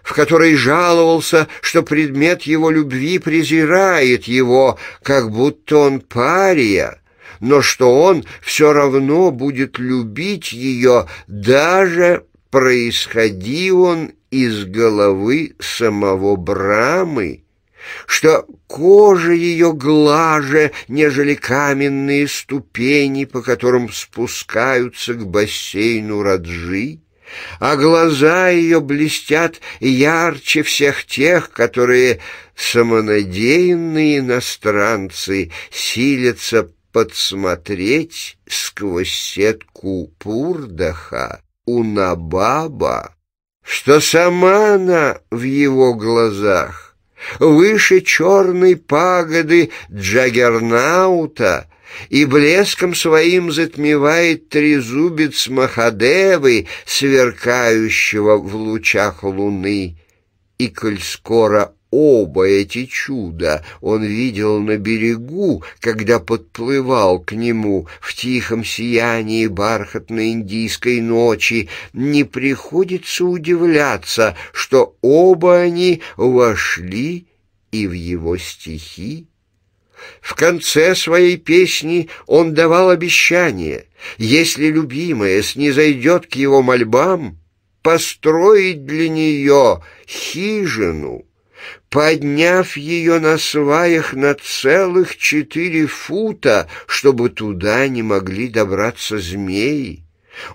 в которой жаловался, что предмет его любви презирает его, как будто он пария, но что он все равно будет любить ее, даже происходи он из головы самого Брамы что кожа ее глаже, нежели каменные ступени, по которым спускаются к бассейну Раджи, а глаза ее блестят ярче всех тех, которые самонадеянные иностранцы силятся подсмотреть сквозь сетку Пурдаха у Набаба, что сама она в его глазах выше черной пагоды Джагернаута, и блеском своим затмевает трезубец Махадевы, сверкающего в лучах луны. И коль скоро Оба эти чуда он видел на берегу, когда подплывал к нему в тихом сиянии бархатной индийской ночи. Не приходится удивляться, что оба они вошли и в его стихи. В конце своей песни он давал обещание, если любимая снизойдет к его мольбам, построить для нее хижину подняв ее на сваях на целых четыре фута, чтобы туда не могли добраться змеи.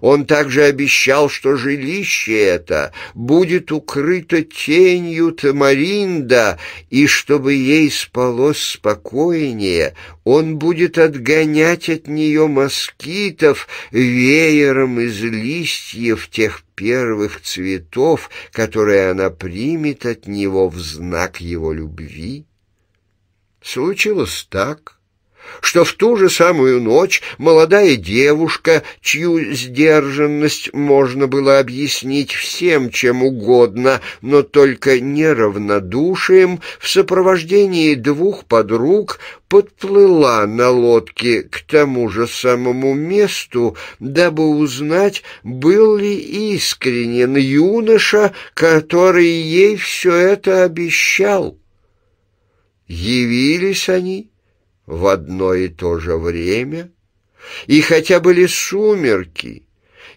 Он также обещал, что жилище это будет укрыто тенью Тамаринда, и чтобы ей спалось спокойнее, он будет отгонять от нее москитов веером из листьев тех первых цветов, которые она примет от него в знак его любви. Случилось так, что в ту же самую ночь молодая девушка, чью сдержанность можно было объяснить всем чем угодно, но только неравнодушием, в сопровождении двух подруг подплыла на лодке к тому же самому месту, дабы узнать, был ли искренен юноша, который ей все это обещал. Явились они в одно и то же время, и хотя были сумерки,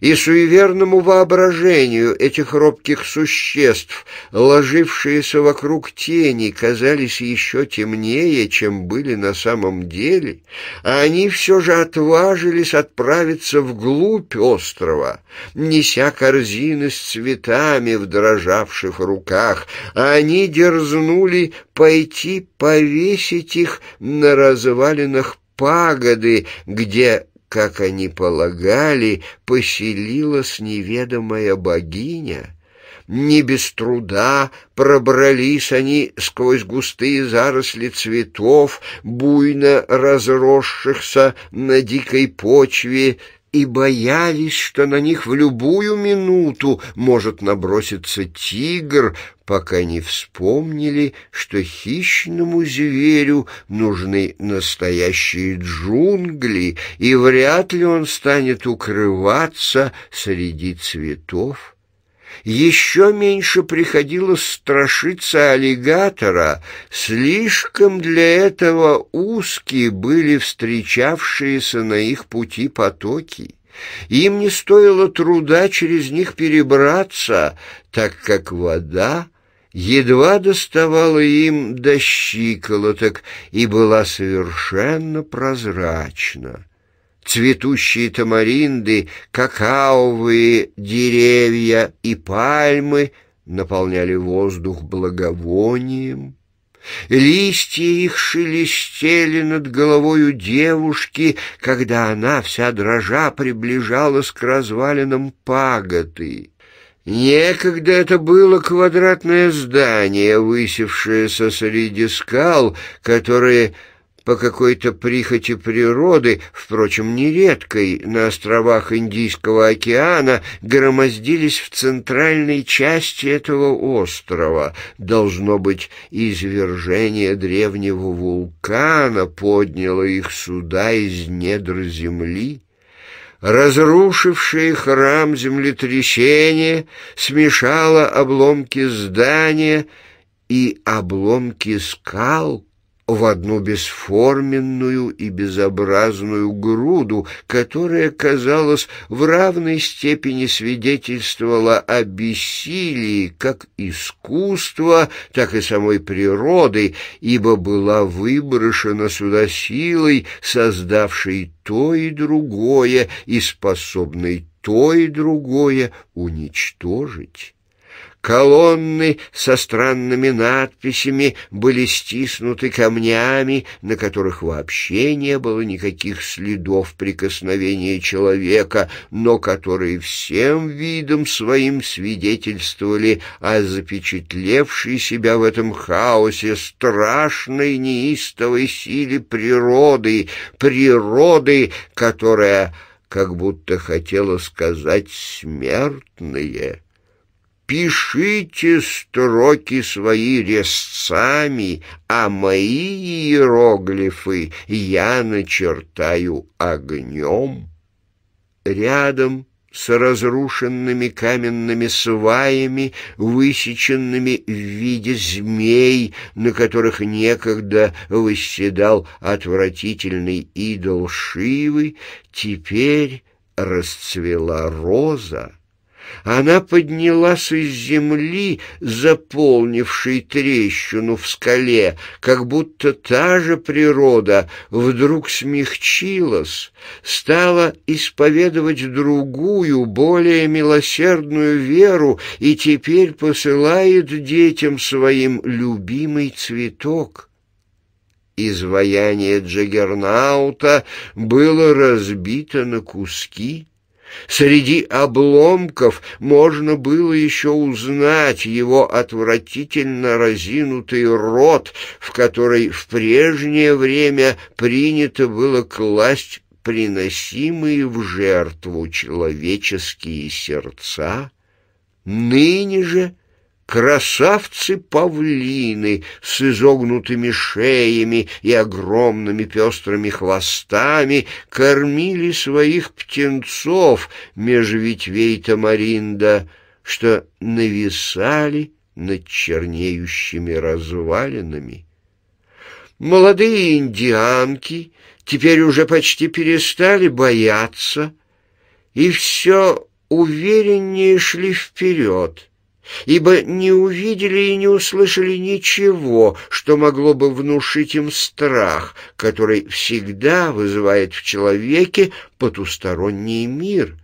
и суеверному воображению этих робких существ, ложившиеся вокруг тени, казались еще темнее, чем были на самом деле, а они все же отважились отправиться вглубь острова, неся корзины с цветами в дрожавших руках, а они дерзнули пойти повесить их на развалинах пагоды, где как они полагали, поселилась неведомая богиня. Не без труда пробрались они сквозь густые заросли цветов, буйно разросшихся на дикой почве, и боялись, что на них в любую минуту может наброситься тигр, пока не вспомнили, что хищному зверю нужны настоящие джунгли, и вряд ли он станет укрываться среди цветов еще меньше приходилось страшиться аллигатора, слишком для этого узкие были встречавшиеся на их пути потоки. Им не стоило труда через них перебраться, так как вода едва доставала им до щиколоток и была совершенно прозрачна цветущие тамаринды, какаовые деревья и пальмы наполняли воздух благовонием. Листья их шелестели над головою девушки, когда она вся дрожа приближалась к развалинам паготы. Некогда это было квадратное здание, высевшееся среди скал, которые по какой-то прихоти природы, впрочем, нередкой, на островах Индийского океана громоздились в центральной части этого острова. Должно быть, извержение древнего вулкана подняло их сюда из недр земли. Разрушившее храм землетрясение смешало обломки здания и обломки скал, в одну бесформенную и безобразную груду, которая, казалось, в равной степени свидетельствовала о бессилии как искусства, так и самой природы, ибо была выброшена сюда силой, создавшей то и другое и способной то и другое уничтожить. Колонны со странными надписями были стиснуты камнями, на которых вообще не было никаких следов прикосновения человека, но которые всем видом своим свидетельствовали о запечатлевшей себя в этом хаосе страшной неистовой силе природы, природы, которая как будто хотела сказать «смертные» Пишите строки свои резцами, а мои иероглифы я начертаю огнем. Рядом с разрушенными каменными сваями, высеченными в виде змей, на которых некогда восседал отвратительный идол Шивы, теперь расцвела роза она поднялась из земли, заполнившей трещину в скале, как будто та же природа вдруг смягчилась, стала исповедовать другую, более милосердную веру и теперь посылает детям своим любимый цветок. Изваяние Джагернаута было разбито на куски — Среди обломков можно было еще узнать его отвратительно разинутый рот, в который в прежнее время принято было класть приносимые в жертву человеческие сердца. Ныне же красавцы-павлины с изогнутыми шеями и огромными пестрыми хвостами кормили своих птенцов меж ветвей тамаринда, что нависали над чернеющими развалинами. Молодые индианки теперь уже почти перестали бояться и все увереннее шли вперед — ибо не увидели и не услышали ничего, что могло бы внушить им страх, который всегда вызывает в человеке потусторонний мир.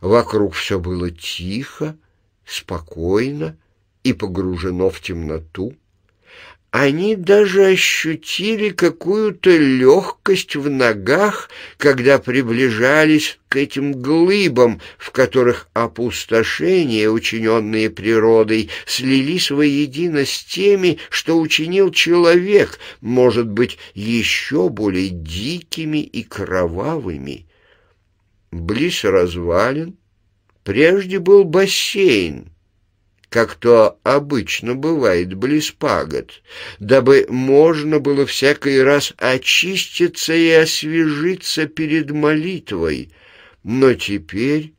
Вокруг все было тихо, спокойно и погружено в темноту. Они даже ощутили какую-то легкость в ногах, когда приближались к этим глыбам, в которых опустошения, учиненные природой, слились воедино с теми, что учинил человек, может быть, еще более дикими и кровавыми. Близ развалин прежде был бассейн, как то обычно бывает близ пагод, дабы можно было всякий раз очиститься и освежиться перед молитвой. Но теперь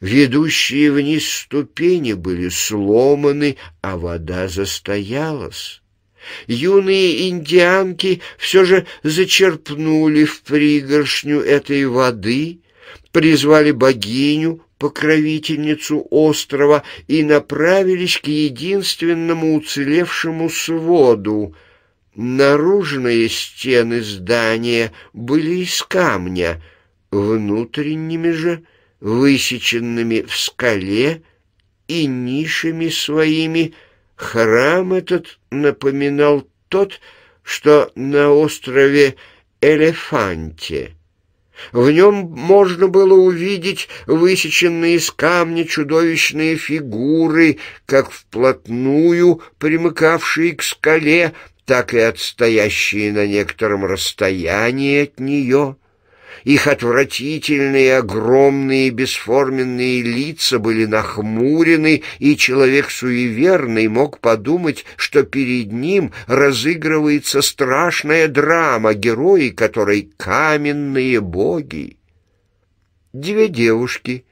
ведущие вниз ступени были сломаны, а вода застоялась. Юные индианки все же зачерпнули в пригоршню этой воды, призвали богиню, покровительницу острова, и направились к единственному уцелевшему своду. Наружные стены здания были из камня, внутренними же, высеченными в скале и нишами своими, храм этот напоминал тот, что на острове Элефанте. В нем можно было увидеть высеченные из камня чудовищные фигуры, как вплотную примыкавшие к скале, так и отстоящие на некотором расстоянии от нее. Их отвратительные, огромные, бесформенные лица были нахмурены, и человек суеверный мог подумать, что перед ним разыгрывается страшная драма, герои которой каменные боги. Две девушки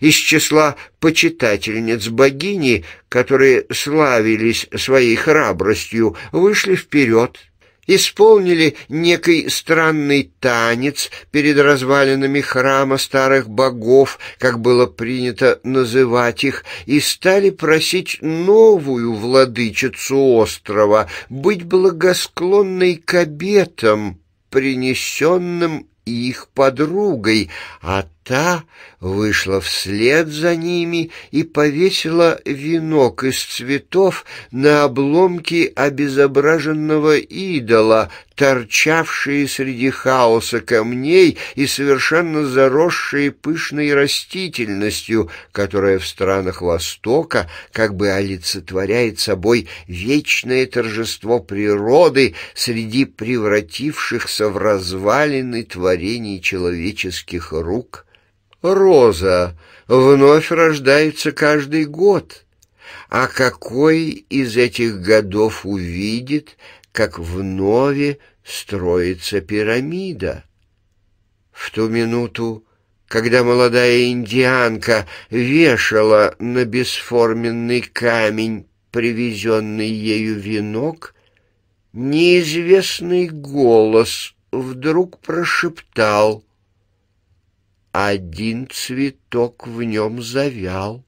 из числа почитательниц богини, которые славились своей храбростью, вышли вперед — исполнили некий странный танец перед развалинами храма старых богов, как было принято называть их, и стали просить новую владычицу острова быть благосклонной к обетам, принесенным их подругой, а та вышла вслед за ними и повесила венок из цветов на обломки обезображенного идола, торчавшие среди хаоса камней и совершенно заросшие пышной растительностью, которая в странах Востока как бы олицетворяет собой вечное торжество природы среди превратившихся в развалины творений человеческих рук – роза вновь рождается каждый год. А какой из этих годов увидит, как вновь строится пирамида? В ту минуту, когда молодая индианка вешала на бесформенный камень привезенный ею венок, неизвестный голос вдруг прошептал — один цветок в нем завял.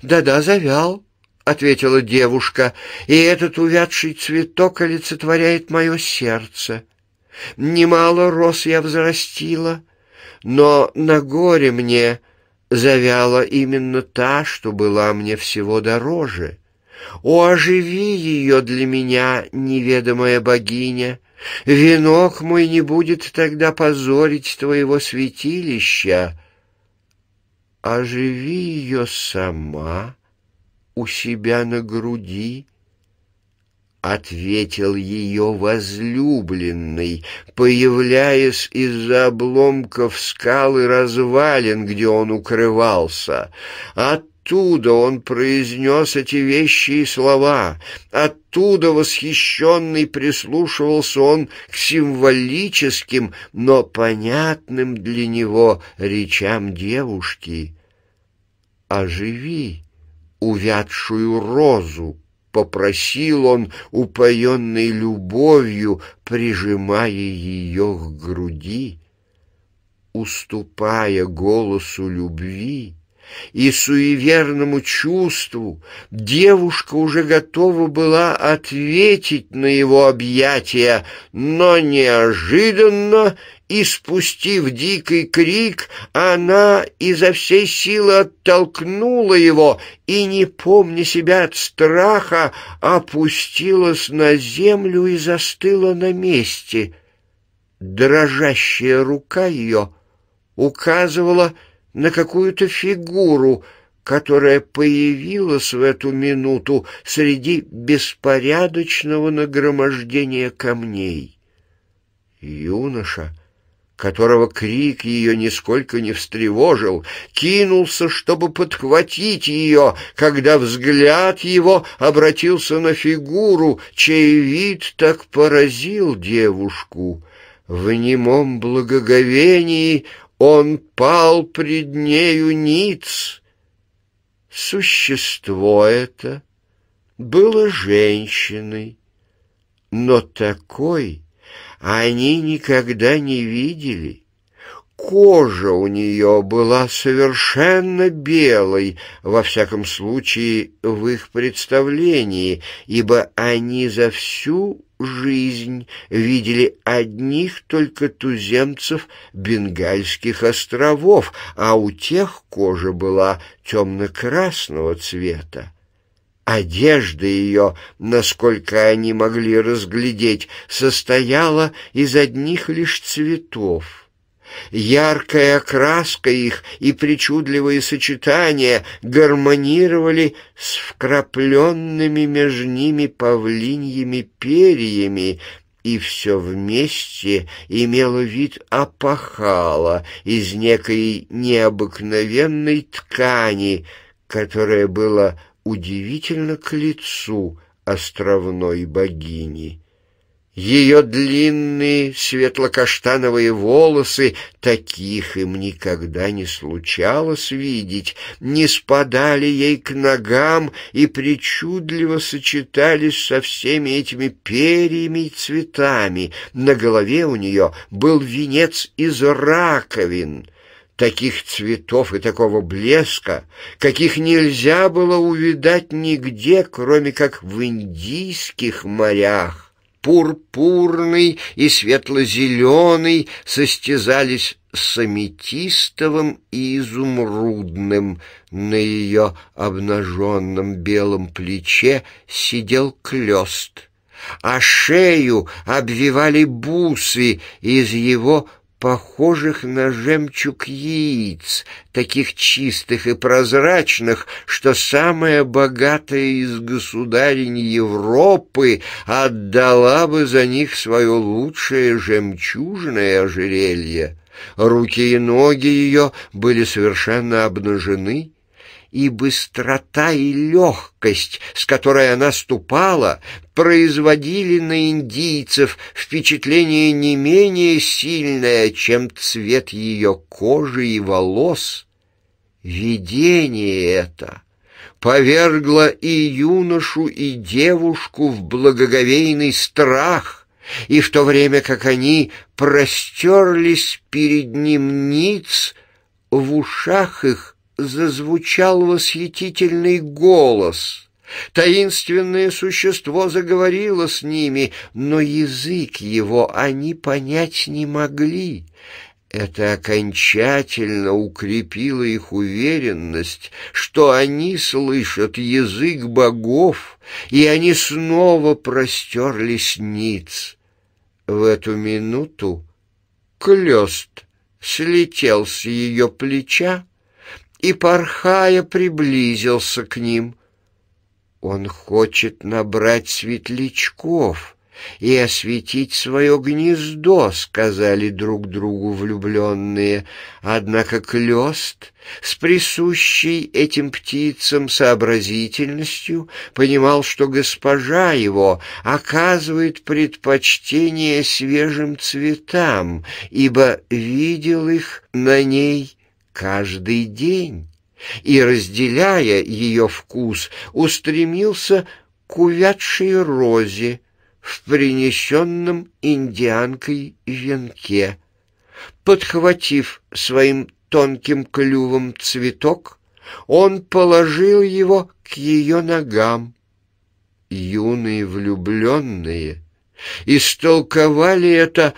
«Да-да, завял», — ответила девушка, — «и этот увядший цветок олицетворяет мое сердце. Немало роз я взрастила, но на горе мне...» завяла именно та, что была мне всего дороже. О, оживи ее для меня, неведомая богиня!» Венок мой не будет тогда позорить твоего святилища. Оживи ее сама у себя на груди, — ответил ее возлюбленный, появляясь из-за обломков скалы и развалин, где он укрывался. От а Оттуда он произнес эти вещи и слова. Оттуда восхищенный прислушивался он к символическим, но понятным для него речам девушки. «Оживи увядшую розу», — попросил он, упоенный любовью, прижимая ее к груди. Уступая голосу любви, — и суеверному чувству девушка уже готова была ответить на его объятия, но неожиданно, испустив дикий крик, она изо всей силы оттолкнула его и, не помня себя от страха, опустилась на землю и застыла на месте. Дрожащая рука ее указывала — на какую-то фигуру, которая появилась в эту минуту среди беспорядочного нагромождения камней. Юноша, которого крик ее нисколько не встревожил, кинулся, чтобы подхватить ее, когда взгляд его обратился на фигуру, чей вид так поразил девушку. В немом благоговении он пал пред нею ниц. Существо это было женщиной, но такой они никогда не видели. Кожа у нее была совершенно белой, во всяком случае в их представлении, ибо они за всю жизнь видели одних только туземцев Бенгальских островов, а у тех кожа была темно-красного цвета. Одежда ее, насколько они могли разглядеть, состояла из одних лишь цветов. Яркая окраска их и причудливые сочетания гармонировали с вкрапленными между ними павлиньими перьями, и все вместе имело вид опахала из некой необыкновенной ткани, которая была удивительно к лицу островной богини. Ее длинные светло-каштановые волосы, таких им никогда не случалось видеть, не спадали ей к ногам и причудливо сочетались со всеми этими перьями и цветами. На голове у нее был венец из раковин — таких цветов и такого блеска, каких нельзя было увидать нигде, кроме как в индийских морях пурпурный и светло-зеленый состязались с аметистовым и изумрудным. На ее обнаженном белом плече сидел клёст, а шею обвивали бусы из его похожих на жемчуг яиц, таких чистых и прозрачных, что самая богатая из государень Европы отдала бы за них свое лучшее жемчужное ожерелье. Руки и ноги ее были совершенно обнажены, и быстрота и легкость, с которой она ступала, производили на индийцев впечатление не менее сильное, чем цвет ее кожи и волос. Видение это повергло и юношу, и девушку в благоговейный страх, и в то время как они простерлись перед ним ниц, в ушах их зазвучал восхитительный голос. Таинственное существо заговорило с ними, но язык его они понять не могли. Это окончательно укрепило их уверенность, что они слышат язык богов, и они снова простерлись ниц. В эту минуту клёст слетел с ее плеча, и, порхая, приблизился к ним. Он хочет набрать светлячков и осветить свое гнездо, сказали друг другу влюбленные. Однако Клёст с присущей этим птицам сообразительностью понимал, что госпожа его оказывает предпочтение свежим цветам, ибо видел их на ней каждый день и, разделяя ее вкус, устремился к увядшей розе в принесенном индианкой венке. Подхватив своим тонким клювом цветок, он положил его к ее ногам. Юные влюбленные истолковали это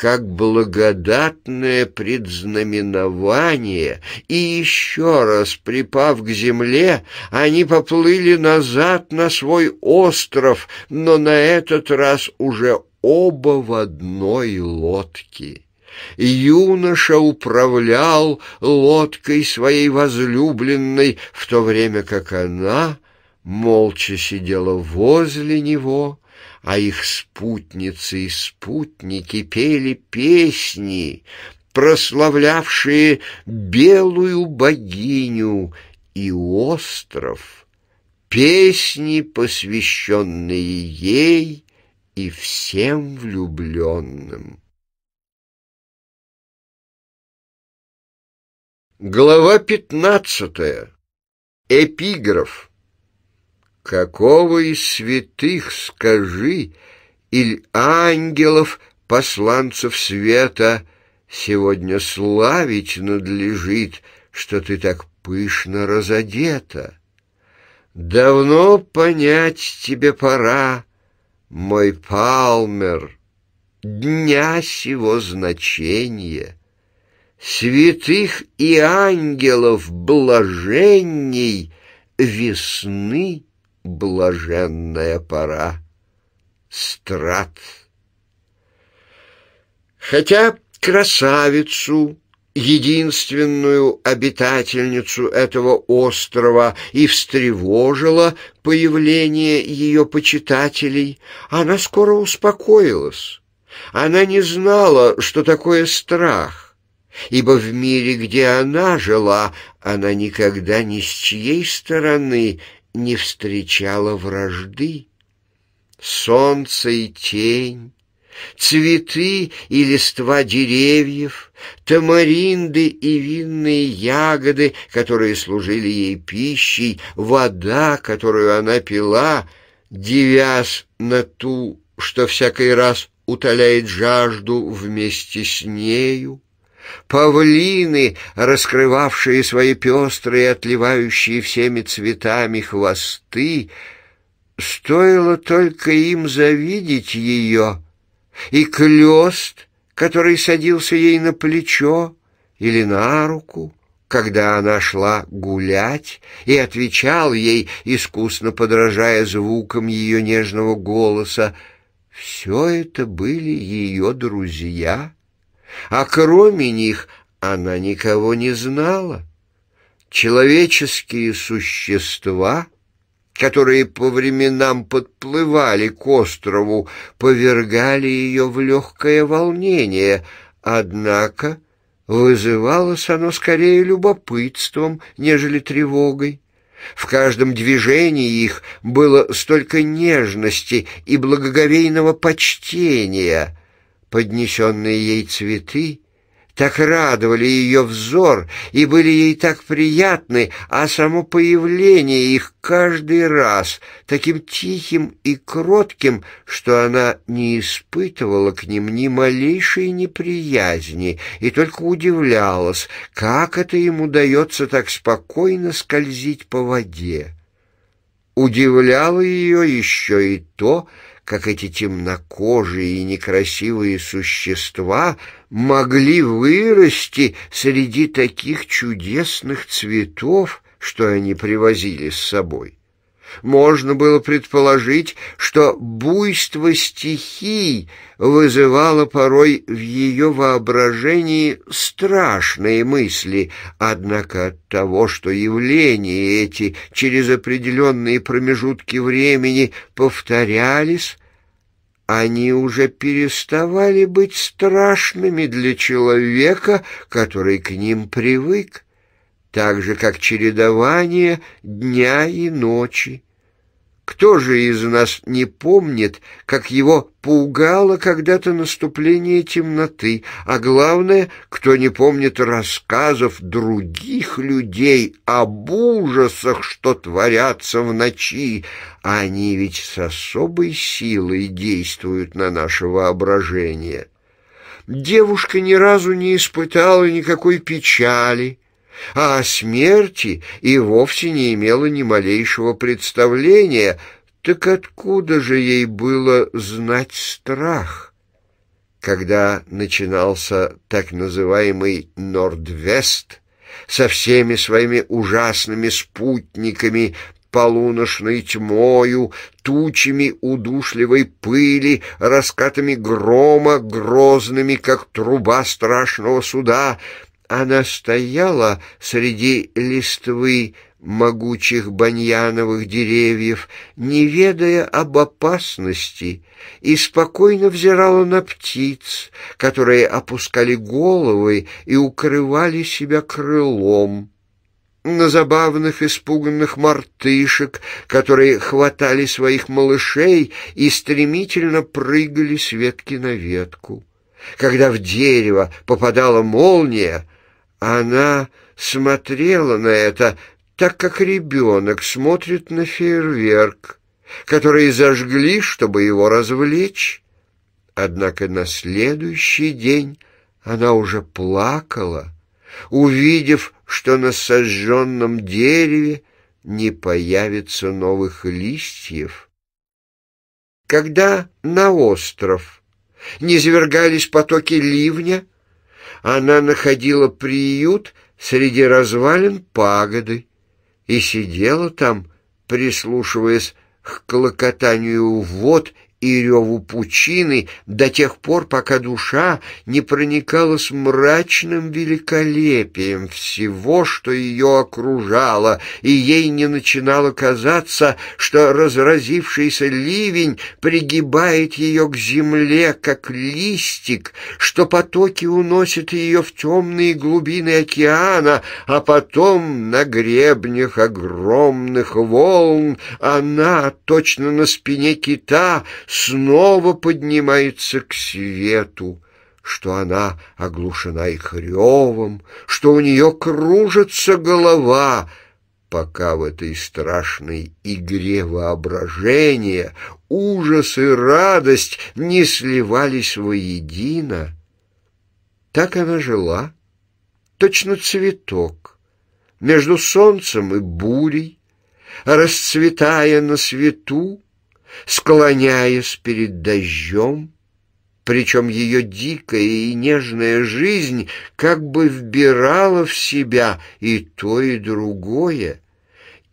как благодатное предзнаменование, и еще раз припав к земле, они поплыли назад на свой остров, но на этот раз уже оба в одной лодке. Юноша управлял лодкой своей возлюбленной, в то время как она молча сидела возле него а их спутницы и спутники пели песни, прославлявшие белую богиню и остров, песни, посвященные ей и всем влюбленным. Глава пятнадцатая. Эпиграф. Какого из святых, скажи, или ангелов, посланцев света, Сегодня славить надлежит, Что ты так пышно разодета? Давно понять тебе пора, Мой палмер, дня сего значения — святых и ангелов блаженней весны блаженная пора. Страт. Хотя красавицу, единственную обитательницу этого острова, и встревожило появление ее почитателей, она скоро успокоилась. Она не знала, что такое страх, ибо в мире, где она жила, она никогда ни с чьей стороны не встречала вражды. Солнце и тень, цветы и листва деревьев, тамаринды и винные ягоды, которые служили ей пищей, вода, которую она пила, девясь на ту, что всякий раз утоляет жажду вместе с нею павлины, раскрывавшие свои пестрые, отливающие всеми цветами хвосты. Стоило только им завидеть ее, и клест, который садился ей на плечо или на руку, когда она шла гулять, и отвечал ей, искусно подражая звукам ее нежного голоса, «Все это были ее друзья» а кроме них она никого не знала. Человеческие существа, которые по временам подплывали к острову, повергали ее в легкое волнение, однако вызывалось оно скорее любопытством, нежели тревогой. В каждом движении их было столько нежности и благоговейного почтения — Поднесенные ей цветы так радовали ее взор и были ей так приятны, а само появление их каждый раз таким тихим и кротким, что она не испытывала к ним ни малейшей неприязни и только удивлялась, как это им удается так спокойно скользить по воде. Удивляло ее еще и то, что как эти темнокожие и некрасивые существа могли вырасти среди таких чудесных цветов, что они привозили с собой. Можно было предположить, что буйство стихий вызывало порой в ее воображении страшные мысли, однако от того, что явления эти через определенные промежутки времени повторялись, они уже переставали быть страшными для человека, который к ним привык, так же, как чередование дня и ночи. Кто же из нас не помнит, как его пугало когда-то наступление темноты, а главное, кто не помнит рассказов других людей об ужасах, что творятся в ночи? Они ведь с особой силой действуют на наше воображение. Девушка ни разу не испытала никакой печали, а о смерти и вовсе не имела ни малейшего представления. Так откуда же ей было знать страх? Когда начинался так называемый «Нордвест», со всеми своими ужасными спутниками, полуношной тьмою, тучами удушливой пыли, раскатами грома, грозными, как труба страшного суда — она стояла среди листвы могучих баньяновых деревьев, не ведая об опасности, и спокойно взирала на птиц, которые опускали головы и укрывали себя крылом на забавных испуганных мартышек, которые хватали своих малышей и стремительно прыгали с ветки на ветку. Когда в дерево попадала молния, она смотрела на это так, как ребенок смотрит на фейерверк, который зажгли, чтобы его развлечь. Однако на следующий день она уже плакала, увидев, что на сожженном дереве не появится новых листьев. Когда на остров низвергались потоки ливня, она находила приют среди развалин пагоды и сидела там, прислушиваясь к клокотанию вод и реву пучины до тех пор, пока душа не проникала с мрачным великолепием всего, что ее окружало, и ей не начинало казаться, что разразившийся ливень пригибает ее к земле, как листик, что потоки уносят ее в темные глубины океана, а потом на гребнях огромных волн она, точно на спине кита, снова поднимается к свету, что она оглушена их ревом, что у нее кружится голова, пока в этой страшной игре воображения ужас и радость не сливались воедино. Так она жила, точно цветок, между солнцем и бурей, расцветая на свету, склоняясь перед дождем, причем ее дикая и нежная жизнь как бы вбирала в себя и то, и другое.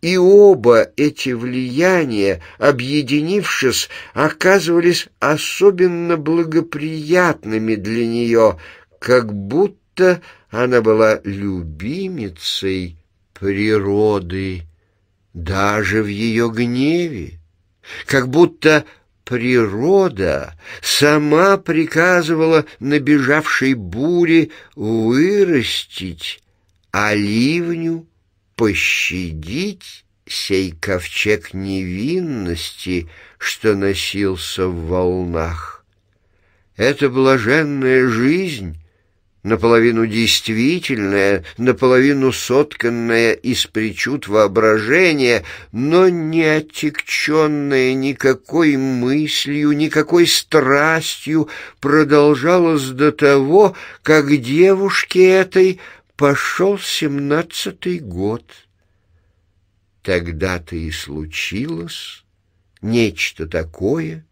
И оба эти влияния, объединившись, оказывались особенно благоприятными для нее, как будто она была любимицей природы даже в ее гневе как будто природа сама приказывала набежавшей буре вырастить, а ливню пощадить сей ковчег невинности, что носился в волнах. Эта блаженная жизнь наполовину действительное, наполовину сотканное из причуд воображения, но не отекченное никакой мыслью, никакой страстью, продолжалось до того, как девушке этой пошел семнадцатый год. Тогда-то и случилось нечто такое,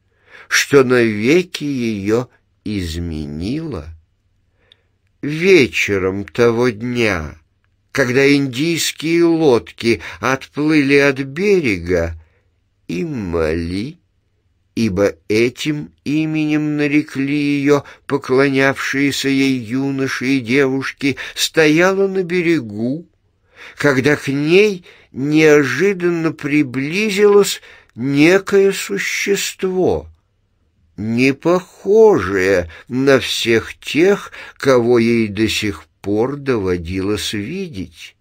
что навеки ее изменило вечером того дня, когда индийские лодки отплыли от берега, и моли, ибо этим именем нарекли ее поклонявшиеся ей юноши и девушки, стояла на берегу, когда к ней неожиданно приблизилось некое существо — не похожая на всех тех, кого ей до сих пор доводилось видеть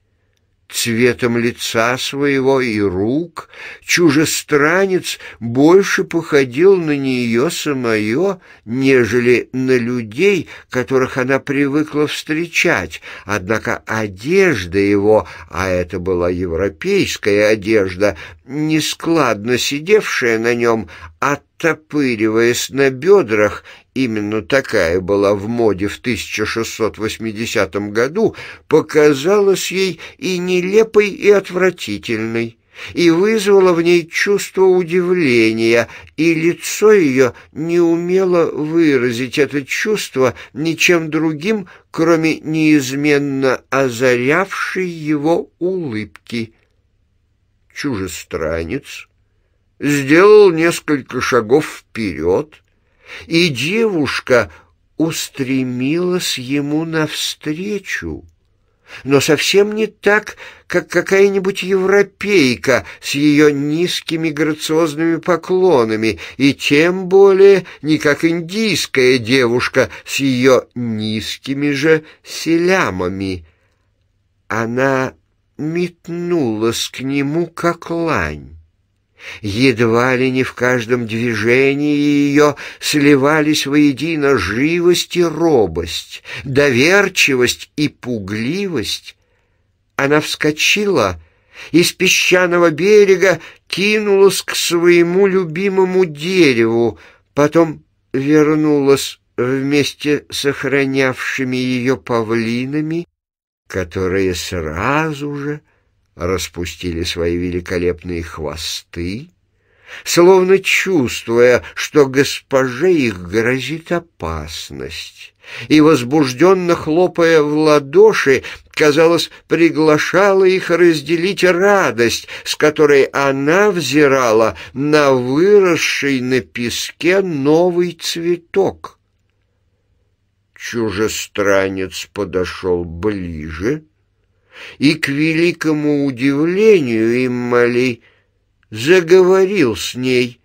цветом лица своего и рук, чужестранец больше походил на нее самое, нежели на людей, которых она привыкла встречать. Однако одежда его, а это была европейская одежда, нескладно сидевшая на нем, оттопыриваясь на бедрах именно такая была в моде в 1680 году, показалась ей и нелепой, и отвратительной, и вызвала в ней чувство удивления, и лицо ее не умело выразить это чувство ничем другим, кроме неизменно озарявшей его улыбки. Чужестранец сделал несколько шагов вперед — и девушка устремилась ему навстречу, но совсем не так, как какая-нибудь европейка с ее низкими грациозными поклонами, и тем более не как индийская девушка с ее низкими же селямами. Она метнулась к нему, как лань. Едва ли не в каждом движении ее сливались воедино живость и робость, доверчивость и пугливость. Она вскочила из песчаного берега, кинулась к своему любимому дереву, потом вернулась вместе с охранявшими ее павлинами, которые сразу же распустили свои великолепные хвосты, словно чувствуя, что госпоже их грозит опасность, и, возбужденно хлопая в ладоши, казалось, приглашала их разделить радость, с которой она взирала на выросший на песке новый цветок. Чужестранец подошел ближе — и, к великому удивлению Иммали, заговорил с ней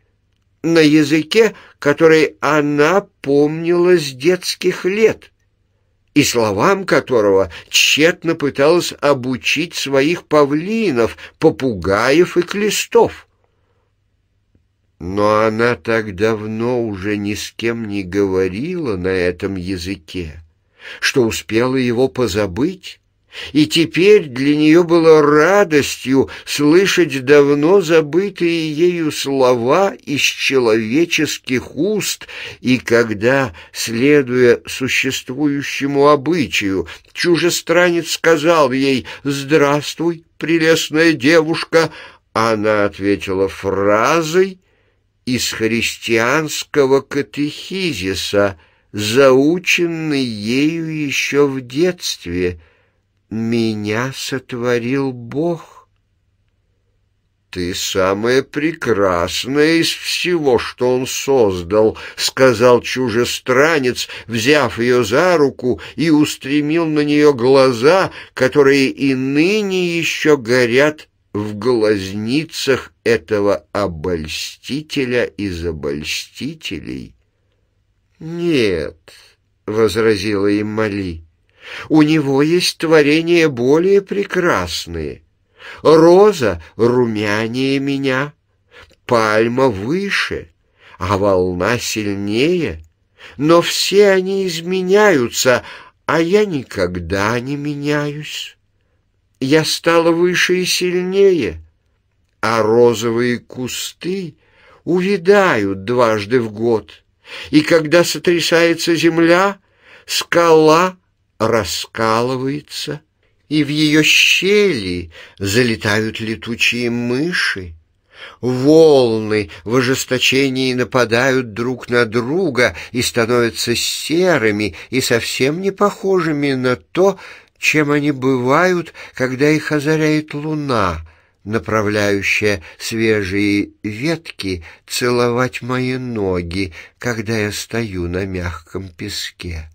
на языке, который она помнила с детских лет и словам которого тщетно пыталась обучить своих павлинов, попугаев и клестов. Но она так давно уже ни с кем не говорила на этом языке, что успела его позабыть и теперь для нее было радостью слышать давно забытые ею слова из человеческих уст, и когда, следуя существующему обычаю, чужестранец сказал ей «Здравствуй, прелестная девушка», она ответила фразой из христианского катехизиса, заученной ею еще в детстве – меня сотворил Бог. «Ты самое прекрасное из всего, что он создал», — сказал чужестранец, взяв ее за руку и устремил на нее глаза, которые и ныне еще горят в глазницах этого обольстителя из обольстителей. «Нет», — возразила им Мали, — у него есть творения более прекрасные. Роза румянее меня, пальма выше, а волна сильнее. Но все они изменяются, а я никогда не меняюсь. Я стала выше и сильнее, а розовые кусты увядают дважды в год. И когда сотрясается земля, скала — раскалывается, и в ее щели залетают летучие мыши. Волны в ожесточении нападают друг на друга и становятся серыми и совсем не похожими на то, чем они бывают, когда их озаряет луна, направляющая свежие ветки целовать мои ноги, когда я стою на мягком песке.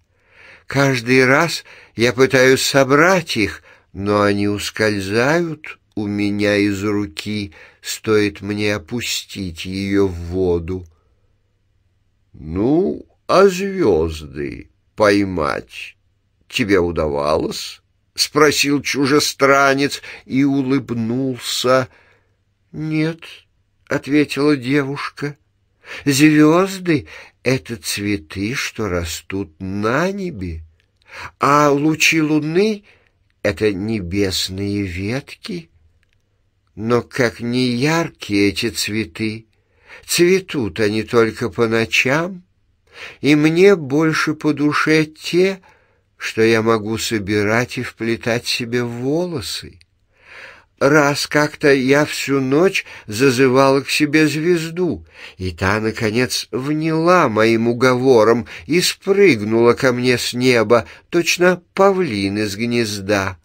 Каждый раз я пытаюсь собрать их, но они ускользают у меня из руки, стоит мне опустить ее в воду. Ну, а звезды поймать тебе удавалось? — спросил чужестранец и улыбнулся. — Нет, — ответила девушка, — звезды — это цветы, что растут на небе а лучи луны — это небесные ветки. Но как не яркие эти цветы, цветут они только по ночам, и мне больше по душе те, что я могу собирать и вплетать себе в волосы раз как-то я всю ночь зазывала к себе звезду, и та, наконец, вняла моим уговором и спрыгнула ко мне с неба, точно павлин из гнезда.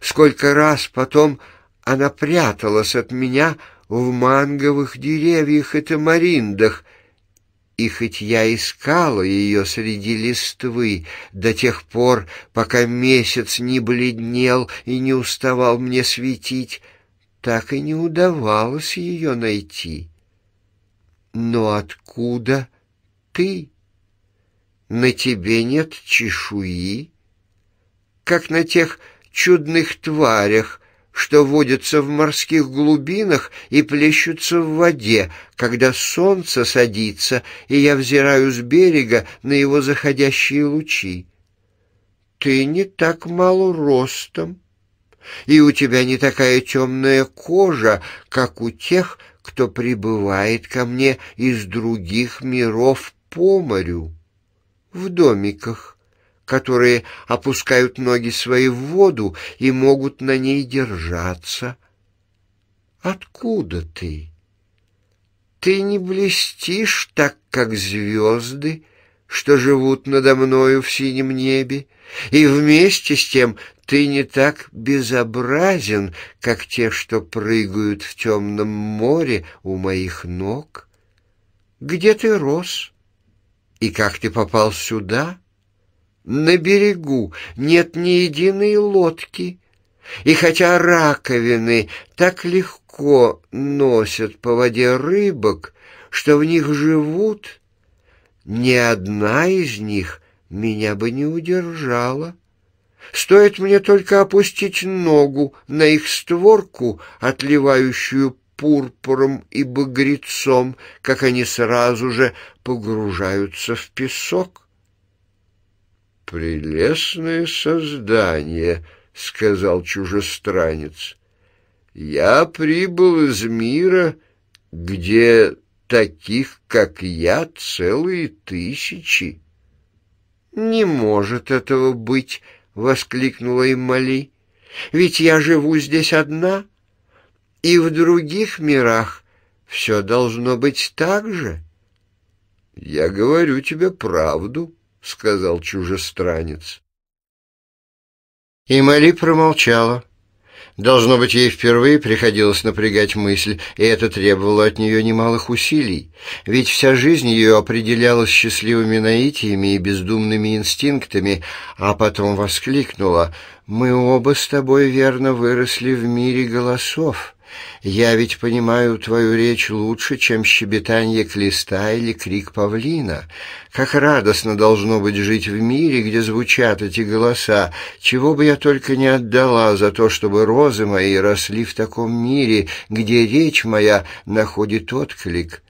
Сколько раз потом она пряталась от меня в манговых деревьях и тамариндах — и хоть я искала ее среди листвы до тех пор, пока месяц не бледнел и не уставал мне светить, так и не удавалось ее найти. Но откуда ты? На тебе нет чешуи, как на тех чудных тварях, что водятся в морских глубинах и плещутся в воде, когда солнце садится, и я взираю с берега на его заходящие лучи. Ты не так мало ростом, и у тебя не такая темная кожа, как у тех, кто прибывает ко мне из других миров по морю, в домиках которые опускают ноги свои в воду и могут на ней держаться. Откуда ты? Ты не блестишь так, как звезды, что живут надо мною в синем небе, и вместе с тем ты не так безобразен, как те, что прыгают в темном море у моих ног. Где ты рос? И как ты попал сюда?» На берегу нет ни единой лодки, и хотя раковины так легко носят по воде рыбок, что в них живут, ни одна из них меня бы не удержала. Стоит мне только опустить ногу на их створку, отливающую пурпуром и багрецом, как они сразу же погружаются в песок. «Прелестное создание», — сказал чужестранец. «Я прибыл из мира, где таких, как я, целые тысячи». «Не может этого быть!» — воскликнула Иммали. «Ведь я живу здесь одна, и в других мирах все должно быть так же». «Я говорю тебе правду», — сказал чужестранец. И Мэри промолчала. Должно быть, ей впервые приходилось напрягать мысль, и это требовало от нее немалых усилий, ведь вся жизнь ее определялась счастливыми наитиями и бездумными инстинктами, а потом воскликнула «Мы оба с тобой верно выросли в мире голосов». Я ведь понимаю твою речь лучше, чем щебетание клеста или крик павлина. Как радостно должно быть жить в мире, где звучат эти голоса. Чего бы я только не отдала за то, чтобы розы мои росли в таком мире, где речь моя находит отклик.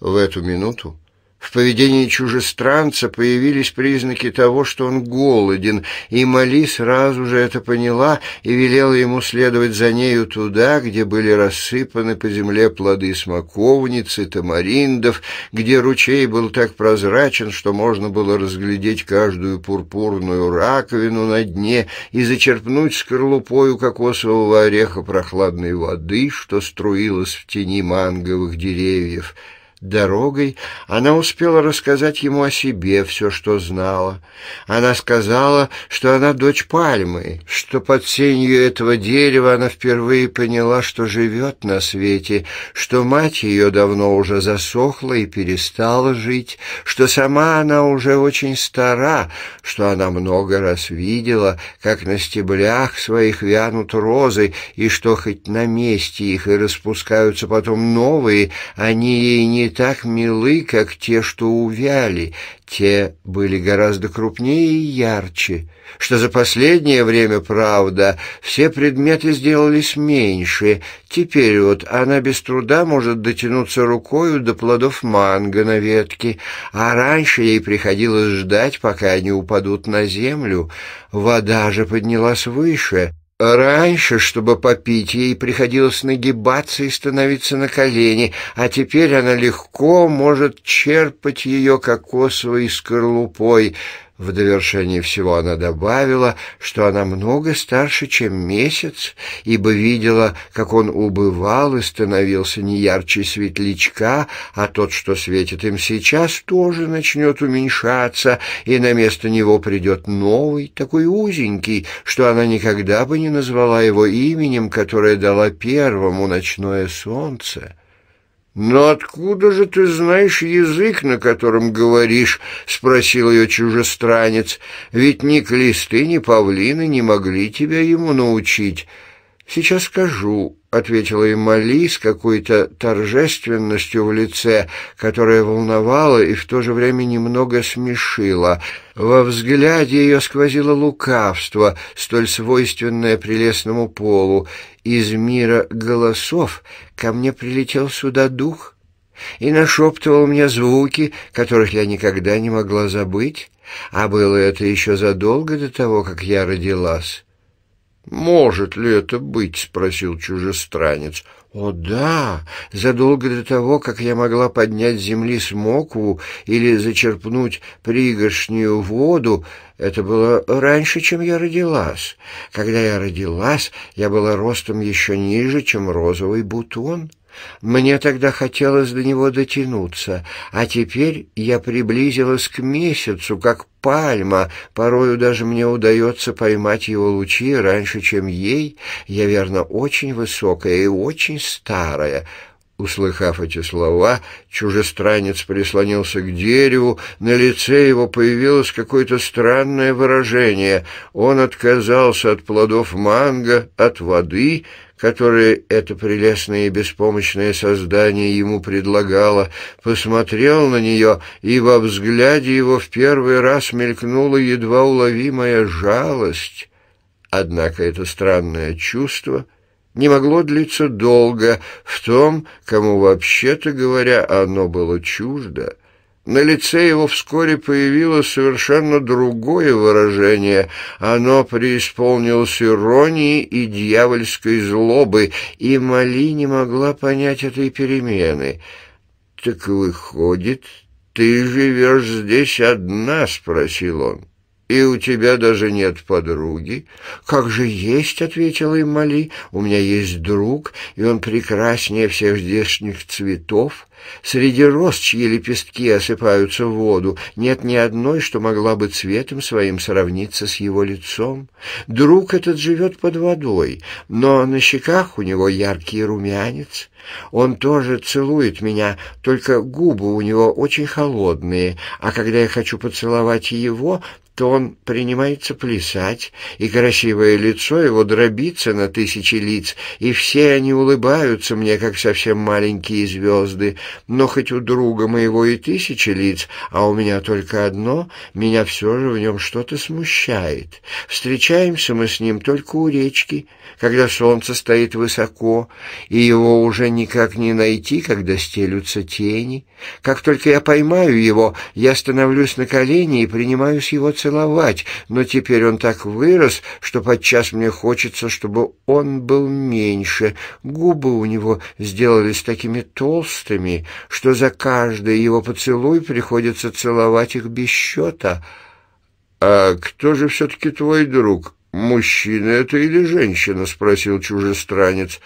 В эту минуту в поведении чужестранца появились признаки того, что он голоден, и Мали сразу же это поняла и велела ему следовать за нею туда, где были рассыпаны по земле плоды смоковницы, тамариндов, где ручей был так прозрачен, что можно было разглядеть каждую пурпурную раковину на дне и зачерпнуть скорлупою кокосового ореха прохладной воды, что струилась в тени манговых деревьев дорогой, она успела рассказать ему о себе все, что знала. Она сказала, что она дочь пальмы, что под сенью этого дерева она впервые поняла, что живет на свете, что мать ее давно уже засохла и перестала жить, что сама она уже очень стара, что она много раз видела, как на стеблях своих вянут розы, и что хоть на месте их и распускаются потом новые, они ей не не так милы, как те, что увяли. Те были гораздо крупнее и ярче. Что за последнее время, правда, все предметы сделались меньше. Теперь вот она без труда может дотянуться рукою до плодов манго на ветке, а раньше ей приходилось ждать, пока они упадут на землю. Вода же поднялась выше. Раньше, чтобы попить, ей приходилось нагибаться и становиться на колени, а теперь она легко может черпать ее кокосовой скорлупой — в довершении всего она добавила, что она много старше, чем месяц, ибо видела, как он убывал и становился не ярче светлячка, а тот, что светит им сейчас, тоже начнет уменьшаться, и на место него придет новый, такой узенький, что она никогда бы не назвала его именем, которое дала первому ночное солнце. «Но откуда же ты знаешь язык, на котором говоришь?» — спросил ее чужестранец. «Ведь ни клесты, ни павлины не могли тебя ему научить. Сейчас скажу, — ответила и Мали с какой-то торжественностью в лице, которая волновала и в то же время немного смешила. Во взгляде ее сквозило лукавство, столь свойственное прелестному полу. «Из мира голосов ко мне прилетел сюда дух» и нашептывал мне звуки, которых я никогда не могла забыть, а было это еще задолго до того, как я родилась». «Может ли это быть?» — спросил чужестранец. «О да! Задолго до того, как я могла поднять с земли смокву или зачерпнуть пригоршнюю воду, это было раньше, чем я родилась. Когда я родилась, я была ростом еще ниже, чем розовый бутон». Мне тогда хотелось до него дотянуться, а теперь я приблизилась к месяцу, как пальма. Порою даже мне удается поймать его лучи раньше, чем ей. Я, верно, очень высокая и очень старая». Услыхав эти слова, чужестранец прислонился к дереву, на лице его появилось какое-то странное выражение. Он отказался от плодов манго, от воды — которое это прелестное и беспомощное создание ему предлагало, посмотрел на нее, и во взгляде его в первый раз мелькнула едва уловимая жалость. Однако это странное чувство — не могло длиться долго в том, кому вообще-то говоря оно было чуждо — на лице его вскоре появилось совершенно другое выражение. Оно преисполнилось иронии и дьявольской злобы, и Мали не могла понять этой перемены. «Так выходит, ты живешь здесь одна?» — спросил он и у тебя даже нет подруги?» «Как же есть», — ответила им — «у меня есть друг, и он прекраснее всех здешних цветов. Среди роз, чьи лепестки осыпаются в воду, нет ни одной, что могла бы цветом своим сравниться с его лицом. Друг этот живет под водой, но на щеках у него яркий румянец. Он тоже целует меня, только губы у него очень холодные, а когда я хочу поцеловать его, то он принимается плясать, и красивое лицо его дробится на тысячи лиц, и все они улыбаются мне, как совсем маленькие звезды. Но хоть у друга моего и тысячи лиц, а у меня только одно, меня все же в нем что-то смущает. Встречаемся мы с ним только у речки, когда солнце стоит высоко, и его уже никак не найти, когда стелются тени. Как только я поймаю его, я становлюсь на колени и принимаюсь его целовать целовать, но теперь он так вырос, что подчас мне хочется, чтобы он был меньше. Губы у него сделались такими толстыми, что за каждый его поцелуй приходится целовать их без счета. «А кто же все-таки твой друг? Мужчина это или женщина?» — спросил чужестранец.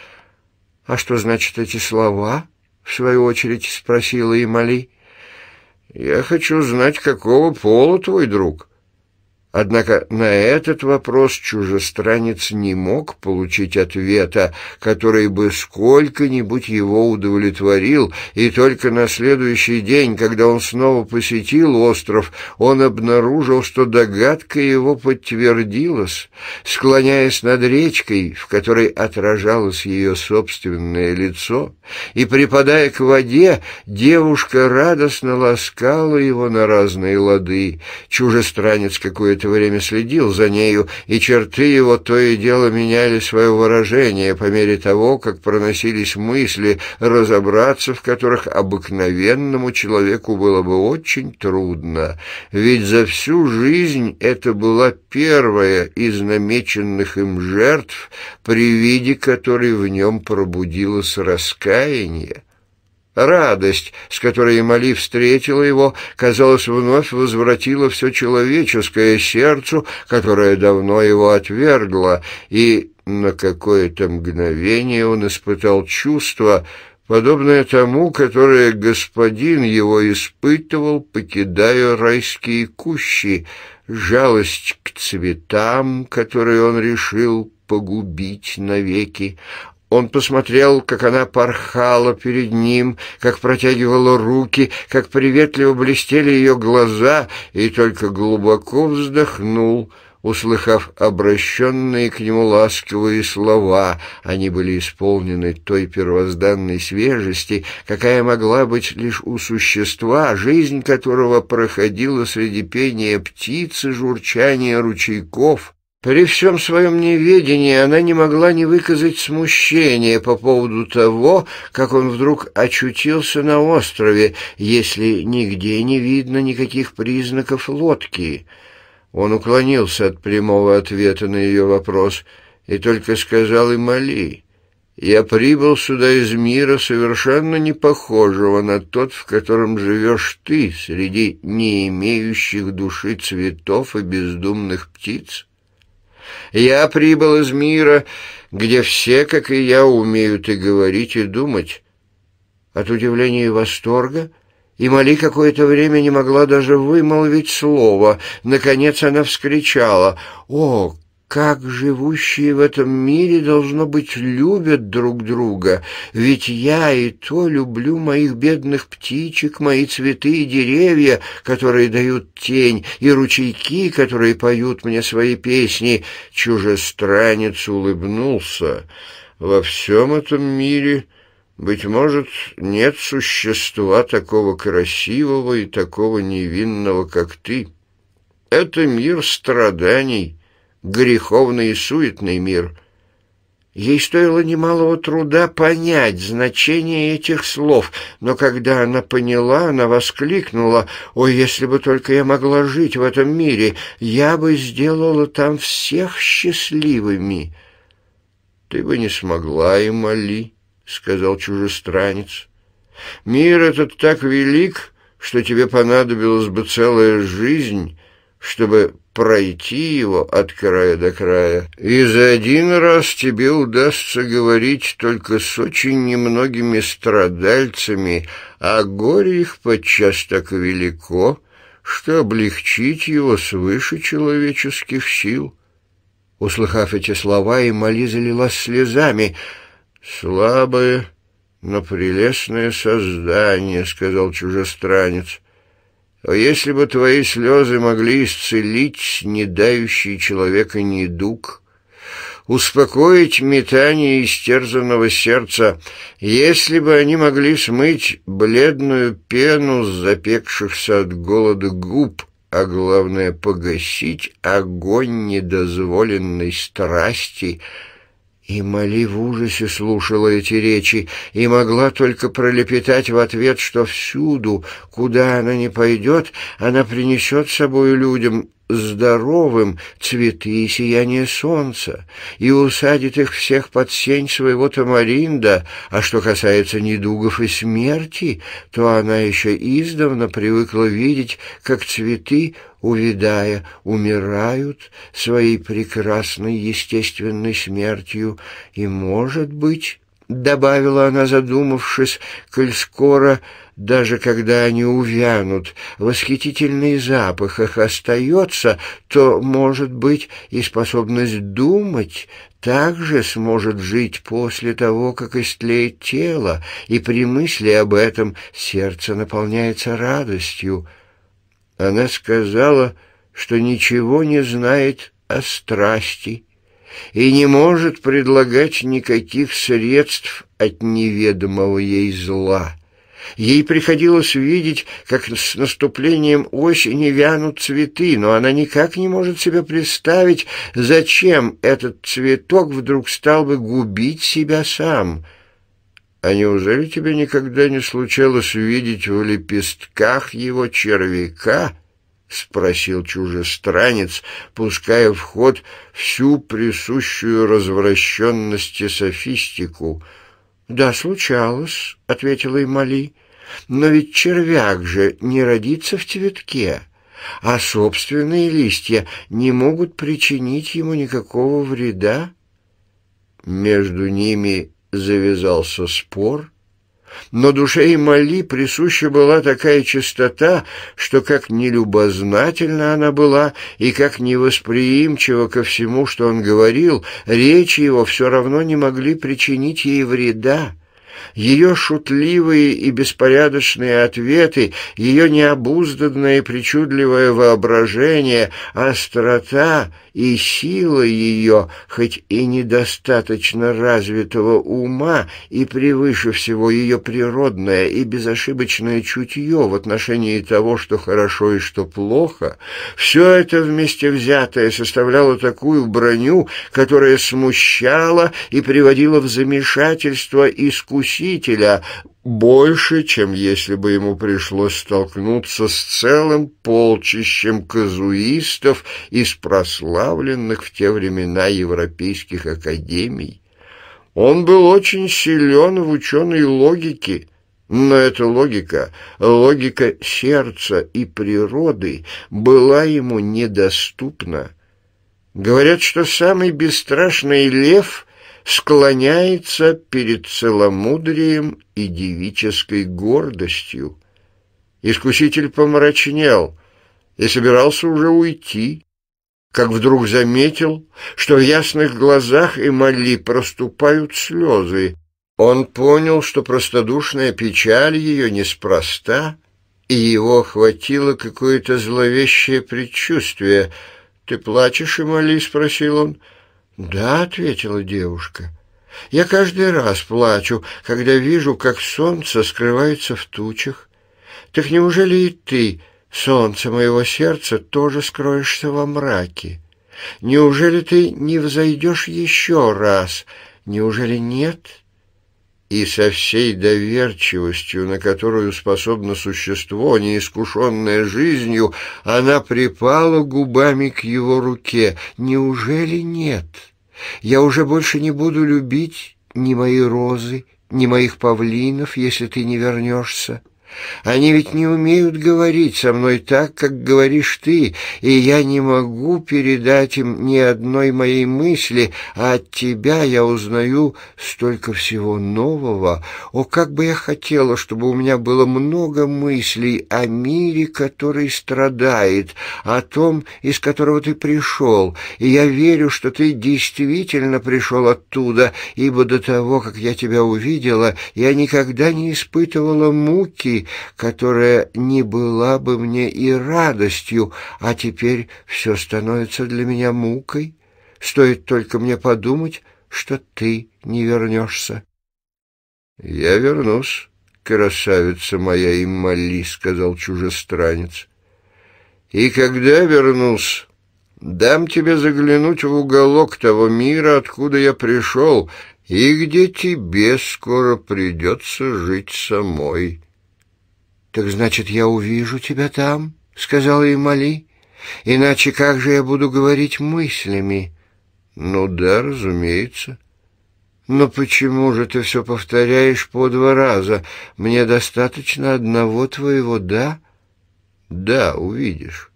«А что значит эти слова?» — в свою очередь спросила Эмали. «Я хочу знать, какого пола твой друг?» Однако на этот вопрос чужестранец не мог получить ответа, который бы сколько-нибудь его удовлетворил, и только на следующий день, когда он снова посетил остров, он обнаружил, что догадка его подтвердилась. Склоняясь над речкой, в которой отражалось ее собственное лицо, и припадая к воде, девушка радостно ласкала его на разные лады. Чужестранец какое-то это время следил за нею, и черты его то и дело меняли свое выражение по мере того, как проносились мысли, разобраться в которых обыкновенному человеку было бы очень трудно, ведь за всю жизнь это была первая из намеченных им жертв, при виде которой в нем пробудилось раскаяние. Радость, с которой Мали встретила его, казалось, вновь возвратила все человеческое сердцу, которое давно его отвергло, и на какое-то мгновение он испытал чувство, подобное тому, которое господин его испытывал, покидая райские кущи, жалость к цветам, которые он решил погубить навеки, он посмотрел, как она порхала перед ним, как протягивала руки, как приветливо блестели ее глаза, и только глубоко вздохнул, услыхав обращенные к нему ласковые слова. Они были исполнены той первозданной свежести, какая могла быть лишь у существа, жизнь которого проходила среди пения птиц и журчания ручейков. При всем своем неведении она не могла не выказать смущения по поводу того, как он вдруг очутился на острове, если нигде не видно никаких признаков лодки. Он уклонился от прямого ответа на ее вопрос и только сказал и моли: «Я прибыл сюда из мира, совершенно не похожего на тот, в котором живешь ты, среди не имеющих души цветов и бездумных птиц». Я прибыл из мира, где все, как и я, умеют и говорить, и думать. От удивления и восторга и Мали какое-то время не могла даже вымолвить слово. Наконец она вскричала. «О, как живущие в этом мире, должно быть, любят друг друга, ведь я и то люблю моих бедных птичек, мои цветы и деревья, которые дают тень, и ручейки, которые поют мне свои песни. Чужестранец улыбнулся. Во всем этом мире... Быть может, нет существа такого красивого и такого невинного, как ты. Это мир страданий, греховный и суетный мир. Ей стоило немалого труда понять значение этих слов, но когда она поняла, она воскликнула, «О, если бы только я могла жить в этом мире, я бы сделала там всех счастливыми!» «Ты бы не смогла, и моли», — сказал чужестранец. «Мир этот так велик, что тебе понадобилась бы целая жизнь, чтобы пройти его от края до края. И за один раз тебе удастся говорить только с очень немногими страдальцами, а горе их подчас так велико, что облегчить его свыше человеческих сил. Услыхав эти слова, и Эмали залилась слезами. «Слабое, но прелестное создание», — сказал чужестранец. О, а если бы твои слезы могли исцелить не дающий человека недуг, успокоить метание истерзанного сердца, если бы они могли смыть бледную пену с запекшихся от голода губ, а главное — погасить огонь недозволенной страсти — и Мали в ужасе слушала эти речи и могла только пролепетать в ответ, что всюду, куда она ни пойдет, она принесет с собой людям здоровым цветы и сияние солнца, и усадит их всех под сень своего тамаринда, а что касается недугов и смерти, то она еще издавна привыкла видеть, как цветы, увидая, умирают своей прекрасной естественной смертью, и, может быть, — добавила она, задумавшись, «коль скоро, даже когда они увянут, восхитительный запах их остается, то, может быть, и способность думать также сможет жить после того, как истлеет тело, и при мысли об этом сердце наполняется радостью». Она сказала, что ничего не знает о страсти, и не может предлагать никаких средств от неведомого ей зла. Ей приходилось видеть, как с наступлением осени вянут цветы, но она никак не может себе представить, зачем этот цветок вдруг стал бы губить себя сам. А неужели тебе никогда не случалось видеть в лепестках его червяка, спросил чужестранец, пуская в ход всю присущую развращенности софистику. «Да, случалось», — ответила Эмали. «Но ведь червяк же не родится в цветке, а собственные листья не могут причинить ему никакого вреда». Между ними завязался спор, но душе и Эмали присуща была такая чистота, что как нелюбознательна она была и как невосприимчива ко всему, что он говорил, речи его все равно не могли причинить ей вреда. Ее шутливые и беспорядочные ответы, ее необузданное и причудливое воображение, острота и сила ее, хоть и недостаточно развитого ума, и превыше всего ее природное и безошибочное чутье в отношении того, что хорошо и что плохо, все это вместе взятое составляло такую броню, которая смущала и приводила в замешательство искусителя, больше, чем если бы ему пришлось столкнуться с целым полчищем казуистов из прославленных в те времена европейских академий. Он был очень силен в ученой логике, но эта логика, логика сердца и природы, была ему недоступна. Говорят, что самый бесстрашный лев — склоняется перед целомудрием и девической гордостью. Искуситель помрачнел и собирался уже уйти, как вдруг заметил, что в ясных глазах Эмали проступают слезы. Он понял, что простодушная печаль ее неспроста, и его охватило какое-то зловещее предчувствие. «Ты плачешь, Эмали?» — спросил он. «Да», — ответила девушка, — «я каждый раз плачу, когда вижу, как солнце скрывается в тучах. Так неужели и ты, солнце моего сердца, тоже скроешься во мраке? Неужели ты не взойдешь еще раз? Неужели нет?» и со всей доверчивостью, на которую способно существо, неискушенное жизнью, она припала губами к его руке. «Неужели нет? Я уже больше не буду любить ни мои розы, ни моих павлинов, если ты не вернешься». Они ведь не умеют говорить со мной так, как говоришь ты, и я не могу передать им ни одной моей мысли, а от тебя я узнаю столько всего нового. О, как бы я хотела, чтобы у меня было много мыслей о мире, который страдает, о том, из которого ты пришел, и я верю, что ты действительно пришел оттуда, ибо до того, как я тебя увидела, я никогда не испытывала муки, которая не была бы мне и радостью, а теперь все становится для меня мукой. Стоит только мне подумать, что ты не вернешься. — Я вернусь, красавица моя Иммали, — сказал чужестранец. — И когда вернусь, дам тебе заглянуть в уголок того мира, откуда я пришел, и где тебе скоро придется жить самой. «Так значит, я увижу тебя там?» — сказала им Мали. «Иначе как же я буду говорить мыслями?» «Ну да, разумеется». «Но почему же ты все повторяешь по два раза? Мне достаточно одного твоего «да»?» «Да, увидишь».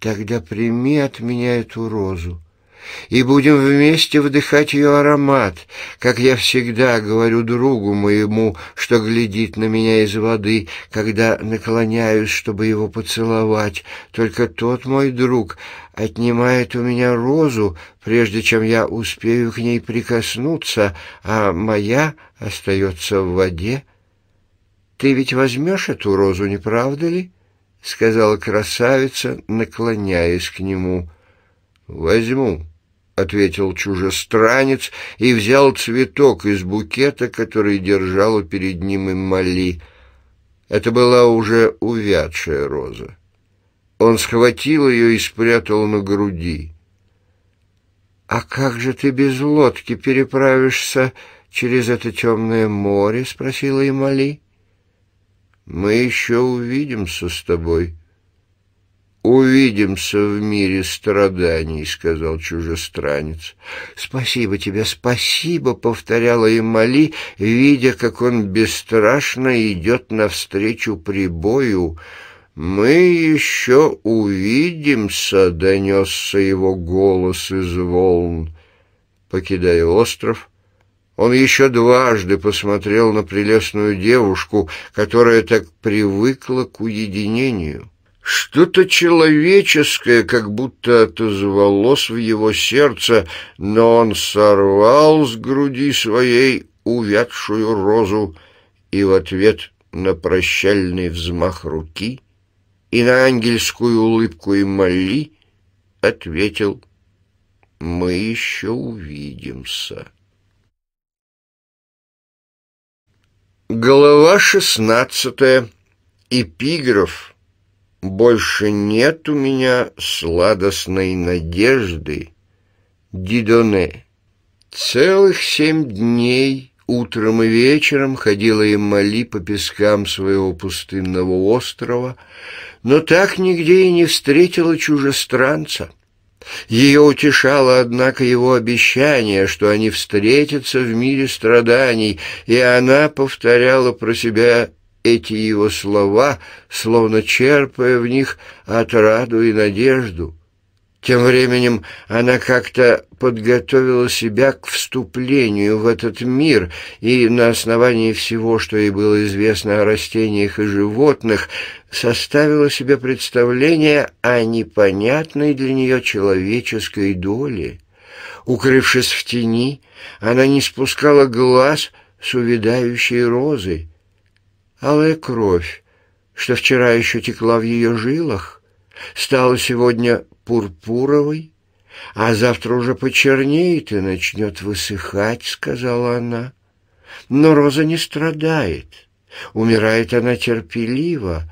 «Тогда прими от меня эту розу» и будем вместе вдыхать ее аромат, как я всегда говорю другу моему, что глядит на меня из воды, когда наклоняюсь, чтобы его поцеловать. Только тот мой друг отнимает у меня розу, прежде чем я успею к ней прикоснуться, а моя остается в воде. Ты ведь возьмешь эту розу, не правда ли? — сказала красавица, наклоняясь к нему. «Возьму», ответил чужестранец и взял цветок из букета, который держала перед ним и Мали. Это была уже увядшая роза. Он схватил ее и спрятал на груди. «А как же ты без лодки переправишься через это темное море?» — спросила Эмали. «Мы еще увидимся с тобой», «Увидимся в мире страданий», — сказал чужестранец. «Спасибо тебе, спасибо», — повторяла Эмали, видя, как он бесстрашно идет навстречу прибою. «Мы еще увидимся», — донесся его голос из волн. Покидая остров, он еще дважды посмотрел на прелестную девушку, которая так привыкла к уединению. Что-то человеческое как будто отозвалось в его сердце, но он сорвал с груди своей увядшую розу и в ответ на прощальный взмах руки и на ангельскую улыбку и моли ответил «Мы еще увидимся». Глава шестнадцатая. Эпиграф больше нет у меня сладостной надежды. Дидоне. Целых семь дней утром и вечером ходила им моли по пескам своего пустынного острова, но так нигде и не встретила чужестранца. Ее утешало, однако, его обещание, что они встретятся в мире страданий, и она повторяла про себя эти его слова, словно черпая в них отраду и надежду. Тем временем она как-то подготовила себя к вступлению в этот мир, и на основании всего, что ей было известно о растениях и животных, составила себе представление о непонятной для нее человеческой доле. Укрывшись в тени, она не спускала глаз с увядающей розой, алая кровь, что вчера еще текла в ее жилах, стала сегодня пурпуровой, а завтра уже почернеет и начнет высыхать, — сказала она. Но Роза не страдает. Умирает она терпеливо,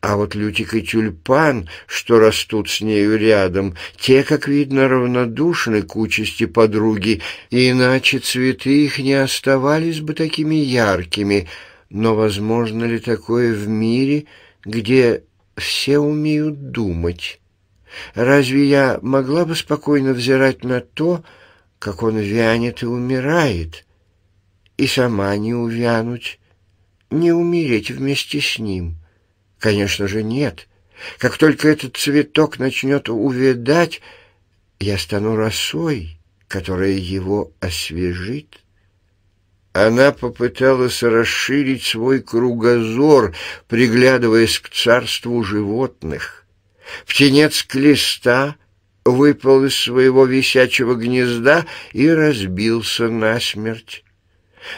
а вот лютик и тюльпан, что растут с нею рядом, те, как видно, равнодушны к участи подруги, иначе цветы их не оставались бы такими яркими — но возможно ли такое в мире, где все умеют думать? Разве я могла бы спокойно взирать на то, как он вянет и умирает, и сама не увянуть, не умереть вместе с ним? Конечно же, нет. Как только этот цветок начнет увядать, я стану росой, которая его освежит. Она попыталась расширить свой кругозор, приглядываясь к царству животных. Птенец клеста выпал из своего висячего гнезда и разбился насмерть.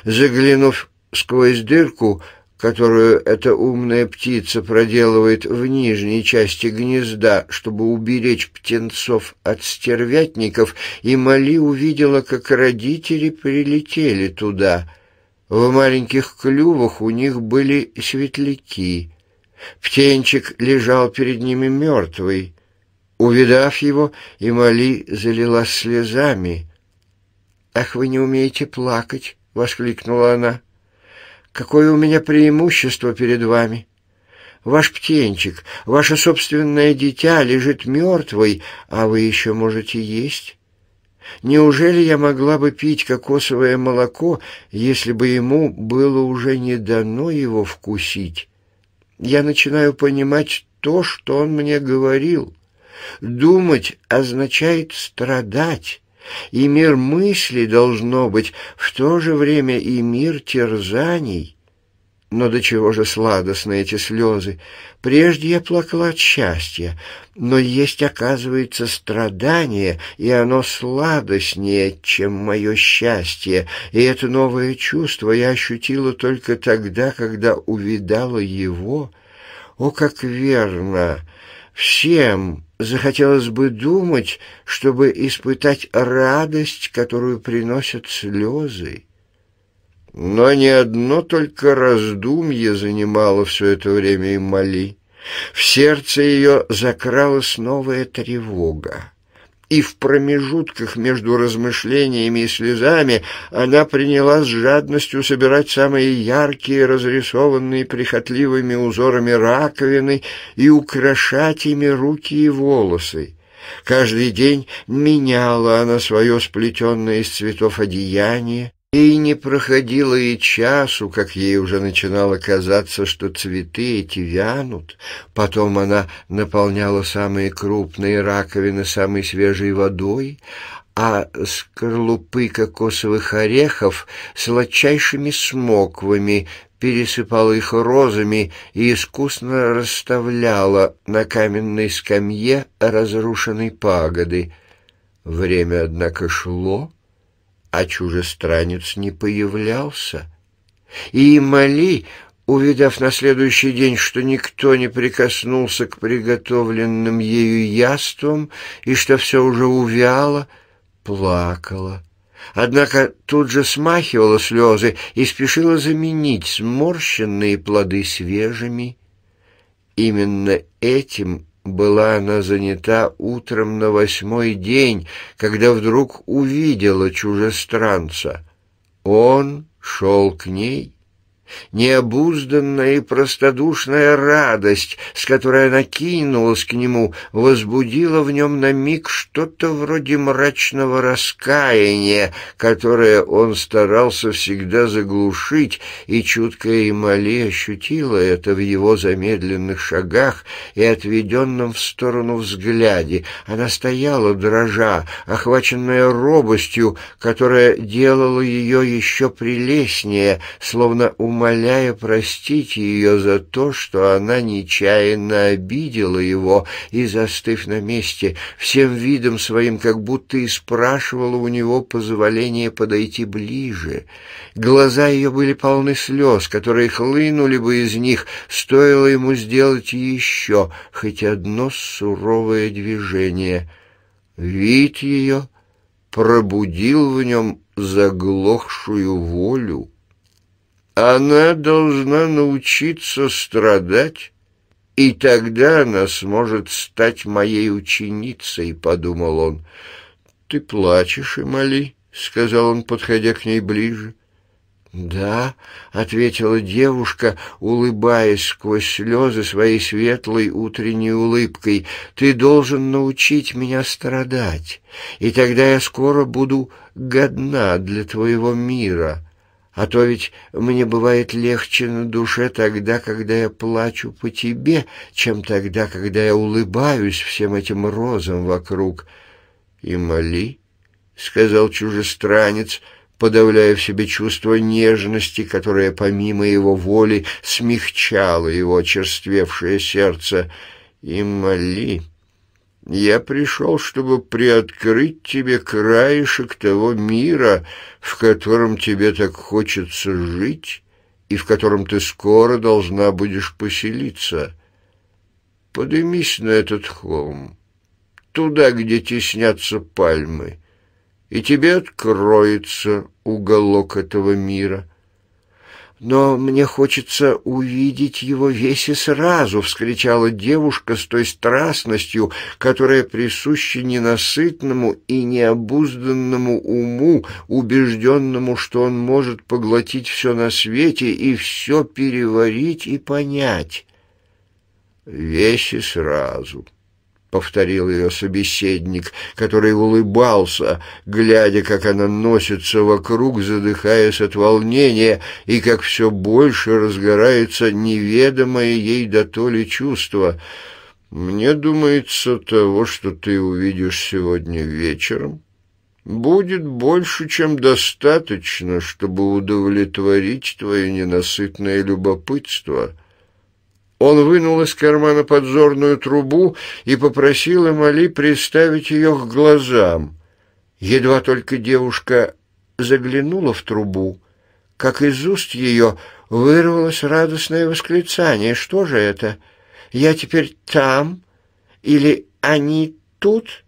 Заглянув сквозь дырку, которую эта умная птица проделывает в нижней части гнезда, чтобы уберечь птенцов от стервятников, и Мали увидела, как родители прилетели туда. В маленьких клювах у них были светляки. Птенчик лежал перед ними мертвый. Увидав его, Имали залилась слезами. «Ах, вы не умеете плакать!» — воскликнула она. Какое у меня преимущество перед вами? Ваш птенчик, ваше собственное дитя лежит мертвый, а вы еще можете есть. Неужели я могла бы пить кокосовое молоко, если бы ему было уже не дано его вкусить? Я начинаю понимать то, что он мне говорил. Думать означает страдать и мир мысли должно быть в то же время и мир терзаний. Но до чего же сладостны эти слезы? Прежде я плакала от счастья, но есть, оказывается, страдание, и оно сладостнее, чем мое счастье, и это новое чувство я ощутила только тогда, когда увидала его. О, как верно! Всем захотелось бы думать, чтобы испытать радость, которую приносят слезы. Но не одно только раздумье занимало все это время и моли В сердце ее закралась новая тревога и в промежутках между размышлениями и слезами она приняла с жадностью собирать самые яркие, разрисованные прихотливыми узорами раковины и украшать ими руки и волосы. Каждый день меняла она свое сплетенное из цветов одеяние, Ей не проходило и часу, как ей уже начинало казаться, что цветы эти вянут. Потом она наполняла самые крупные раковины самой свежей водой, а скорлупы кокосовых орехов сладчайшими смоквами, пересыпала их розами и искусно расставляла на каменной скамье разрушенной пагоды. Время, однако, шло, а чужестранец не появлялся. И Мали, увидав на следующий день, что никто не прикоснулся к приготовленным ею яствам и что все уже увяло, плакала. Однако тут же смахивала слезы и спешила заменить сморщенные плоды свежими. Именно этим была она занята утром на восьмой день, когда вдруг увидела чужестранца. Он шел к ней Необузданная и простодушная радость, с которой она кинулась к нему, возбудила в нем на миг что-то вроде мрачного раскаяния, которое он старался всегда заглушить, и чуткая Эмали ощутила это в его замедленных шагах и отведенном в сторону взгляде. Она стояла, дрожа, охваченная робостью, которая делала ее еще прелестнее, словно умолчала умоляя простить ее за то, что она нечаянно обидела его, и, застыв на месте, всем видом своим как будто и спрашивала у него позволения подойти ближе. Глаза ее были полны слез, которые хлынули бы из них, стоило ему сделать еще хоть одно суровое движение. Вид ее пробудил в нем заглохшую волю, она должна научиться страдать, и тогда она сможет стать моей ученицей, — подумал он. — Ты плачешь, Эмали, — сказал он, подходя к ней ближе. «Да», — ответила девушка, улыбаясь сквозь слезы своей светлой утренней улыбкой, — «ты должен научить меня страдать, и тогда я скоро буду годна для твоего мира». А то ведь мне бывает легче на душе тогда, когда я плачу по тебе, чем тогда, когда я улыбаюсь всем этим розам вокруг. И моли, — сказал чужестранец, подавляя в себе чувство нежности, которое помимо его воли смягчало его очерствевшее сердце. И моли. Я пришел, чтобы приоткрыть тебе краешек того мира, в котором тебе так хочется жить и в котором ты скоро должна будешь поселиться. Подымись на этот холм, туда, где теснятся пальмы, и тебе откроется уголок этого мира но мне хочется увидеть его весь и сразу!» — вскричала девушка с той страстностью, которая присуща ненасытному и необузданному уму, убежденному, что он может поглотить все на свете и все переварить и понять. «Весь и сразу!» — повторил ее собеседник, который улыбался, глядя, как она носится вокруг, задыхаясь от волнения, и как все больше разгорается неведомое ей до то ли чувство. «Мне думается, того, что ты увидишь сегодня вечером, будет больше, чем достаточно, чтобы удовлетворить твое ненасытное любопытство». Он вынул из кармана подзорную трубу и попросил Эмали приставить ее к глазам. Едва только девушка заглянула в трубу, как из уст ее вырвалось радостное восклицание. «Что же это? Я теперь там? Или они тут?»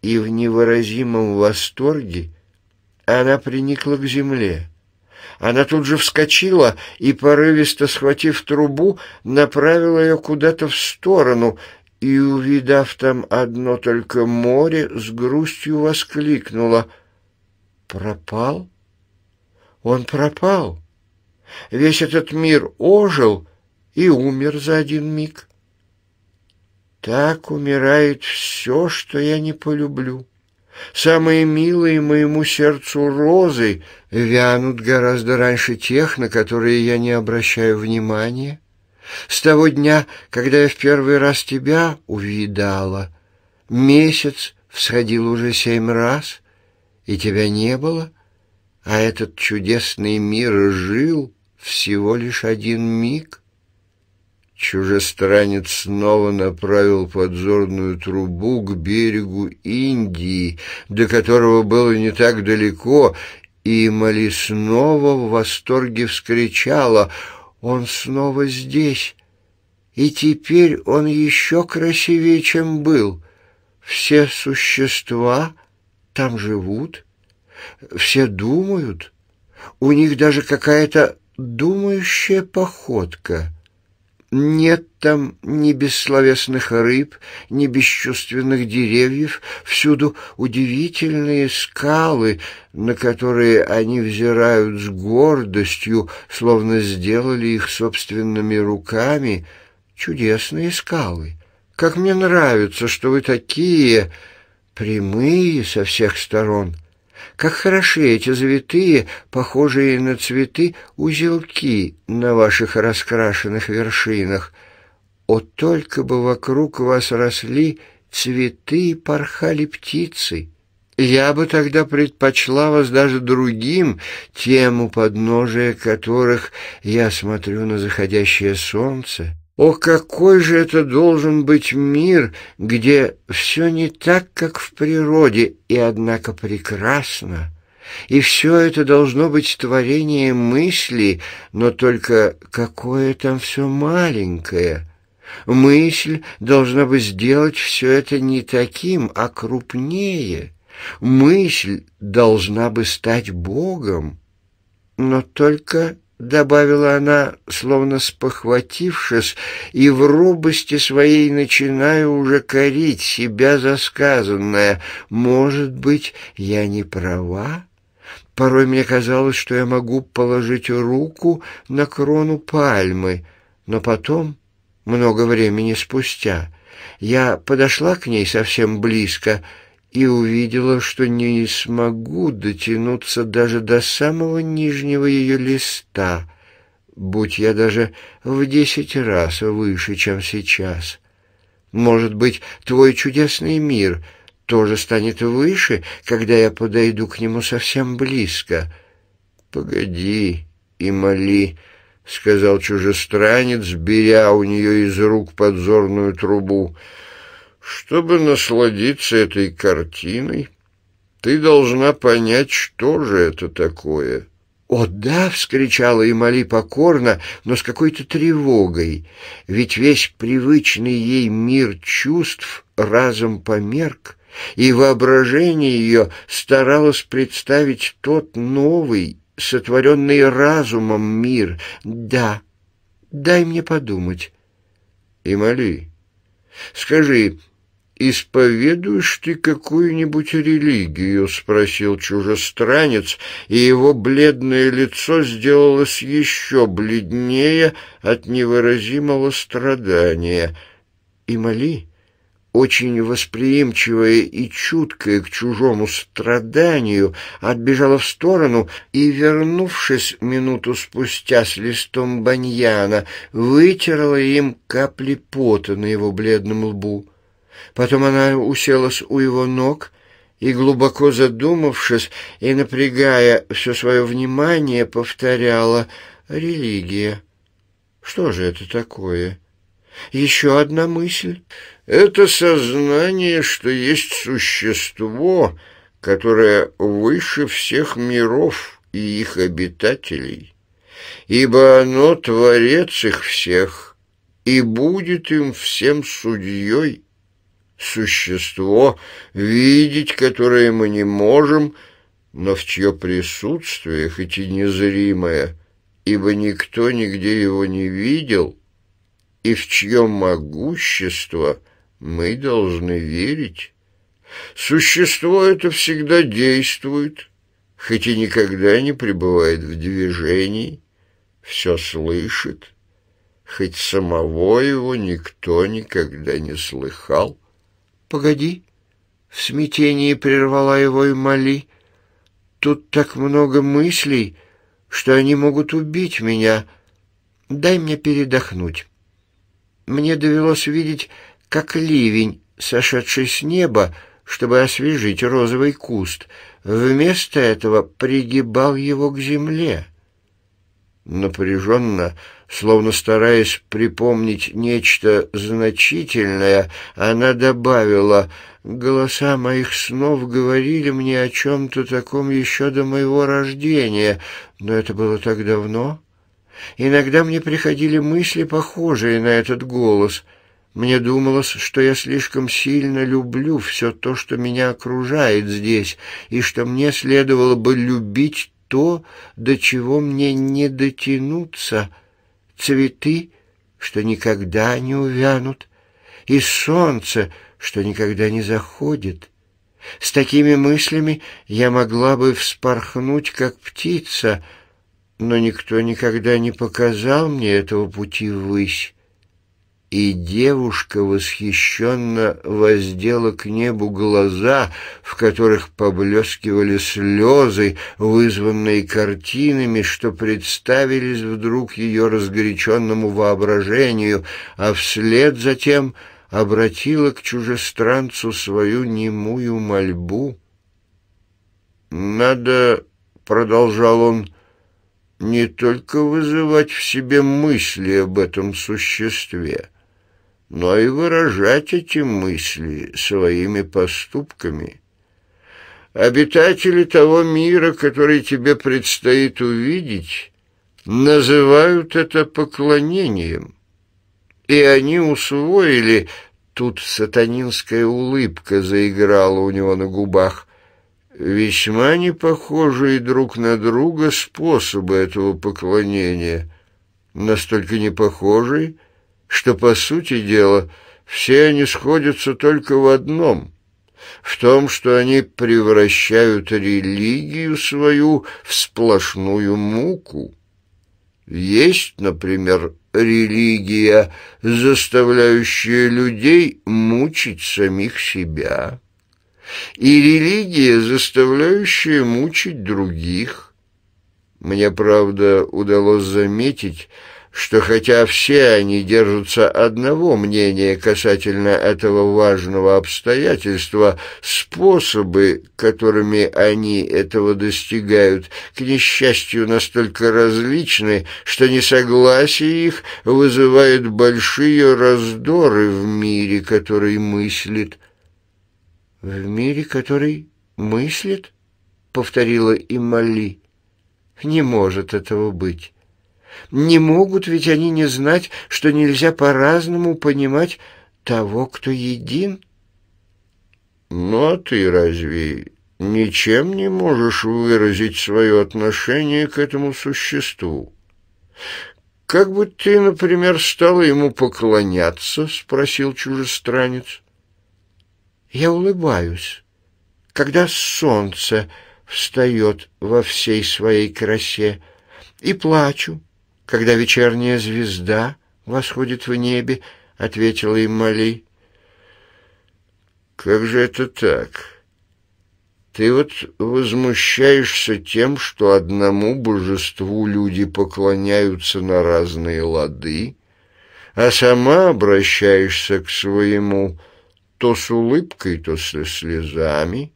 И в невыразимом восторге она приникла к земле. Она тут же вскочила и, порывисто схватив трубу, направила ее куда-то в сторону и, увидав там одно только море, с грустью воскликнула. «Пропал? Он пропал! Весь этот мир ожил и умер за один миг. Так умирает все, что я не полюблю». Самые милые моему сердцу розы вянут гораздо раньше тех, на которые я не обращаю внимания. С того дня, когда я в первый раз тебя увидала, месяц всходил уже семь раз, и тебя не было, а этот чудесный мир жил всего лишь один миг. Чужестранец снова направил подзорную трубу к берегу Индии, до которого было не так далеко, и Мали снова в восторге вскричала «Он снова здесь!» И теперь он еще красивее, чем был. Все существа там живут, все думают, у них даже какая-то думающая походка — нет там ни бессловесных рыб, ни бесчувственных деревьев, всюду удивительные скалы, на которые они взирают с гордостью, словно сделали их собственными руками. Чудесные скалы. Как мне нравится, что вы такие прямые со всех сторон. Как хороши эти завитые, похожие на цветы, узелки на ваших раскрашенных вершинах. О, только бы вокруг вас росли цветы и порхали птицы! Я бы тогда предпочла вас даже другим, тем у подножия которых я смотрю на заходящее солнце, о, какой же это должен быть мир, где все не так, как в природе, и, однако, прекрасно. И все это должно быть творение мысли, но только какое там все маленькое. Мысль должна бы сделать все это не таким, а крупнее. Мысль должна бы стать Богом, но только добавила она, словно спохватившись, и в робости своей начиная уже корить себя за сказанное. «Может быть, я не права?» Порой мне казалось, что я могу положить руку на крону пальмы, но потом, много времени спустя, я подошла к ней совсем близко — и увидела, что не смогу дотянуться даже до самого нижнего ее листа, будь я даже в десять раз выше, чем сейчас. Может быть, твой чудесный мир тоже станет выше, когда я подойду к нему совсем близко. Погоди и моли, — сказал чужестранец, беря у нее из рук подзорную трубу, — чтобы насладиться этой картиной, ты должна понять, что же это такое. «О, да!» — вскричала Эмали покорно, но с какой-то тревогой, ведь весь привычный ей мир чувств разом померк, и воображение ее старалось представить тот новый, сотворенный разумом мир. «Да, дай мне подумать». «Эмали, скажи, «Исповедуешь ты какую-нибудь религию?» — спросил чужестранец, и его бледное лицо сделалось еще бледнее от невыразимого страдания. «Имали?» очень восприимчивая и чуткая к чужому страданию, отбежала в сторону и, вернувшись минуту спустя с листом баньяна, вытерла им капли пота на его бледном лбу. Потом она уселась у его ног и, глубоко задумавшись и напрягая все свое внимание, повторяла «религия». Что же это такое? Еще одна мысль. Это сознание, что есть существо, которое выше всех миров и их обитателей, ибо оно творец их всех и будет им всем судьей существо, видеть которое мы не можем, но в чье присутствие, хоть и незримое, ибо никто нигде его не видел, и в чье могущество мы должны верить. Существо это всегда действует, хоть и никогда не пребывает в движении, все слышит, хоть самого его никто никогда не слыхал. «Погоди!» — в смятении прервала его и моли. «Тут так много мыслей, что они могут убить меня. Дай мне передохнуть». Мне довелось видеть, как ливень, сошедший с неба, чтобы освежить розовый куст, вместо этого пригибал его к земле. Напряженно, Словно стараясь припомнить нечто значительное, она добавила «Голоса моих снов говорили мне о чем-то таком еще до моего рождения, но это было так давно. Иногда мне приходили мысли, похожие на этот голос». Мне думалось, что я слишком сильно люблю все то, что меня окружает здесь, и что мне следовало бы любить то, до чего мне не дотянуться — цветы, что никогда не увянут, и солнце, что никогда не заходит. С такими мыслями я могла бы вспорхнуть, как птица, но никто никогда не показал мне этого пути ввысь и девушка восхищенно воздела к небу глаза, в которых поблескивали слезы, вызванные картинами, что представились вдруг ее разгоряченному воображению, а вслед затем обратила к чужестранцу свою немую мольбу. «Надо, — продолжал он, — не только вызывать в себе мысли об этом существе, — но и выражать эти мысли своими поступками. Обитатели того мира, который тебе предстоит увидеть, называют это поклонением, и они усвоили Тут сатанинская улыбка заиграла у него на губах. Весьма непохожие друг на друга способы этого поклонения. Настолько непохожие, что, по сути дела, все они сходятся только в одном — в том, что они превращают религию свою в сплошную муку. Есть, например, религия, заставляющая людей мучить самих себя, и религия, заставляющая мучить других. Мне, правда, удалось заметить, что хотя все они держатся одного мнения касательно этого важного обстоятельства, способы, которыми они этого достигают, к несчастью настолько различны, что несогласие их вызывает большие раздоры в мире, который мыслит. «В мире, который мыслит?» — повторила Имали. «Не может этого быть». Не могут ведь они не знать, что нельзя по-разному понимать того, кто един. Но ты разве ничем не можешь выразить свое отношение к этому существу? Как бы ты, например, стала ему поклоняться? Спросил чужестранец. Я улыбаюсь, когда солнце встает во всей своей красе, и плачу, когда вечерняя звезда восходит в небе», — ответила им Мали. «Как же это так? Ты вот возмущаешься тем, что одному божеству люди поклоняются на разные лады, а сама обращаешься к своему то с улыбкой, то со слезами».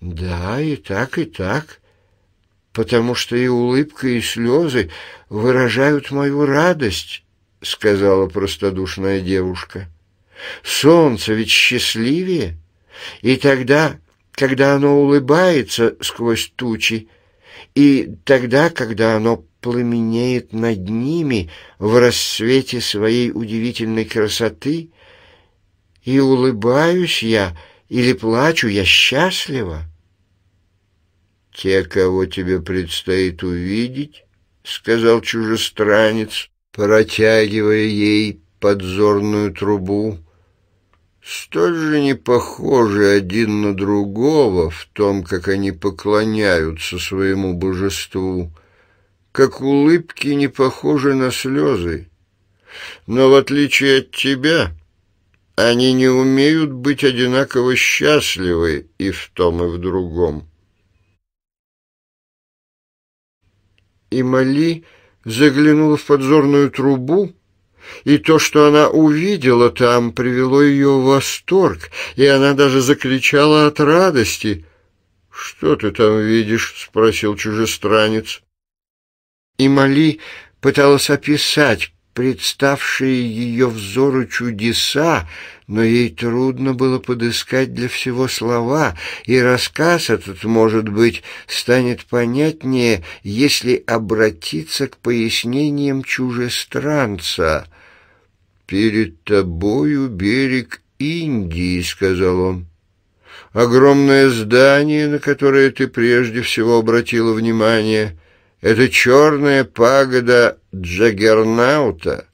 «Да, и так, и так», потому что и улыбка, и слезы выражают мою радость», — сказала простодушная девушка. «Солнце ведь счастливее, и тогда, когда оно улыбается сквозь тучи, и тогда, когда оно пламенеет над ними в рассвете своей удивительной красоты, и улыбаюсь я или плачу, я счастлива. «Те, кого тебе предстоит увидеть», — сказал чужестранец, протягивая ей подзорную трубу, столь же не похожи один на другого в том, как они поклоняются своему божеству, как улыбки не похожи на слезы. Но в отличие от тебя, они не умеют быть одинаково счастливы и в том, и в другом. и Мали заглянула в подзорную трубу, и то, что она увидела там, привело ее в восторг, и она даже закричала от радости. «Что ты там видишь?» — спросил чужестранец. И Мали пыталась описать представшие ее взору чудеса, но ей трудно было подыскать для всего слова, и рассказ этот, может быть, станет понятнее, если обратиться к пояснениям чужестранца. «Перед тобою берег Индии», — сказал он. «Огромное здание, на которое ты прежде всего обратила внимание». Это черная пагода Джагернаута.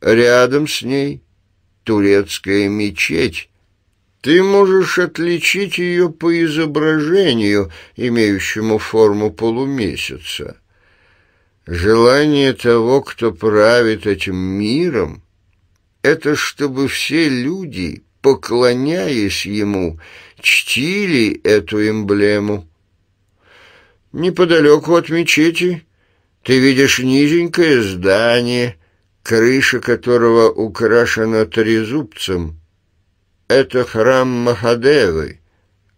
Рядом с ней турецкая мечеть. Ты можешь отличить ее по изображению, имеющему форму полумесяца. Желание того, кто правит этим миром, это чтобы все люди, поклоняясь ему, чтили эту эмблему неподалеку от мечети ты видишь низенькое здание, крыша которого украшена трезубцем. Это храм Махадевы,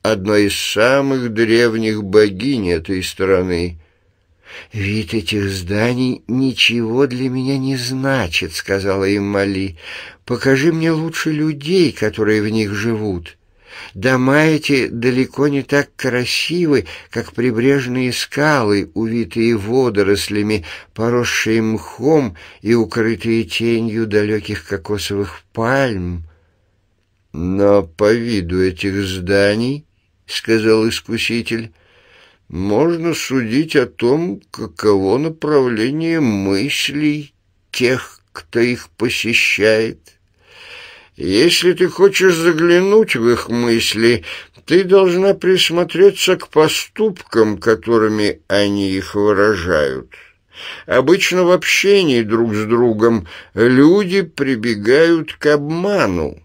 одной из самых древних богинь этой страны. «Вид этих зданий ничего для меня не значит», — сказала им Мали. «Покажи мне лучше людей, которые в них живут». Дома эти далеко не так красивы, как прибрежные скалы, увитые водорослями, поросшие мхом и укрытые тенью далеких кокосовых пальм. «Но по виду этих зданий, — сказал искуситель, — можно судить о том, каково направление мыслей тех, кто их посещает». Если ты хочешь заглянуть в их мысли, ты должна присмотреться к поступкам, которыми они их выражают. Обычно в общении друг с другом люди прибегают к обману,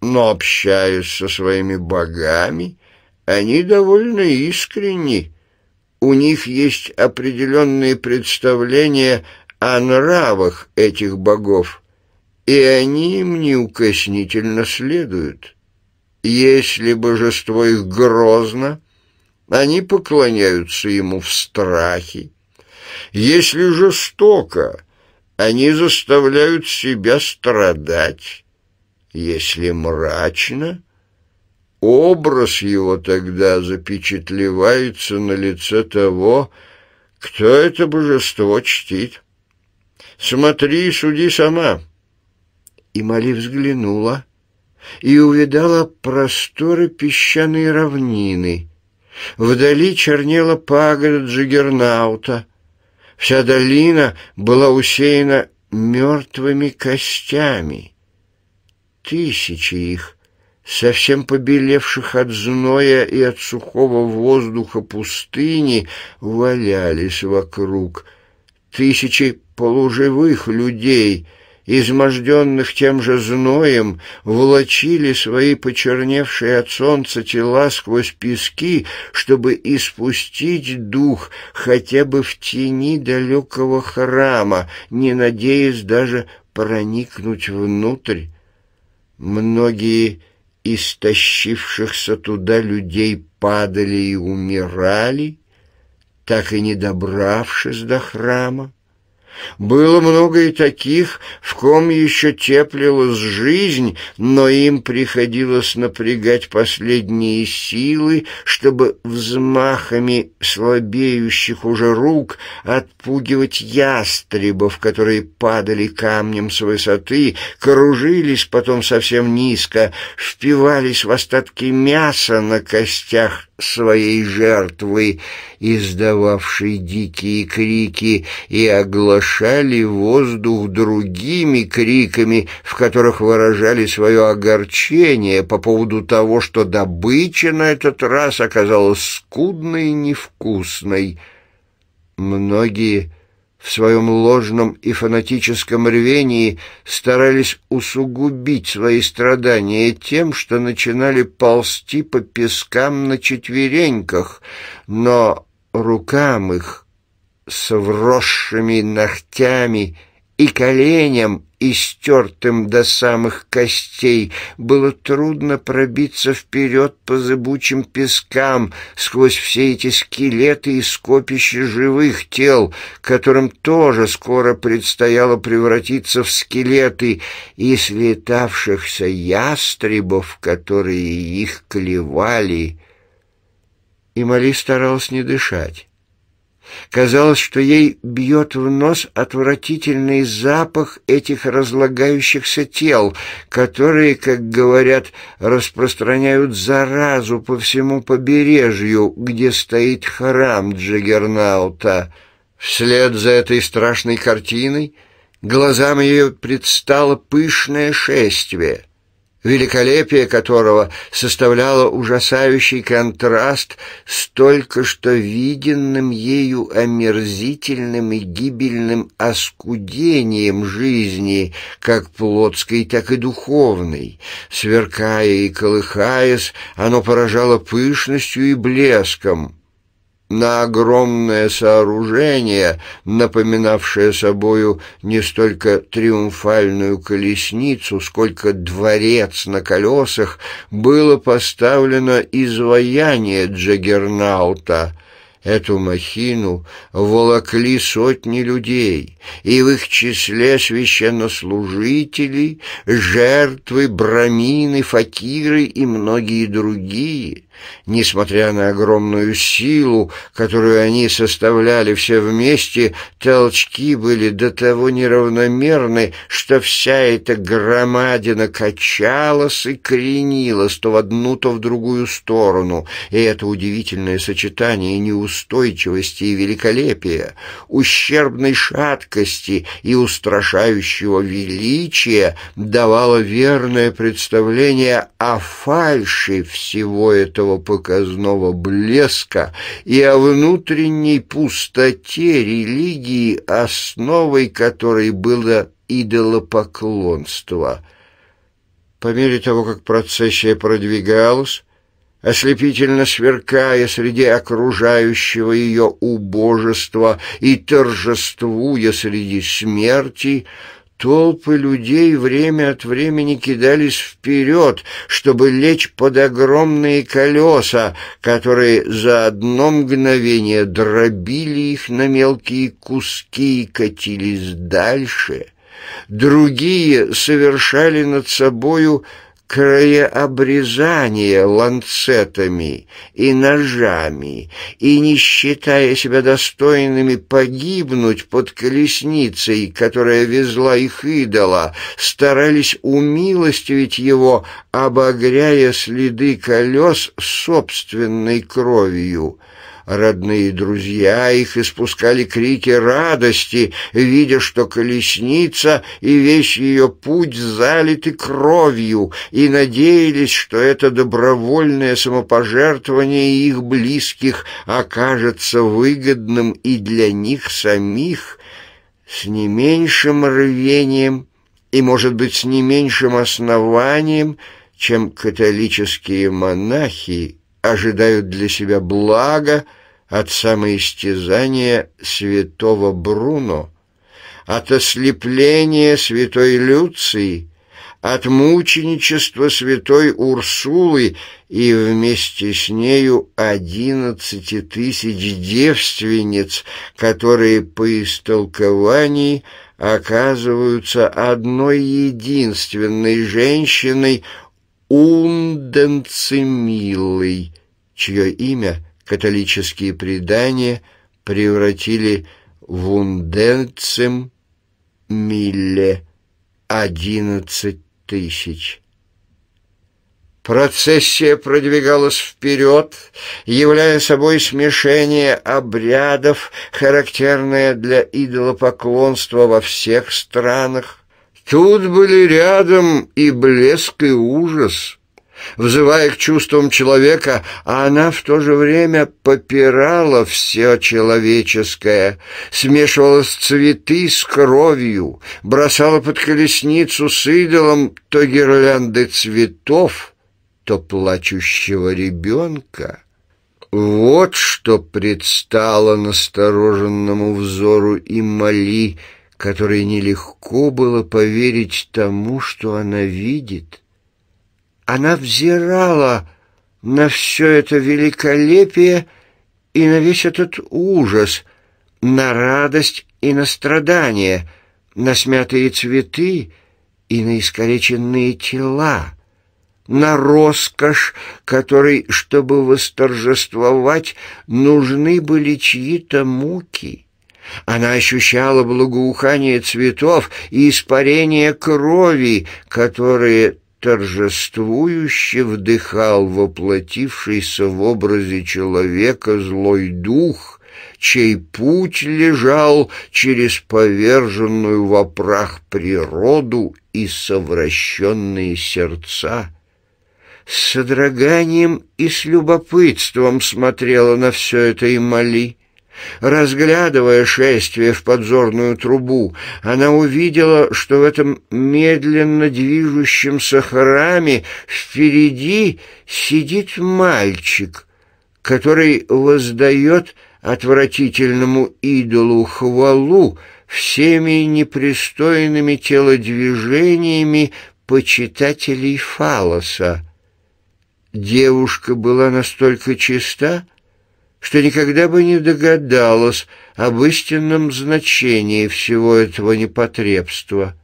но, общаясь со своими богами, они довольно искренни. У них есть определенные представления о нравах этих богов и они им неукоснительно следуют. Если божество их грозно, они поклоняются ему в страхе. Если жестоко, они заставляют себя страдать. Если мрачно, образ его тогда запечатлевается на лице того, кто это божество чтит. Смотри и суди сама. И Мали взглянула и увидала просторы песчаной равнины. Вдали чернела пагода Джигернаута. Вся долина была усеяна мертвыми костями. Тысячи их, совсем побелевших от зноя и от сухого воздуха пустыни, валялись вокруг. Тысячи полуживых людей — изможденных тем же зноем, волочили свои почерневшие от солнца тела сквозь пески, чтобы испустить дух хотя бы в тени далекого храма, не надеясь даже проникнуть внутрь. Многие истощившихся туда людей падали и умирали, так и не добравшись до храма. Было много и таких, в ком еще теплилась жизнь, но им приходилось напрягать последние силы, чтобы взмахами слабеющих уже рук отпугивать ястребов, которые падали камнем с высоты, кружились потом совсем низко, впивались в остатки мяса на костях своей жертвы, издававшей дикие крики, и оглашали воздух другими криками, в которых выражали свое огорчение по поводу того, что добыча на этот раз оказалась скудной и невкусной. Многие в своем ложном и фанатическом рвении старались усугубить свои страдания тем, что начинали ползти по пескам на четвереньках, но рукам их с вросшими ногтями – и коленям, истертым до самых костей, было трудно пробиться вперед по зыбучим пескам сквозь все эти скелеты и скопища живых тел, которым тоже скоро предстояло превратиться в скелеты, и слетавшихся ястребов, которые их клевали. И Мали старалась не дышать. Казалось, что ей бьет в нос отвратительный запах этих разлагающихся тел, которые, как говорят, распространяют заразу по всему побережью, где стоит храм Джаггернаута. Вслед за этой страшной картиной глазам ее предстало пышное шествие — великолепие которого составляло ужасающий контраст с только что виденным ею омерзительным и гибельным оскудением жизни, как плотской, так и духовной. Сверкая и колыхаясь, оно поражало пышностью и блеском на огромное сооружение, напоминавшее собою не столько триумфальную колесницу, сколько дворец на колесах, было поставлено изваяние Джагернаута. Эту махину волокли сотни людей, и в их числе священнослужители, жертвы, брамины, факиры и многие другие — Несмотря на огромную силу, которую они составляли все вместе, толчки были до того неравномерны, что вся эта громадина качалась и кренилась то в одну, то в другую сторону, и это удивительное сочетание неустойчивости и великолепия, ущербной шаткости и устрашающего величия давало верное представление о фальши всего этого странного показного блеска и о внутренней пустоте религии, основой которой было идолопоклонство. По мере того, как процессия продвигалась, ослепительно сверкая среди окружающего ее убожества и торжествуя среди смерти, Толпы людей время от времени кидались вперед, чтобы лечь под огромные колеса, которые за одно мгновение дробили их на мелкие куски и катились дальше. Другие совершали над собою краеобрезание ланцетами и ножами, и, не считая себя достойными погибнуть под колесницей, которая везла их идола, старались умилостивить его, обогряя следы колес собственной кровью — Родные друзья их испускали крики радости, видя, что колесница и весь ее путь залиты кровью, и надеялись, что это добровольное самопожертвование их близких окажется выгодным и для них самих, с не меньшим рвением и, может быть, с не меньшим основанием, чем католические монахи ожидают для себя блага от самоистязания святого Бруно, от ослепления святой Люции, от мученичества святой Урсулы и вместе с нею одиннадцати тысяч девственниц, которые по истолковании оказываются одной единственной женщиной, милый, чье имя католические предания превратили в Унденцим Милле одиннадцать тысяч. Процессия продвигалась вперед, являя собой смешение обрядов, характерное для идолопоклонства во всех странах. Тут были рядом и блеск, и ужас, взывая к чувствам человека, а она в то же время попирала все человеческое, смешивала с цветы с кровью, бросала под колесницу с идолом то гирлянды цветов, то плачущего ребенка. Вот что предстало настороженному взору и моли, которой нелегко было поверить тому, что она видит. Она взирала на все это великолепие и на весь этот ужас, на радость и на страдания, на смятые цветы и на искалеченные тела, на роскошь, которой, чтобы восторжествовать, нужны были чьи-то муки. Она ощущала благоухание цветов и испарение крови, которые торжествующе вдыхал воплотившийся в образе человека злой дух, чей путь лежал через поверженную во прах природу и совращенные сердца. С содроганием и с любопытством смотрела на все это и моли. Разглядывая шествие в подзорную трубу, она увидела, что в этом медленно движущемся храме впереди сидит мальчик, который воздает отвратительному идолу хвалу всеми непристойными телодвижениями почитателей фалоса. Девушка была настолько чиста, что никогда бы не догадалась об истинном значении всего этого непотребства.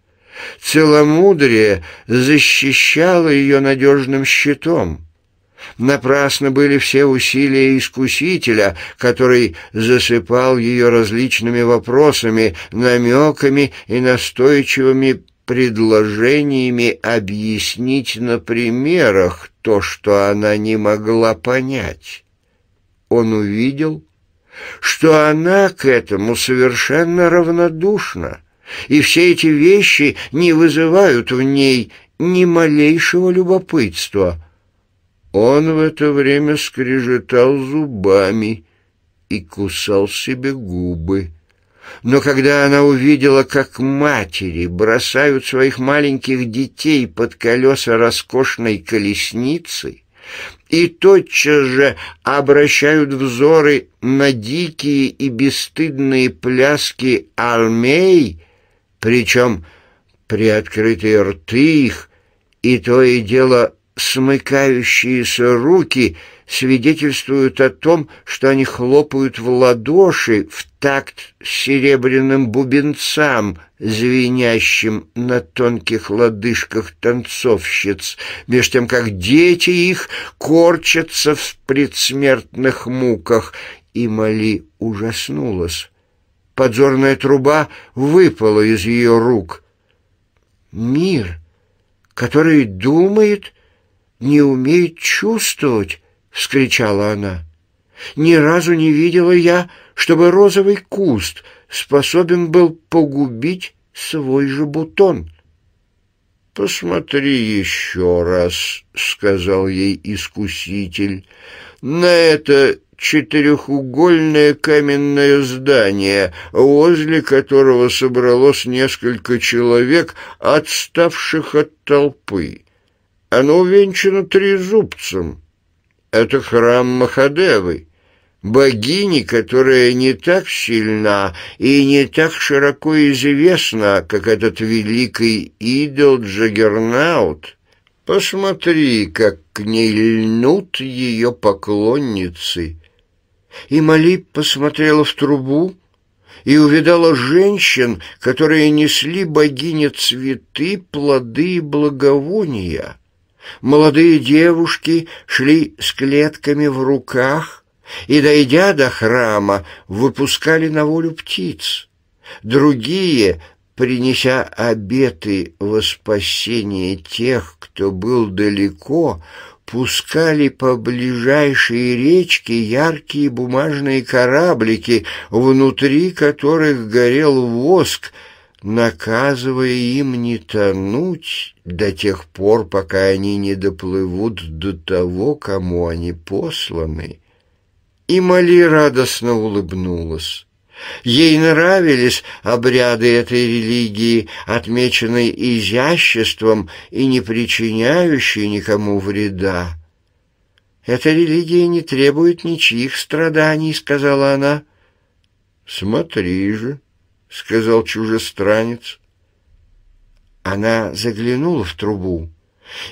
Целомудрие защищало ее надежным щитом. Напрасно были все усилия искусителя, который засыпал ее различными вопросами, намеками и настойчивыми предложениями объяснить на примерах то, что она не могла понять он увидел, что она к этому совершенно равнодушна, и все эти вещи не вызывают в ней ни малейшего любопытства. Он в это время скрежетал зубами и кусал себе губы. Но когда она увидела, как матери бросают своих маленьких детей под колеса роскошной колесницы, и тотчас же обращают взоры на дикие и бесстыдные пляски алмей, причем приоткрытые рты их и то и дело смыкающиеся руки — свидетельствуют о том, что они хлопают в ладоши в такт серебряным бубенцам, звенящим на тонких лодыжках танцовщиц, меж тем как дети их корчатся в предсмертных муках, и Мали ужаснулась. Подзорная труба выпала из ее рук. Мир, который думает, не умеет чувствовать, вскричала она. «Ни разу не видела я, чтобы розовый куст способен был погубить свой же бутон». «Посмотри еще раз», — сказал ей искуситель, — «на это четырехугольное каменное здание, возле которого собралось несколько человек, отставших от толпы. Оно увенчано трезубцем, это храм Махадевы, богини, которая не так сильна и не так широко известна, как этот великий идол Джагернаут. Посмотри, как к ней льнут ее поклонницы. И Малип посмотрела в трубу и увидала женщин, которые несли богине цветы, плоды и благовония. Молодые девушки шли с клетками в руках и, дойдя до храма, выпускали на волю птиц. Другие, принеся обеты во спасение тех, кто был далеко, пускали по ближайшие речки яркие бумажные кораблики, внутри которых горел воск — наказывая им не тонуть до тех пор, пока они не доплывут до того, кому они посланы. И Мали радостно улыбнулась. Ей нравились обряды этой религии, отмеченной изяществом и не причиняющей никому вреда. «Эта религия не требует ничьих страданий», — сказала она. «Смотри же», — сказал чужестранец. Она заглянула в трубу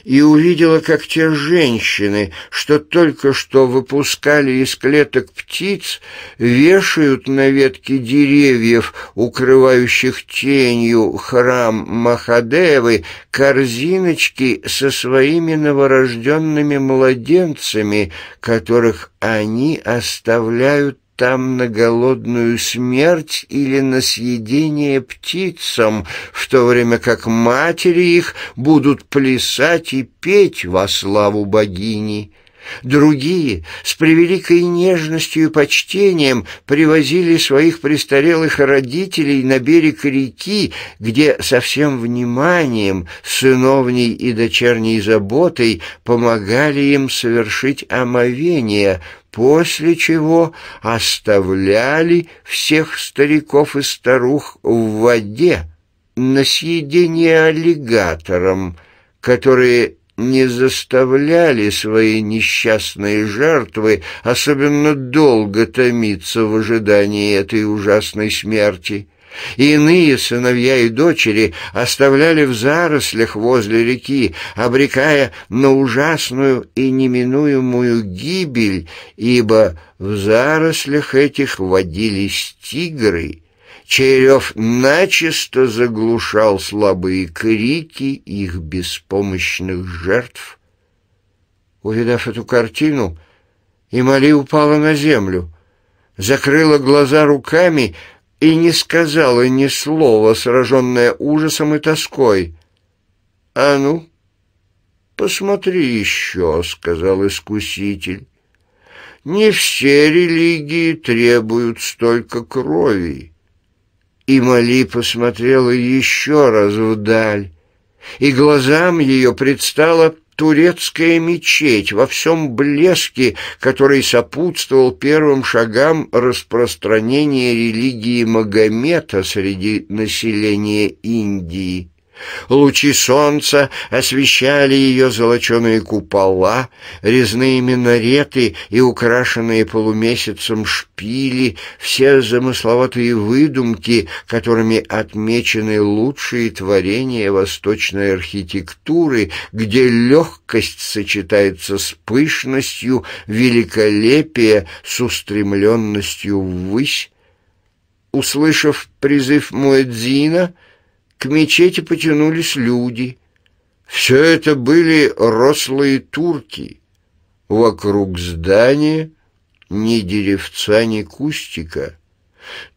и увидела, как те женщины, что только что выпускали из клеток птиц, вешают на ветки деревьев, укрывающих тенью храм Махадевы, корзиночки со своими новорожденными младенцами, которых они оставляют там на голодную смерть или на съедение птицам, в то время как матери их будут плясать и петь во славу богини». Другие с превеликой нежностью и почтением привозили своих престарелых родителей на берег реки, где со всем вниманием, сыновней и дочерней заботой помогали им совершить омовение, после чего оставляли всех стариков и старух в воде на съедение аллигатором, которые не заставляли свои несчастные жертвы особенно долго томиться в ожидании этой ужасной смерти. Иные сыновья и дочери оставляли в зарослях возле реки, обрекая на ужасную и неминуемую гибель, ибо в зарослях этих водились тигры, Черев начисто заглушал слабые крики их беспомощных жертв. Увидав эту картину, Имали упала на землю, закрыла глаза руками и не сказала ни слова, сраженная ужасом и тоской. «А ну, посмотри еще», — сказал искуситель. «Не все религии требуют столько крови». И Мали посмотрела еще раз вдаль, и глазам ее предстала турецкая мечеть во всем блеске, который сопутствовал первым шагам распространения религии Магомета среди населения Индии. Лучи солнца освещали ее золоченые купола, резные минареты и украшенные полумесяцем шпили, все замысловатые выдумки, которыми отмечены лучшие творения восточной архитектуры, где легкость сочетается с пышностью, великолепие с устремленностью ввысь. Услышав призыв Муэдзина, к мечети потянулись люди. Все это были рослые турки. Вокруг здания ни деревца, ни кустика.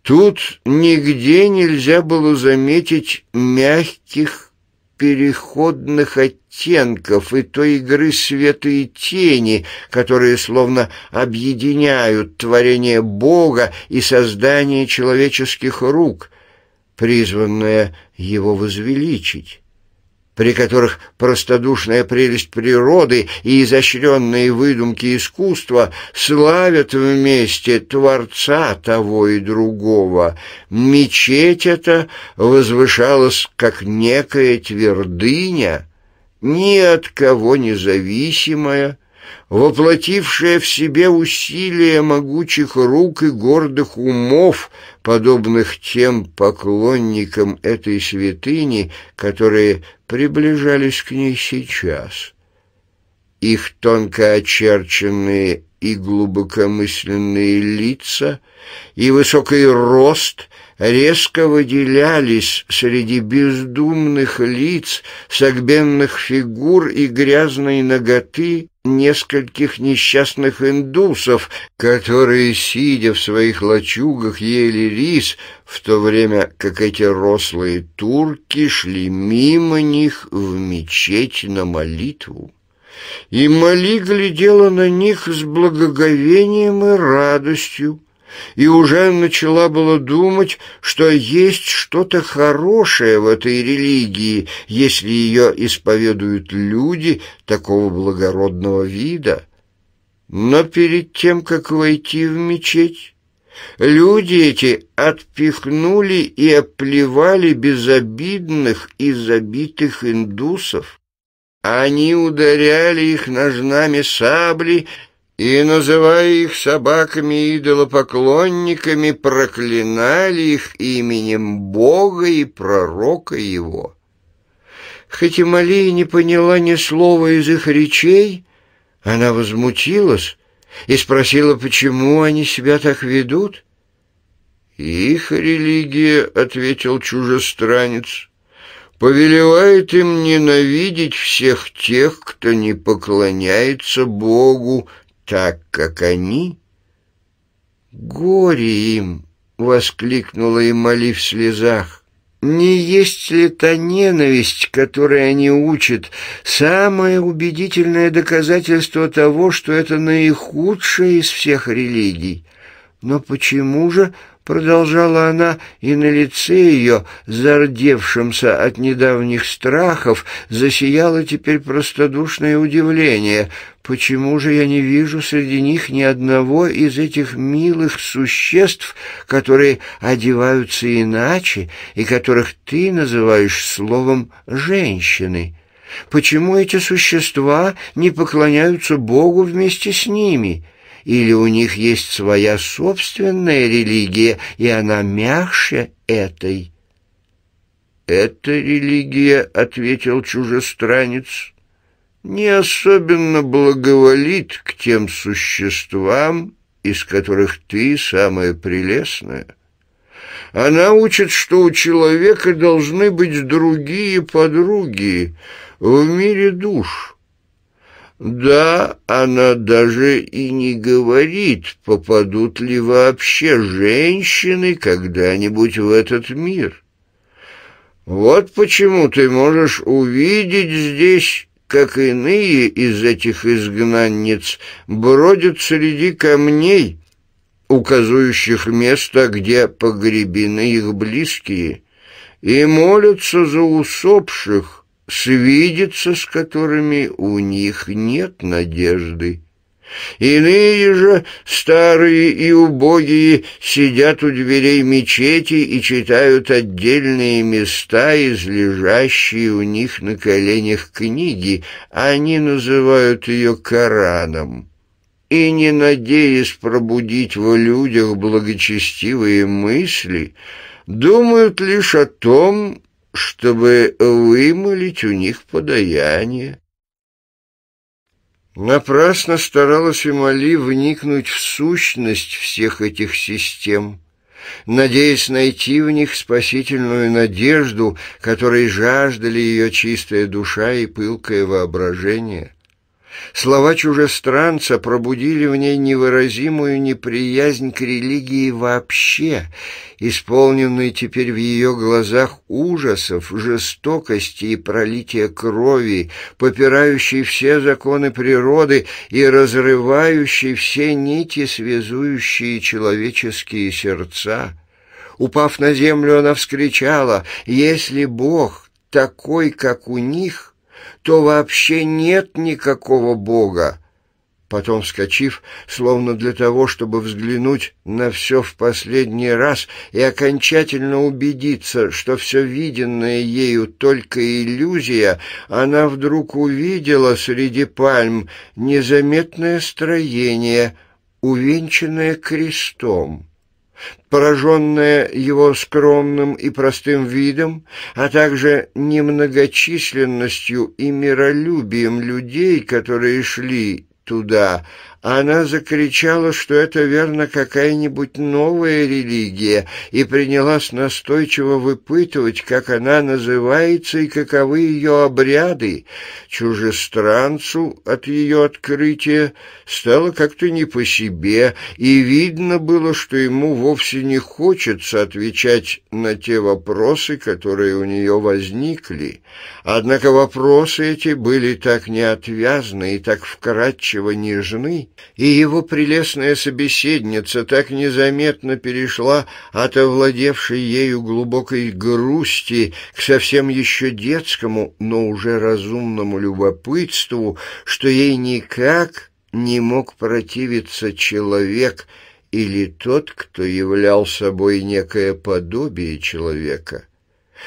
Тут нигде нельзя было заметить мягких переходных оттенков и той игры света и тени, которые словно объединяют творение Бога и создание человеческих рук — призванная его возвеличить, при которых простодушная прелесть природы и изощренные выдумки искусства славят вместе Творца того и другого. Мечеть эта возвышалась как некая твердыня, ни от кого независимая, воплотившая в себе усилия могучих рук и гордых умов, подобных тем поклонникам этой святыни, которые приближались к ней сейчас. Их тонко очерченные и глубокомысленные лица, и высокий рост — резко выделялись среди бездумных лиц, согбенных фигур и грязной ноготы нескольких несчастных индусов, которые, сидя в своих лачугах, ели рис, в то время как эти рослые турки шли мимо них в мечеть на молитву. И Мали глядела на них с благоговением и радостью, и уже начала было думать, что есть что-то хорошее в этой религии, если ее исповедуют люди такого благородного вида. Но перед тем, как войти в мечеть, люди эти отпихнули и оплевали безобидных и забитых индусов. Они ударяли их ножнами сабли и, называя их собаками идолопоклонниками, проклинали их именем Бога и пророка его. Хоть Малия не поняла ни слова из их речей, она возмутилась и спросила, почему они себя так ведут. «Их религия», — ответил чужестранец, — «повелевает им ненавидеть всех тех, кто не поклоняется Богу, так, как они? Горе им! — воскликнула и Эмали в слезах. «Не есть ли та ненависть, которой они учат, самое убедительное доказательство того, что это наихудшая из всех религий? Но почему же продолжала она, и на лице ее, зардевшемся от недавних страхов, засияло теперь простодушное удивление. Почему же я не вижу среди них ни одного из этих милых существ, которые одеваются иначе и которых ты называешь словом «женщины»? Почему эти существа не поклоняются Богу вместе с ними?» или у них есть своя собственная религия, и она мягче этой. «Эта религия», — ответил чужестранец, — «не особенно благоволит к тем существам, из которых ты самая прелестная. Она учит, что у человека должны быть другие подруги в мире душ» Да, она даже и не говорит, попадут ли вообще женщины когда-нибудь в этот мир. Вот почему ты можешь увидеть здесь, как иные из этих изгнанниц бродят среди камней, указывающих место, где погребены их близкие, и молятся за усопших, свидятся с которыми у них нет надежды. Иные же, старые и убогие, сидят у дверей мечети и читают отдельные места из лежащей у них на коленях книги. Они называют ее Кораном. И, не надеясь пробудить в людях благочестивые мысли, думают лишь о том, чтобы вымолить у них подаяние. Напрасно старалась Эмали вникнуть в сущность всех этих систем, надеясь найти в них спасительную надежду, которой жаждали ее чистая душа и пылкое воображение — Слова чужестранца пробудили в ней невыразимую неприязнь к религии вообще, исполненный теперь в ее глазах ужасов, жестокости и пролития крови, попирающий все законы природы и разрывающий все нити, связующие человеческие сердца. Упав на землю, она вскричала «Если Бог такой, как у них, то вообще нет никакого Бога. Потом, вскочив, словно для того, чтобы взглянуть на все в последний раз и окончательно убедиться, что все виденное ею только иллюзия, она вдруг увидела среди пальм незаметное строение, увенчанное крестом. Пораженная его скромным и простым видом, а также немногочисленностью и миролюбием людей, которые шли туда, она закричала, что это, верно, какая-нибудь новая религия, и принялась настойчиво выпытывать, как она называется и каковы ее обряды. Чужестранцу от ее открытия стало как-то не по себе, и видно было, что ему вовсе не хочется отвечать на те вопросы, которые у нее возникли. Однако вопросы эти были так неотвязны и так вкратчиво нежны, и его прелестная собеседница так незаметно перешла от овладевшей ею глубокой грусти к совсем еще детскому, но уже разумному любопытству, что ей никак не мог противиться человек или тот, кто являл собой некое подобие человека.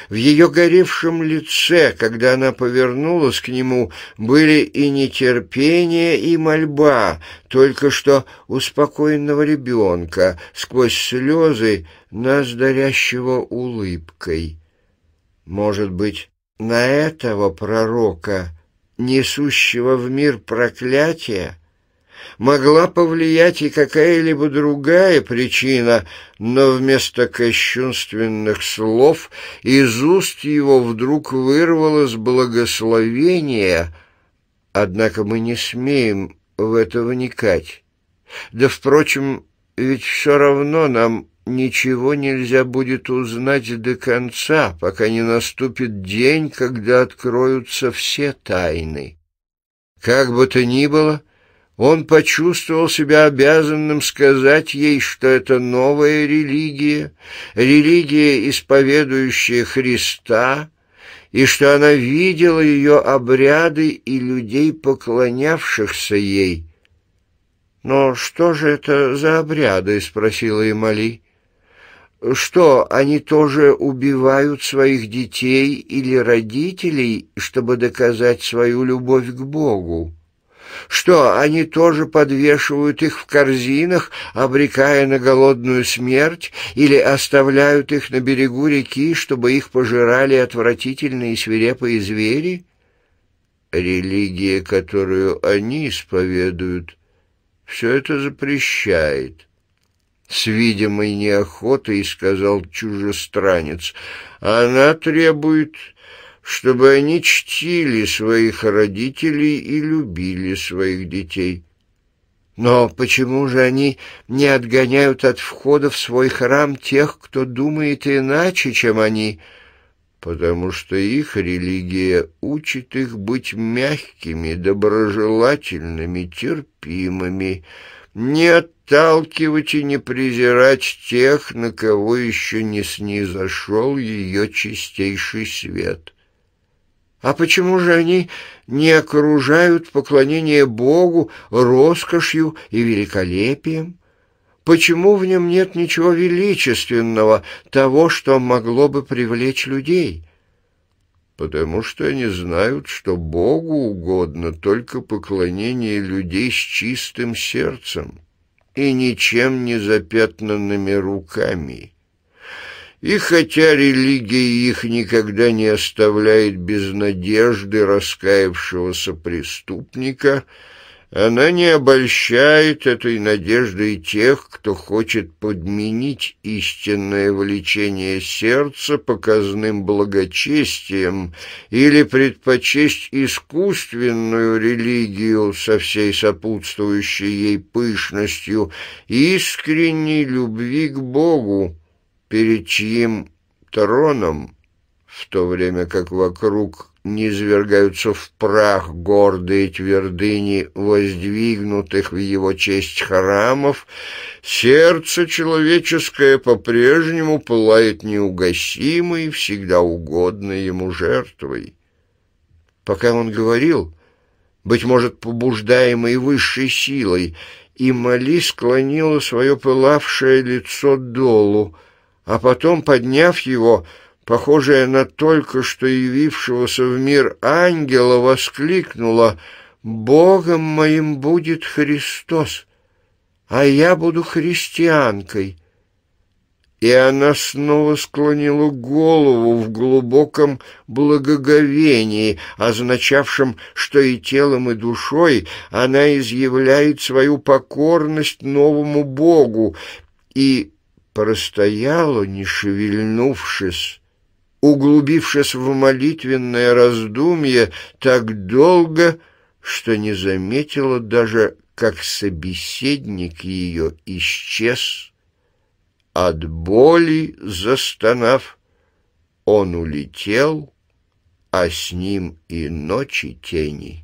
В ее горевшем лице, когда она повернулась к нему, были и нетерпение, и мольба только что успокоенного ребенка сквозь слезы, нас дарящего улыбкой. Может быть, на этого пророка, несущего в мир проклятие, могла повлиять и какая-либо другая причина, но вместо кощунственных слов из уст его вдруг вырвалось благословение, однако мы не смеем в это вникать. Да, впрочем, ведь все равно нам ничего нельзя будет узнать до конца, пока не наступит день, когда откроются все тайны. Как бы то ни было, — он почувствовал себя обязанным сказать ей, что это новая религия, религия, исповедующая Христа, и что она видела ее обряды и людей, поклонявшихся ей. «Но что же это за обряды?» — спросила Эмали. «Что, они тоже убивают своих детей или родителей, чтобы доказать свою любовь к Богу?» Что, они тоже подвешивают их в корзинах, обрекая на голодную смерть, или оставляют их на берегу реки, чтобы их пожирали отвратительные свирепые звери? Религия, которую они исповедуют, все это запрещает. С видимой неохотой сказал чужестранец. Она требует чтобы они чтили своих родителей и любили своих детей. Но почему же они не отгоняют от входа в свой храм тех, кто думает иначе, чем они? Потому что их религия учит их быть мягкими, доброжелательными, терпимыми, не отталкивать и не презирать тех, на кого еще не снизошел ее чистейший свет». А почему же они не окружают поклонение Богу роскошью и великолепием? Почему в нем нет ничего величественного, того, что могло бы привлечь людей? Потому что они знают, что Богу угодно только поклонение людей с чистым сердцем и ничем не запятнанными руками. И хотя религия их никогда не оставляет без надежды раскаявшегося преступника, она не обольщает этой надеждой тех, кто хочет подменить истинное влечение сердца показным благочестием или предпочесть искусственную религию со всей сопутствующей ей пышностью искренней любви к Богу, перед чьим троном, в то время как вокруг низвергаются в прах гордые твердыни воздвигнутых в его честь храмов, сердце человеческое по-прежнему пылает неугасимой, всегда угодной ему жертвой. Пока он говорил, быть может, побуждаемый высшей силой, и Мали склонила свое пылавшее лицо долу, а потом, подняв его, похожая на только что явившегося в мир ангела, воскликнула «Богом моим будет Христос, а я буду христианкой». И она снова склонила голову в глубоком благоговении, означавшем, что и телом, и душой она изъявляет свою покорность новому Богу, и простояла, не шевельнувшись, углубившись в молитвенное раздумье так долго, что не заметила даже, как собеседник ее исчез. От боли застонав, он улетел, а с ним и ночи теней.